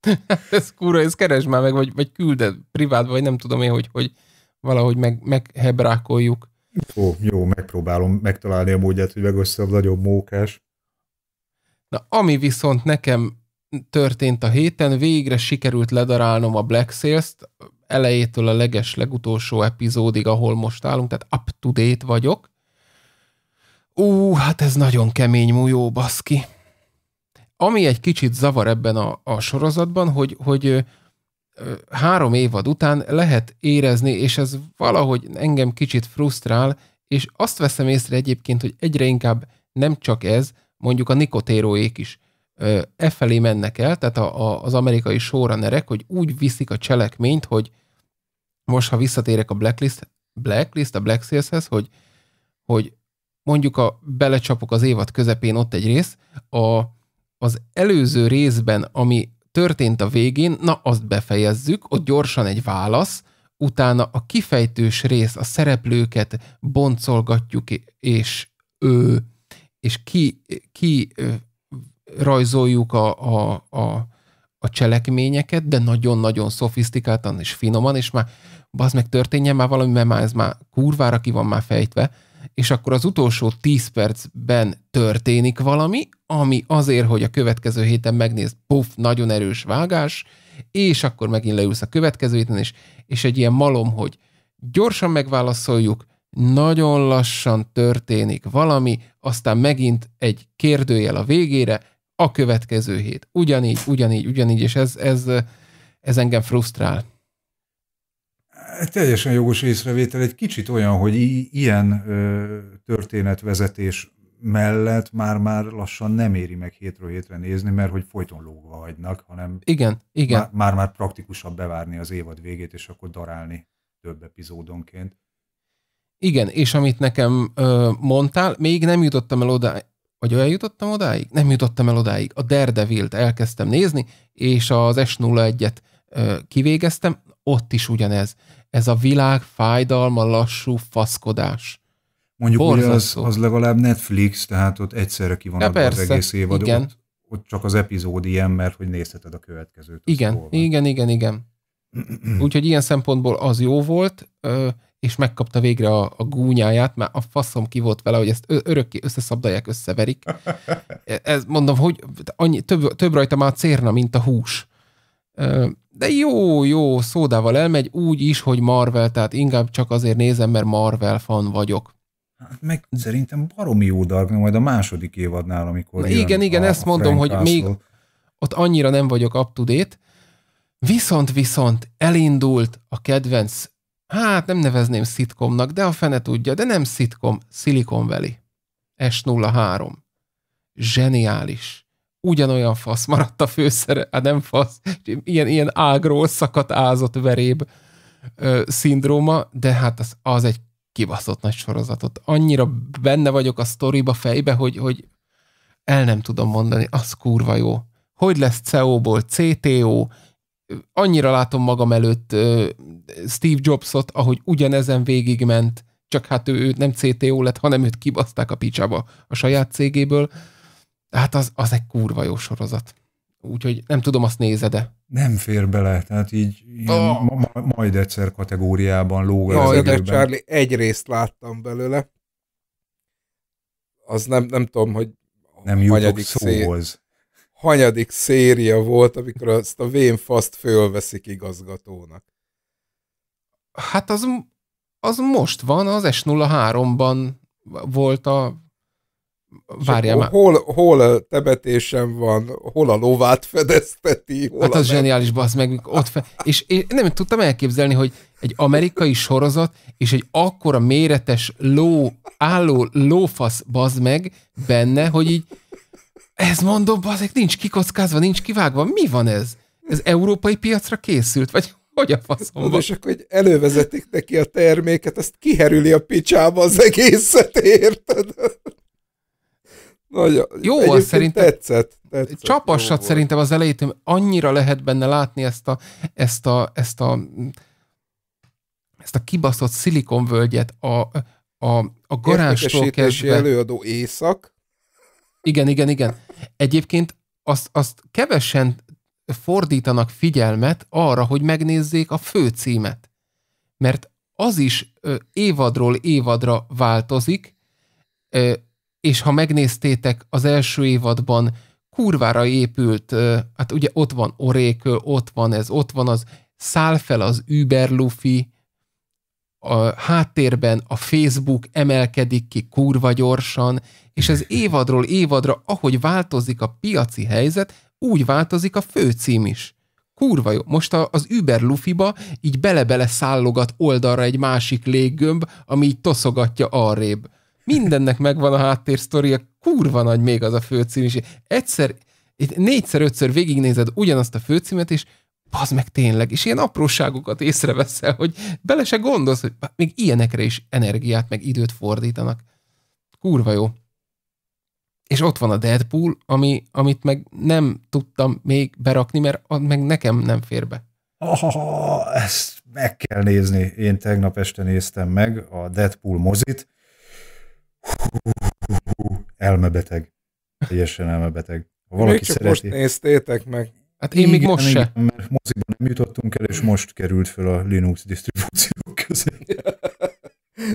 ez kúra, ez keresd már meg, vagy, vagy külded privát vagy nem tudom én, hogy, hogy valahogy meg, meghebrákoljuk. Ó, jó, megpróbálom megtalálni a módját, hogy megosszam nagyobb mókás. Na, ami viszont nekem történt a héten, végre sikerült ledarálnom a Black Sales-t, elejétől a leges legutolsó epizódig, ahol most állunk, tehát up to date vagyok. Ú, hát ez nagyon kemény mújó, baszki. Ami egy kicsit zavar ebben a, a sorozatban, hogy, hogy három évad után lehet érezni, és ez valahogy engem kicsit frusztrál, és azt veszem észre egyébként, hogy egyre inkább nem csak ez, mondjuk a nikotéróék is e felé mennek el, tehát a, a, az amerikai showrunnerek, hogy úgy viszik a cselekményt, hogy most, ha visszatérek a Blacklist, Blacklist a Black Sales-hez, hogy, hogy mondjuk a belecsapok az évad közepén ott egy rész, a, az előző részben, ami történt a végén, na azt befejezzük, ott gyorsan egy válasz, utána a kifejtős rész, a szereplőket boncolgatjuk, és ő, és ki, ki rajzoljuk a, a, a, a cselekményeket, de nagyon-nagyon szofisztikáltan és finoman, és már az meg történjen már valami, mert már ez már kurvára ki van már fejtve, és akkor az utolsó 10 percben történik valami, ami azért, hogy a következő héten megnézd, puff, nagyon erős vágás, és akkor megint leülsz a következő héten, és, és egy ilyen malom, hogy gyorsan megválaszoljuk, nagyon lassan történik valami, aztán megint egy kérdőjel a végére, a következő hét. Ugyanígy, ugyanígy, ugyanígy, és ez, ez, ez engem frusztrál teljesen jogos észrevétel, egy kicsit olyan, hogy ilyen ö, történetvezetés mellett már-már lassan nem éri meg hétről hétre nézni, mert hogy folyton lógva hagynak, hanem igen, igen. már-már praktikusabb bevárni az évad végét, és akkor darálni több epizódonként. Igen, és amit nekem ö, mondtál, még nem jutottam el odáig, vagy jutottam odáig? Nem jutottam el odáig. A derdevilt elkezdtem nézni, és az S01-et kivégeztem, ott is ugyanez ez a világ fájdalma lassú faszkodás. Mondjuk hogy ugye az, az legalább Netflix, tehát ott egyszerre ki van adva az egész évad, igen. Ott, ott csak az epizód ilyen, mert hogy nézheted a következőt. Igen, igen, igen, igen. Úgyhogy ilyen szempontból az jó volt, és megkapta végre a, a gúnyáját, mert a faszom ki volt vele, hogy ezt örökké összeszabdalják, összeverik. E, ez mondom, hogy annyi, több, több rajta már cérna, mint a hús. De jó, jó, szódával elmegy úgy is, hogy Marvel, tehát inkább csak azért nézem, mert Marvel fan vagyok. Hát meg szerintem baromi jó dark, majd a második évadnál, amikor... Na igen, igen, a, ezt mondom, hogy még ott annyira nem vagyok up to date. Viszont, viszont elindult a kedvenc, hát nem nevezném szitkomnak, de a fene tudja, de nem szitkom, Silicon Valley. S03. Zseniális ugyanolyan fasz maradt a főszere, hát nem fasz, ilyen, ilyen ágról szakadt ázott veréb ö, szindróma, de hát az, az egy kibaszott nagy sorozatot. Annyira benne vagyok a sztoriba fejbe, hogy, hogy el nem tudom mondani, az kurva jó. Hogy lesz CO-ból e CTO, annyira látom magam előtt Steve Jobsot, ahogy ugyanezen végigment, csak hát ő, ő nem CTO lett, hanem őt kibaszták a picsába a saját cégéből. Hát az, az egy kurva jó sorozat. Úgyhogy nem tudom, azt nézed-e. Nem fér bele, tehát így oh. ma, ma, majd egyszer kategóriában lóg a az de Charlie, egy részt láttam belőle. Az nem, nem tudom, hogy nem hanyadik szóhoz. Szé... Hanyadik széria volt, amikor azt a vén faszt fölveszik igazgatónak. Hát az, az most van, az S03-ban volt a Várjál már. Hol, hol temetésem van, hol a lovát fedezteti, hol Hát az nem. zseniális, bassz meg. Ott fe... és én nem tudtam elképzelni, hogy egy amerikai sorozat és egy akkora méretes ló, álló lófasz baz meg benne, hogy így ez mondom, bazek, nincs kikockázva, nincs kivágva, mi van ez? Ez európai piacra készült, vagy hogy a van? És akkor hogy elővezetik neki a terméket, azt kiherüli a picsába az egészet, érted? Nagyon. jó, az szerintem tetszett, tetszett. Csapassat szerintem az elejétől annyira lehet benne látni ezt a, ezt a, ezt a, ezt a kibaszott szilikonvölgyet a, a, a garánstól kezdve. előadó éjszak. Igen, igen, igen. Egyébként azt, azt kevesen fordítanak figyelmet arra, hogy megnézzék a főcímet. Mert az is évadról évadra változik, és ha megnéztétek az első évadban, kurvára épült, hát ugye ott van Oracle, ott van ez, ott van az, száll fel az Uber Luffy, a háttérben a Facebook emelkedik ki kurva gyorsan, és ez évadról évadra, ahogy változik a piaci helyzet, úgy változik a főcím is. Kurva jó. Most az Uber Luffy-ba így bele-bele szállogat oldalra egy másik léggömb, ami így toszogatja arrébb. Mindennek megvan a háttérsztoria, kurva nagy még az a főcím is. Egyszer, négyszer-ötször végignézed ugyanazt a főcímet, és az meg tényleg, és ilyen apróságokat észreveszel, hogy bele se gondolsz, hogy még ilyenekre is energiát, meg időt fordítanak. Kurva jó. És ott van a Deadpool, ami, amit meg nem tudtam még berakni, mert az meg nekem nem fér be. Oh, ezt meg kell nézni. Én tegnap este néztem meg a Deadpool mozit, elmebeteg. Teljesen elmebeteg. Ha valaki csak szereti... most néztétek meg. Hát én még most igen, Mert moziban nem jutottunk el, és most került föl a Linux disztribúció közé.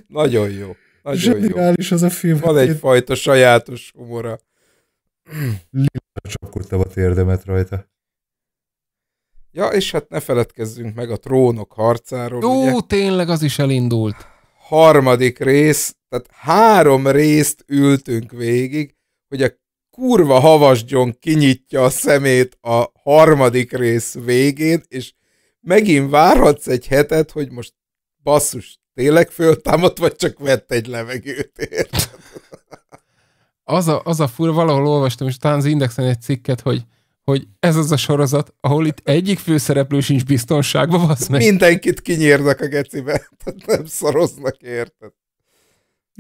Nagyon jó. Nagyon jó. jó. az a film. Van egyfajta sajátos humora. Lila csapkodtam a térdemet rajta. Ja, és hát ne feledkezzünk meg a trónok harcáról. Ó, ugye? tényleg az is elindult harmadik rész, tehát három részt ültünk végig, hogy a kurva havasgyon kinyitja a szemét a harmadik rész végén, és megint várhatsz egy hetet, hogy most basszus, tényleg föltámadt, vagy csak vett egy levegőt, érted? az a, az a fur, valahol olvastam, és talán az Indexen egy cikket, hogy hogy ez az a sorozat, ahol itt egyik főszereplő sincs biztonságban, az meg. Mindenkit kinyírnak a gecibe, tehát nem szaroznak, érted?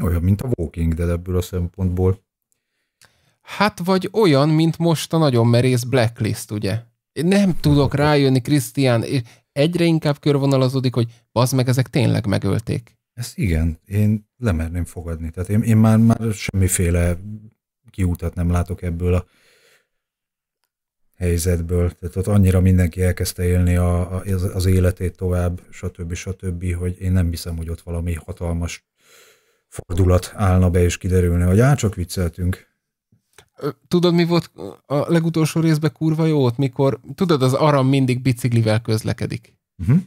Olyan, mint a Walking Dead ebből a szempontból. Hát vagy olyan, mint most a nagyon merész Blacklist, ugye? Én nem tudok rájönni, Krisztián, és egyre inkább körvonalazódik, hogy az meg, ezek tényleg megölték. Ez igen, én lemerném fogadni. Tehát én, én már, már semmiféle kiútat nem látok ebből a helyzetből. Tehát ott annyira mindenki elkezdte élni a, a, az életét tovább, stb. stb., hogy én nem hiszem, hogy ott valami hatalmas fordulat állna be, és kiderülne, hogy át csak vicceltünk. Tudod, mi volt a legutolsó részben kurva jó ott, mikor, tudod, az aram mindig biciklivel közlekedik. Uh-huh.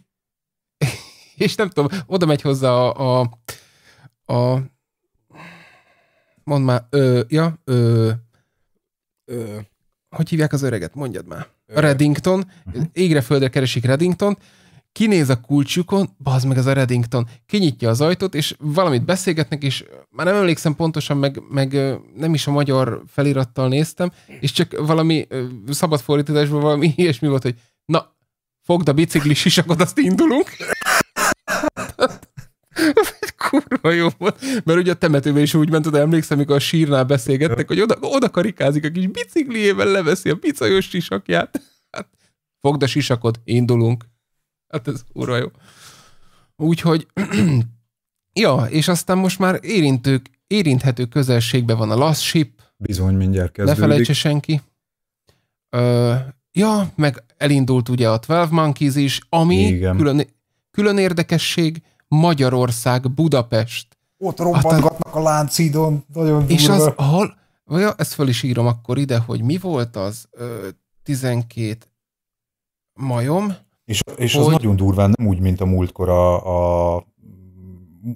és nem tudom, oda megy hozzá a, a, a mondd már, ö, ja, ö, ö, hogy hívják az öreget, mondjad már. Öreg. Reddington, uh-huh. égre földre keresik Reddington, kinéz a kulcsukon, bazd meg az a Reddington, kinyitja az ajtót, és valamit beszélgetnek, és már nem emlékszem pontosan, meg, meg nem is a magyar felirattal néztem, és csak valami szabad fordításban valami ilyesmi volt, hogy na, fogd a bicikli sisakot, azt indulunk. kurva jó volt. Mert ugye a temetőben is úgy ment, oda emlékszem, amikor a sírnál beszélgettek, ja. hogy oda, oda karikázik a kis bicikliével, leveszi a picajos sisakját. Hát, fogd a sisakot, indulunk. Hát ez kurva jó. Úgyhogy, ja, és aztán most már érintők, érinthető közelségben van a Last Ship. Bizony, mindjárt kezdődik. Ne felejtse senki. Ö, ja, meg elindult ugye a 12 Monkeys is, ami külön, külön érdekesség, Magyarország, Budapest. Ott hát, robbangatnak a láncidon, nagyon durva. És az, hal, ja, ezt föl is írom akkor ide, hogy mi volt az ö, 12 majom. És, és hogy... az nagyon durván, nem úgy, mint a múltkor a, a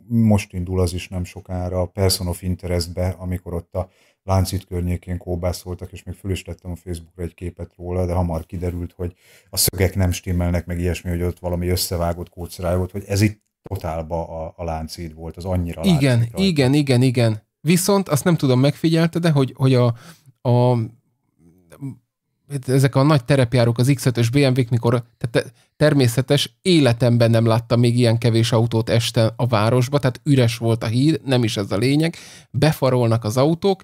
most indul az is nem sokára a Person of Interestbe, amikor ott a Láncid környékén kóbászoltak, és még föl is tettem a Facebookra egy képet róla, de hamar kiderült, hogy a szögek nem stimmelnek, meg ilyesmi, hogy ott valami összevágott kócráj volt, hogy ez itt totálba a, a láncid volt, az annyira Igen, igen, igen, igen. Viszont azt nem tudom, megfigyelte, de hogy, hogy a, a ezek a nagy terepjárók, az X5-ös BMW-k, mikor tehát természetes életemben nem láttam még ilyen kevés autót este a városba, tehát üres volt a híd, nem is ez a lényeg, befarolnak az autók,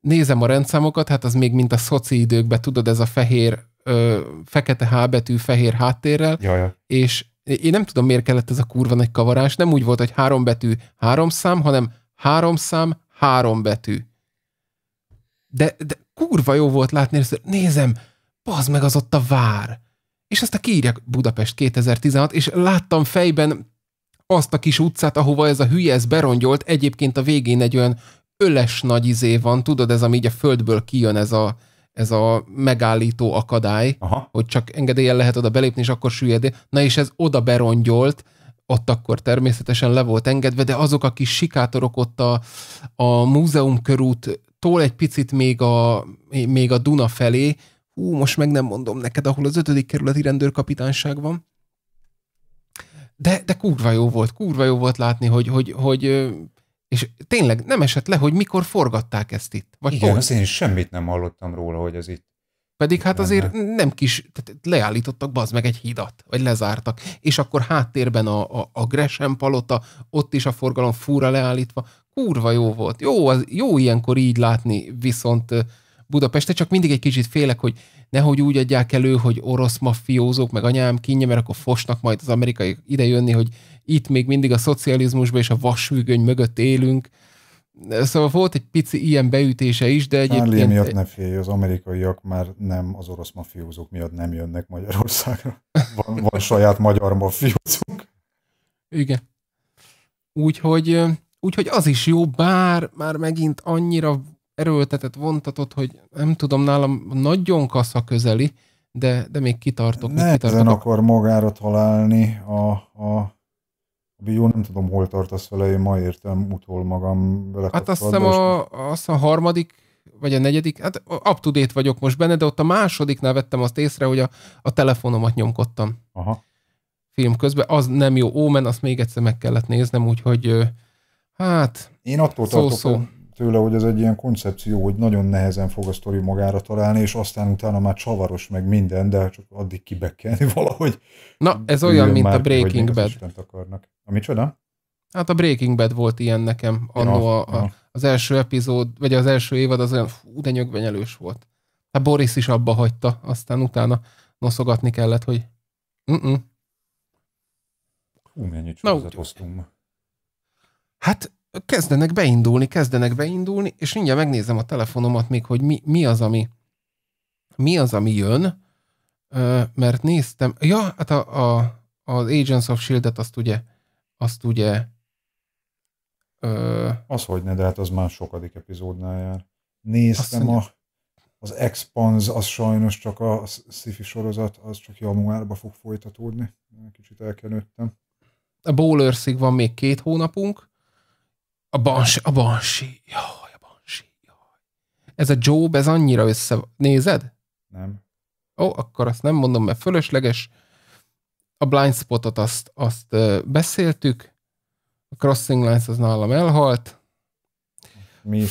nézem a rendszámokat, hát az még mint a szoci időkben, tudod, ez a fehér, ö, fekete H betű fehér háttérrel, Jaja. és én nem tudom, miért kellett ez a kurva nagy kavarás. Nem úgy volt, hogy három betű, három szám, hanem három szám, három betű. De, de kurva jó volt látni, először nézem, bazd meg az ott a vár. És a kiírják Budapest 2016, és láttam fejben azt a kis utcát, ahova ez a hülye ez berongyolt, egyébként a végén egy olyan öles nagy izé van, tudod, ez ami így a földből kijön ez a, ez a megállító akadály, Aha. hogy csak engedélyen lehet oda belépni, és akkor süllyed. Na és ez oda berongyolt, ott akkor természetesen le volt engedve, de azok a kis sikátorok ott a, a múzeum körút tól egy picit még a, még a Duna felé, Ú, most meg nem mondom neked, ahol az ötödik kerületi rendőrkapitányság van, de, de kurva jó volt, kurva jó volt látni, hogy, hogy, hogy és tényleg nem esett le, hogy mikor forgatták ezt itt. Vagy Igen, pont. én semmit nem hallottam róla, hogy ez itt. Pedig itt hát lenne. azért nem kis, tehát leállítottak bazd meg egy hidat, vagy lezártak, és akkor háttérben a, a, a Gresham palota, ott is a forgalom fúra leállítva, kurva jó volt. Jó, az, jó ilyenkor így látni, viszont Budapeste, csak mindig egy kicsit félek, hogy nehogy úgy adják elő, hogy orosz mafiózók, meg anyám kínja, mert akkor fosnak majd az amerikai idejönni, hogy itt még mindig a szocializmusban és a vasvűgöny mögött élünk. Szóval volt egy pici ilyen beütése is, de egyébként... Charlie miatt ne félj, az amerikaiak már nem az orosz mafiózók miatt nem jönnek Magyarországra. Van, van saját magyar mafiózók. Igen. Úgyhogy, úgyhogy az is jó, bár már megint annyira erőltetett, vontatott, hogy nem tudom, nálam nagyon kasza közeli, de, de még kitartok. Ne Nehezen kitartok. akar magára találni a, a Bió, nem tudom, hol tartasz vele, én ma értem utol magam vele. Hát azt hiszem a, azt a harmadik, vagy a negyedik, hát up to date vagyok most benne, de ott a másodiknál vettem azt észre, hogy a, a telefonomat nyomkodtam. Aha. Film közben, az nem jó, Omen, azt még egyszer meg kellett néznem, úgyhogy hát... Én attól szó, tartok, szó tőle, hogy ez egy ilyen koncepció, hogy nagyon nehezen fog a sztori magára találni, és aztán utána már csavaros meg minden, de hát csak addig kibekkelni valahogy. Na, ez olyan, mint már, a Breaking Bad. Akarnak. A micsoda? Hát a Breaking Bad volt ilyen nekem. Annó ja, a, a, az első epizód, vagy az első évad az olyan, fú, de nyögvenyelős volt. Hát Boris is abba hagyta, aztán utána noszogatni kellett, hogy Mm-mm. Hú, mennyit hoztunk ma. Hát kezdenek beindulni, kezdenek beindulni, és mindjárt megnézem a telefonomat még, hogy mi, mi az, ami mi az, ami jön, mert néztem, ja, hát a, a, az Agents of Shield-et azt ugye, azt ugye ö, az hogy ne, de hát az már sokadik epizódnál jár. Néztem a, az Expans, az sajnos csak a sci sorozat, az csak januárba fog folytatódni. Kicsit elkenődtem. A Bowlersig van még két hónapunk, a Banshee, a Banshee, jaj, a Banshee, jaj. Ez a Job, ez annyira össze... Nézed? Nem. Ó, akkor azt nem mondom, mert fölösleges. A Blind Spotot azt, azt beszéltük. A Crossing Lines az nálam elhalt. Mi?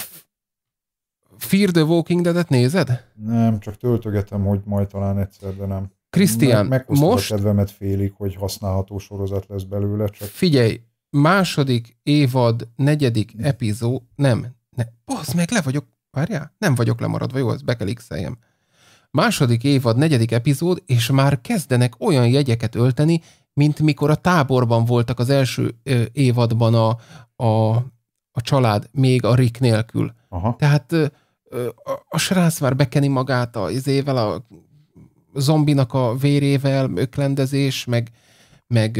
Fear the Walking Dead-et nézed? Nem, csak töltögetem, hogy majd talán egyszer, de nem. Krisztián, most... a kedvemet félig, hogy használható sorozat lesz belőle. Csak... Figyelj, második évad negyedik epizód, nem, ne, az meg, le vagyok, várjál, nem vagyok lemaradva, jó, ezt be kell x -eljem. Második évad negyedik epizód, és már kezdenek olyan jegyeket ölteni, mint mikor a táborban voltak az első ö, évadban a, a, a család, még a Rick nélkül. Aha. Tehát ö, a, a srác már bekeni magát a izével, a zombinak a vérével, öklendezés, meg, meg,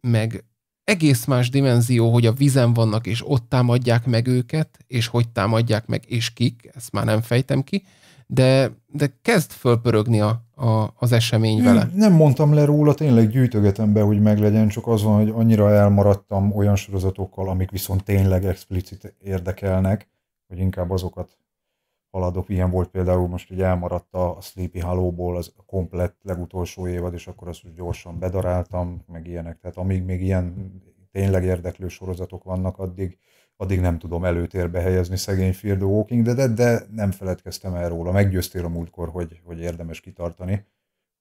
meg egész más dimenzió, hogy a vizen vannak, és ott támadják meg őket, és hogy támadják meg, és kik, ezt már nem fejtem ki, de, de kezd fölpörögni a, a, az esemény Én vele. Nem mondtam le róla, tényleg gyűjtögetem be, hogy meglegyen, csak az van, hogy annyira elmaradtam olyan sorozatokkal, amik viszont tényleg explicit érdekelnek, hogy inkább azokat haladok. Ilyen volt például most, hogy elmaradt a Sleepy Hollow-ból az komplett legutolsó évad, és akkor azt úgy gyorsan bedaráltam, meg ilyenek. Tehát amíg még ilyen tényleg érdeklő sorozatok vannak, addig, addig nem tudom előtérbe helyezni szegény Fear the Walking de de nem feledkeztem el róla. Meggyőztél a múltkor, hogy, hogy érdemes kitartani,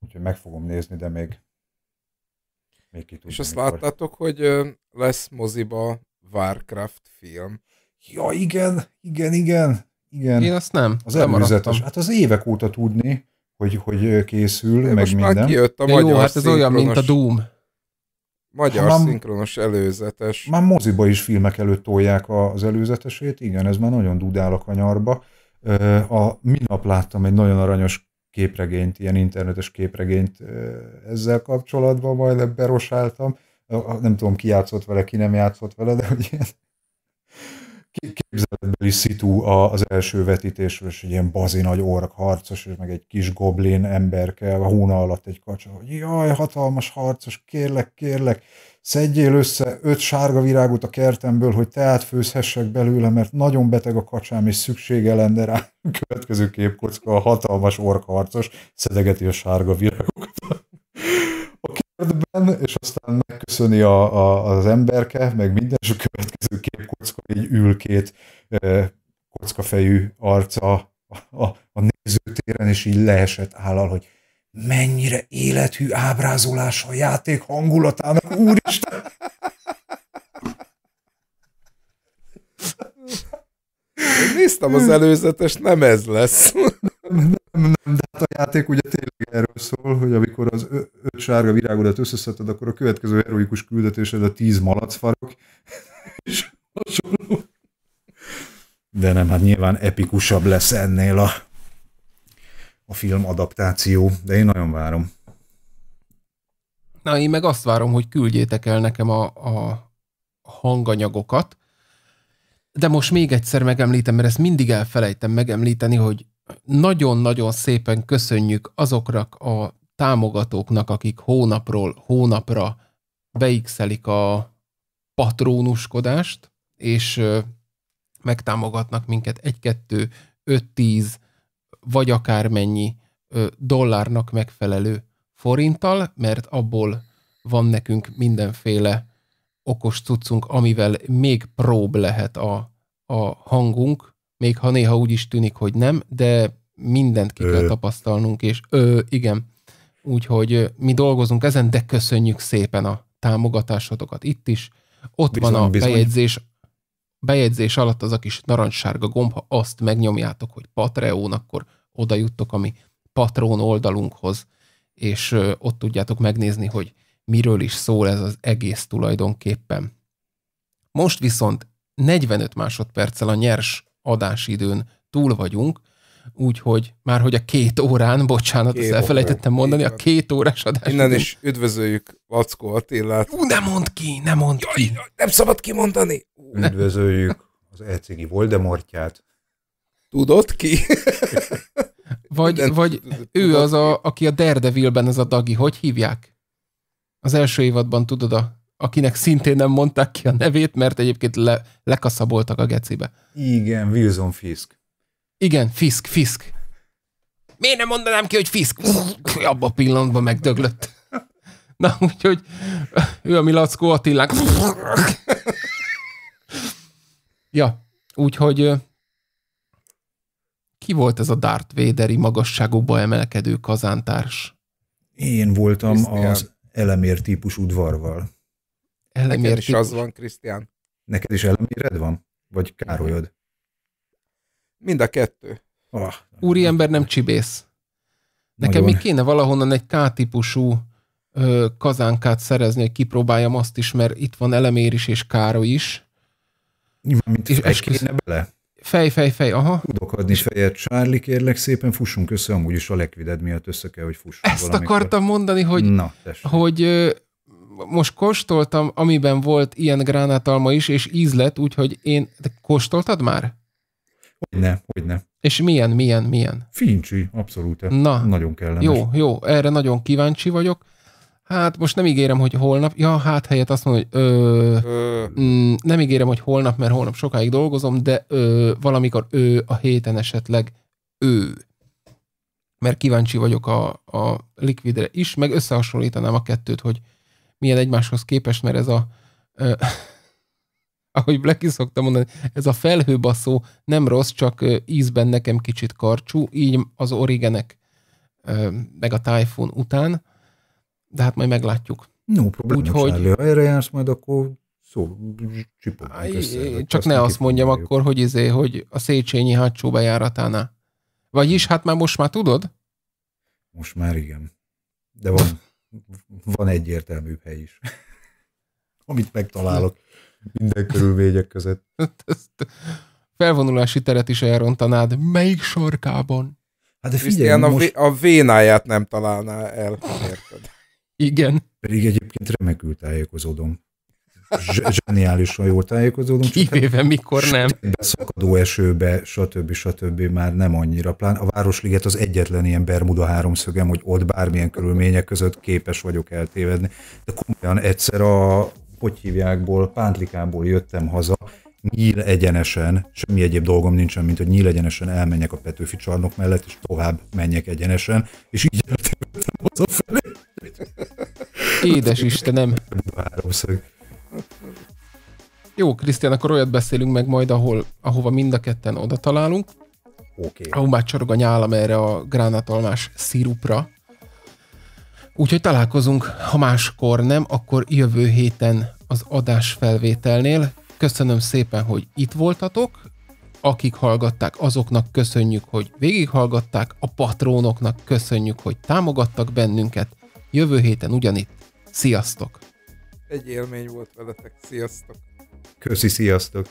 úgyhogy meg fogom nézni, de még, még ki tudom. És azt mikor. láttátok, hogy lesz moziba Warcraft film. Ja, igen, igen, igen. Igen. Én azt nem. Az nem előzetes. Hát az évek óta tudni, hogy, hogy készül, Én meg most minden. Már a De magyar jó, hát ez olyan, mint a Doom. Magyar ha, szinkronos előzetes. Már moziba is filmek előtt tolják az előzetesét, igen, ez már nagyon dudál a kanyarba. A, minap láttam egy nagyon aranyos képregényt, ilyen internetes képregényt ezzel kapcsolatban, majd berosáltam. Nem tudom, ki játszott vele, ki nem játszott vele, de hogy ilyen képzeletbeli szitu az első vetítésről, és egy ilyen bazi nagy ork harcos, és meg egy kis goblin ember kell, a hóna alatt egy kacsa, hogy jaj, hatalmas harcos, kérlek, kérlek, szedjél össze öt sárga virágot a kertemből, hogy te főzhessek belőle, mert nagyon beteg a kacsám, és szüksége lenne rá. Következő képkocka, a hatalmas ork harcos szedegeti a sárga virágokat kertben, és aztán megköszöni a, a, az emberke, meg minden, és a következő képkocka így ül két e, kockafejű arca a, a, a nézőtéren, és így leesett állal, hogy mennyire élethű ábrázolás a játék hangulatának, úristen! Én néztem az előzetes, nem ez lesz nem, nem, nem, de hát a játék ugye tényleg erről szól, hogy amikor az ö- öt sárga virágodat összeszedted, akkor a következő heroikus küldetésed a tíz malacfarok, és hasonló. De nem, hát nyilván epikusabb lesz ennél a, a film adaptáció, de én nagyon várom. Na, én meg azt várom, hogy küldjétek el nekem a, a hanganyagokat, de most még egyszer megemlítem, mert ezt mindig elfelejtem megemlíteni, hogy nagyon-nagyon szépen köszönjük azoknak a támogatóknak, akik hónapról hónapra beixelik a patrónuskodást, és megtámogatnak minket egy-kettő, öt tíz vagy akármennyi dollárnak megfelelő forinttal, mert abból van nekünk mindenféle okos cuccunk, amivel még prób lehet a, a hangunk, még ha néha úgy is tűnik, hogy nem, de mindent ki kell tapasztalnunk, és ö, igen, úgyhogy mi dolgozunk ezen, de köszönjük szépen a támogatásotokat itt is. Ott bizony, van a bizony. bejegyzés bejegyzés alatt az a kis narancssárga gomb, ha azt megnyomjátok, hogy Patreon, akkor oda juttok a mi Patron oldalunkhoz, és ott tudjátok megnézni, hogy miről is szól ez az egész tulajdonképpen. Most viszont 45 másodperccel a nyers adásidőn túl vagyunk, úgyhogy már hogy a két órán, bocsánat, két ezt elfelejtettem óra, mondani, a két órás adás. Innen is üdvözöljük Lackó Attilát. Ú, ne mondd ki, ne mondd Jaj, ki. Nem szabad kimondani. Üdvözöljük az ECG Voldemortját. Tudod ki? Vagy, Minden, vagy ő az, a, aki a Derdevilben ez a Dagi, hogy hívják? Az első évadban tudod a akinek szintén nem mondták ki a nevét, mert egyébként le, lekaszaboltak a gecibe. Igen, Wilson Fisk. Igen, Fisk, Fisk. Miért nem mondanám ki, hogy Fisk? Abba a pillanatban megdöglött. Na, úgyhogy ő a Milackó Attilánk. ja, úgyhogy ki volt ez a Darth Vaderi magasságokba emelkedő kazántárs? Én voltam Krisztián. az elemér típus udvarval. Neked is az van, Krisztián? Neked is eleméred van? Vagy Károlyod? Mind a kettő. Oh, Úriember nem csibész. Nekem Nagyon. még kéne valahonnan egy K-típusú ö, kazánkát szerezni, hogy kipróbáljam azt is, mert itt van Elemér is és Károly is. Mint és, és kéne bele? Fej, fej, fej, aha. Tudok adni fejet. Charlie, kérlek szépen, fussunk össze, amúgy is a legvided miatt össze kell, hogy fussunk Ezt valamikor. akartam mondani, hogy, Na, tessék. hogy most kóstoltam, amiben volt ilyen gránátalma is, és íz lett, úgyhogy én... Te kóstoltad már? Hogyne, hogyne. És milyen, milyen, milyen? Fincsi, abszolút. Na. Nagyon kellemes. Jó, jó, erre nagyon kíváncsi vagyok. Hát most nem ígérem, hogy holnap, ja, hát helyett azt mondom, hogy ö, ö. Mm, nem ígérem, hogy holnap, mert holnap sokáig dolgozom, de ö, valamikor ő a héten esetleg ő. Mert kíváncsi vagyok a, a likvidre is, meg összehasonlítanám a kettőt, hogy milyen egymáshoz képes, mert ez a ö, ahogy Blacky szokta mondani, ez a felhőbaszó nem rossz, csak ízben nekem kicsit karcsú, így az origenek meg a tájfun után, de hát majd meglátjuk. No probléma, Úgyhogy... hogy ha erre jársz, majd akkor szó, össze, Csak ne azt mondjam mondjuk. akkor, hogy izé, hogy a Széchenyi hátsó bejáratánál. Vagyis, hát már most már tudod? Most már igen. De van van egyértelmű hely is, amit megtalálok minden körülmények között. Felvonulási teret is elrontanád. Melyik sorkában? Hát de figyelj, most... a, vénáját nem találná el. Érted? Igen. Pedig egyébként remekül tájékozódom zseniálisan jól tájékozódunk. Kivéve hát mikor nem. Beszakadó esőbe, stb. stb. már nem annyira. Plán a Városliget az egyetlen ilyen Bermuda háromszögem, hogy ott bármilyen körülmények között képes vagyok eltévedni. De komolyan egyszer a, hogy hívjákból, Pántlikából jöttem haza, nyíl egyenesen, semmi egyéb dolgom nincsen, mint hogy nyíl egyenesen elmenjek a Petőfi csarnok mellett, és tovább menjek egyenesen, és így eltévedtem hazafelé. Édes Istenem. Háromszög. Jó, Krisztián, akkor olyat beszélünk meg majd, ahol, ahova mind a ketten oda találunk. Oké. Okay. Ahol már csorog a nyálam erre a gránátalmás szirupra. Úgyhogy találkozunk, ha máskor nem, akkor jövő héten az adás felvételnél. Köszönöm szépen, hogy itt voltatok. Akik hallgatták, azoknak köszönjük, hogy végighallgatták, a patrónoknak köszönjük, hogy támogattak bennünket. Jövő héten ugyanitt. Sziasztok! Egy élmény volt veletek. Sziasztok! Köszi, sziasztok!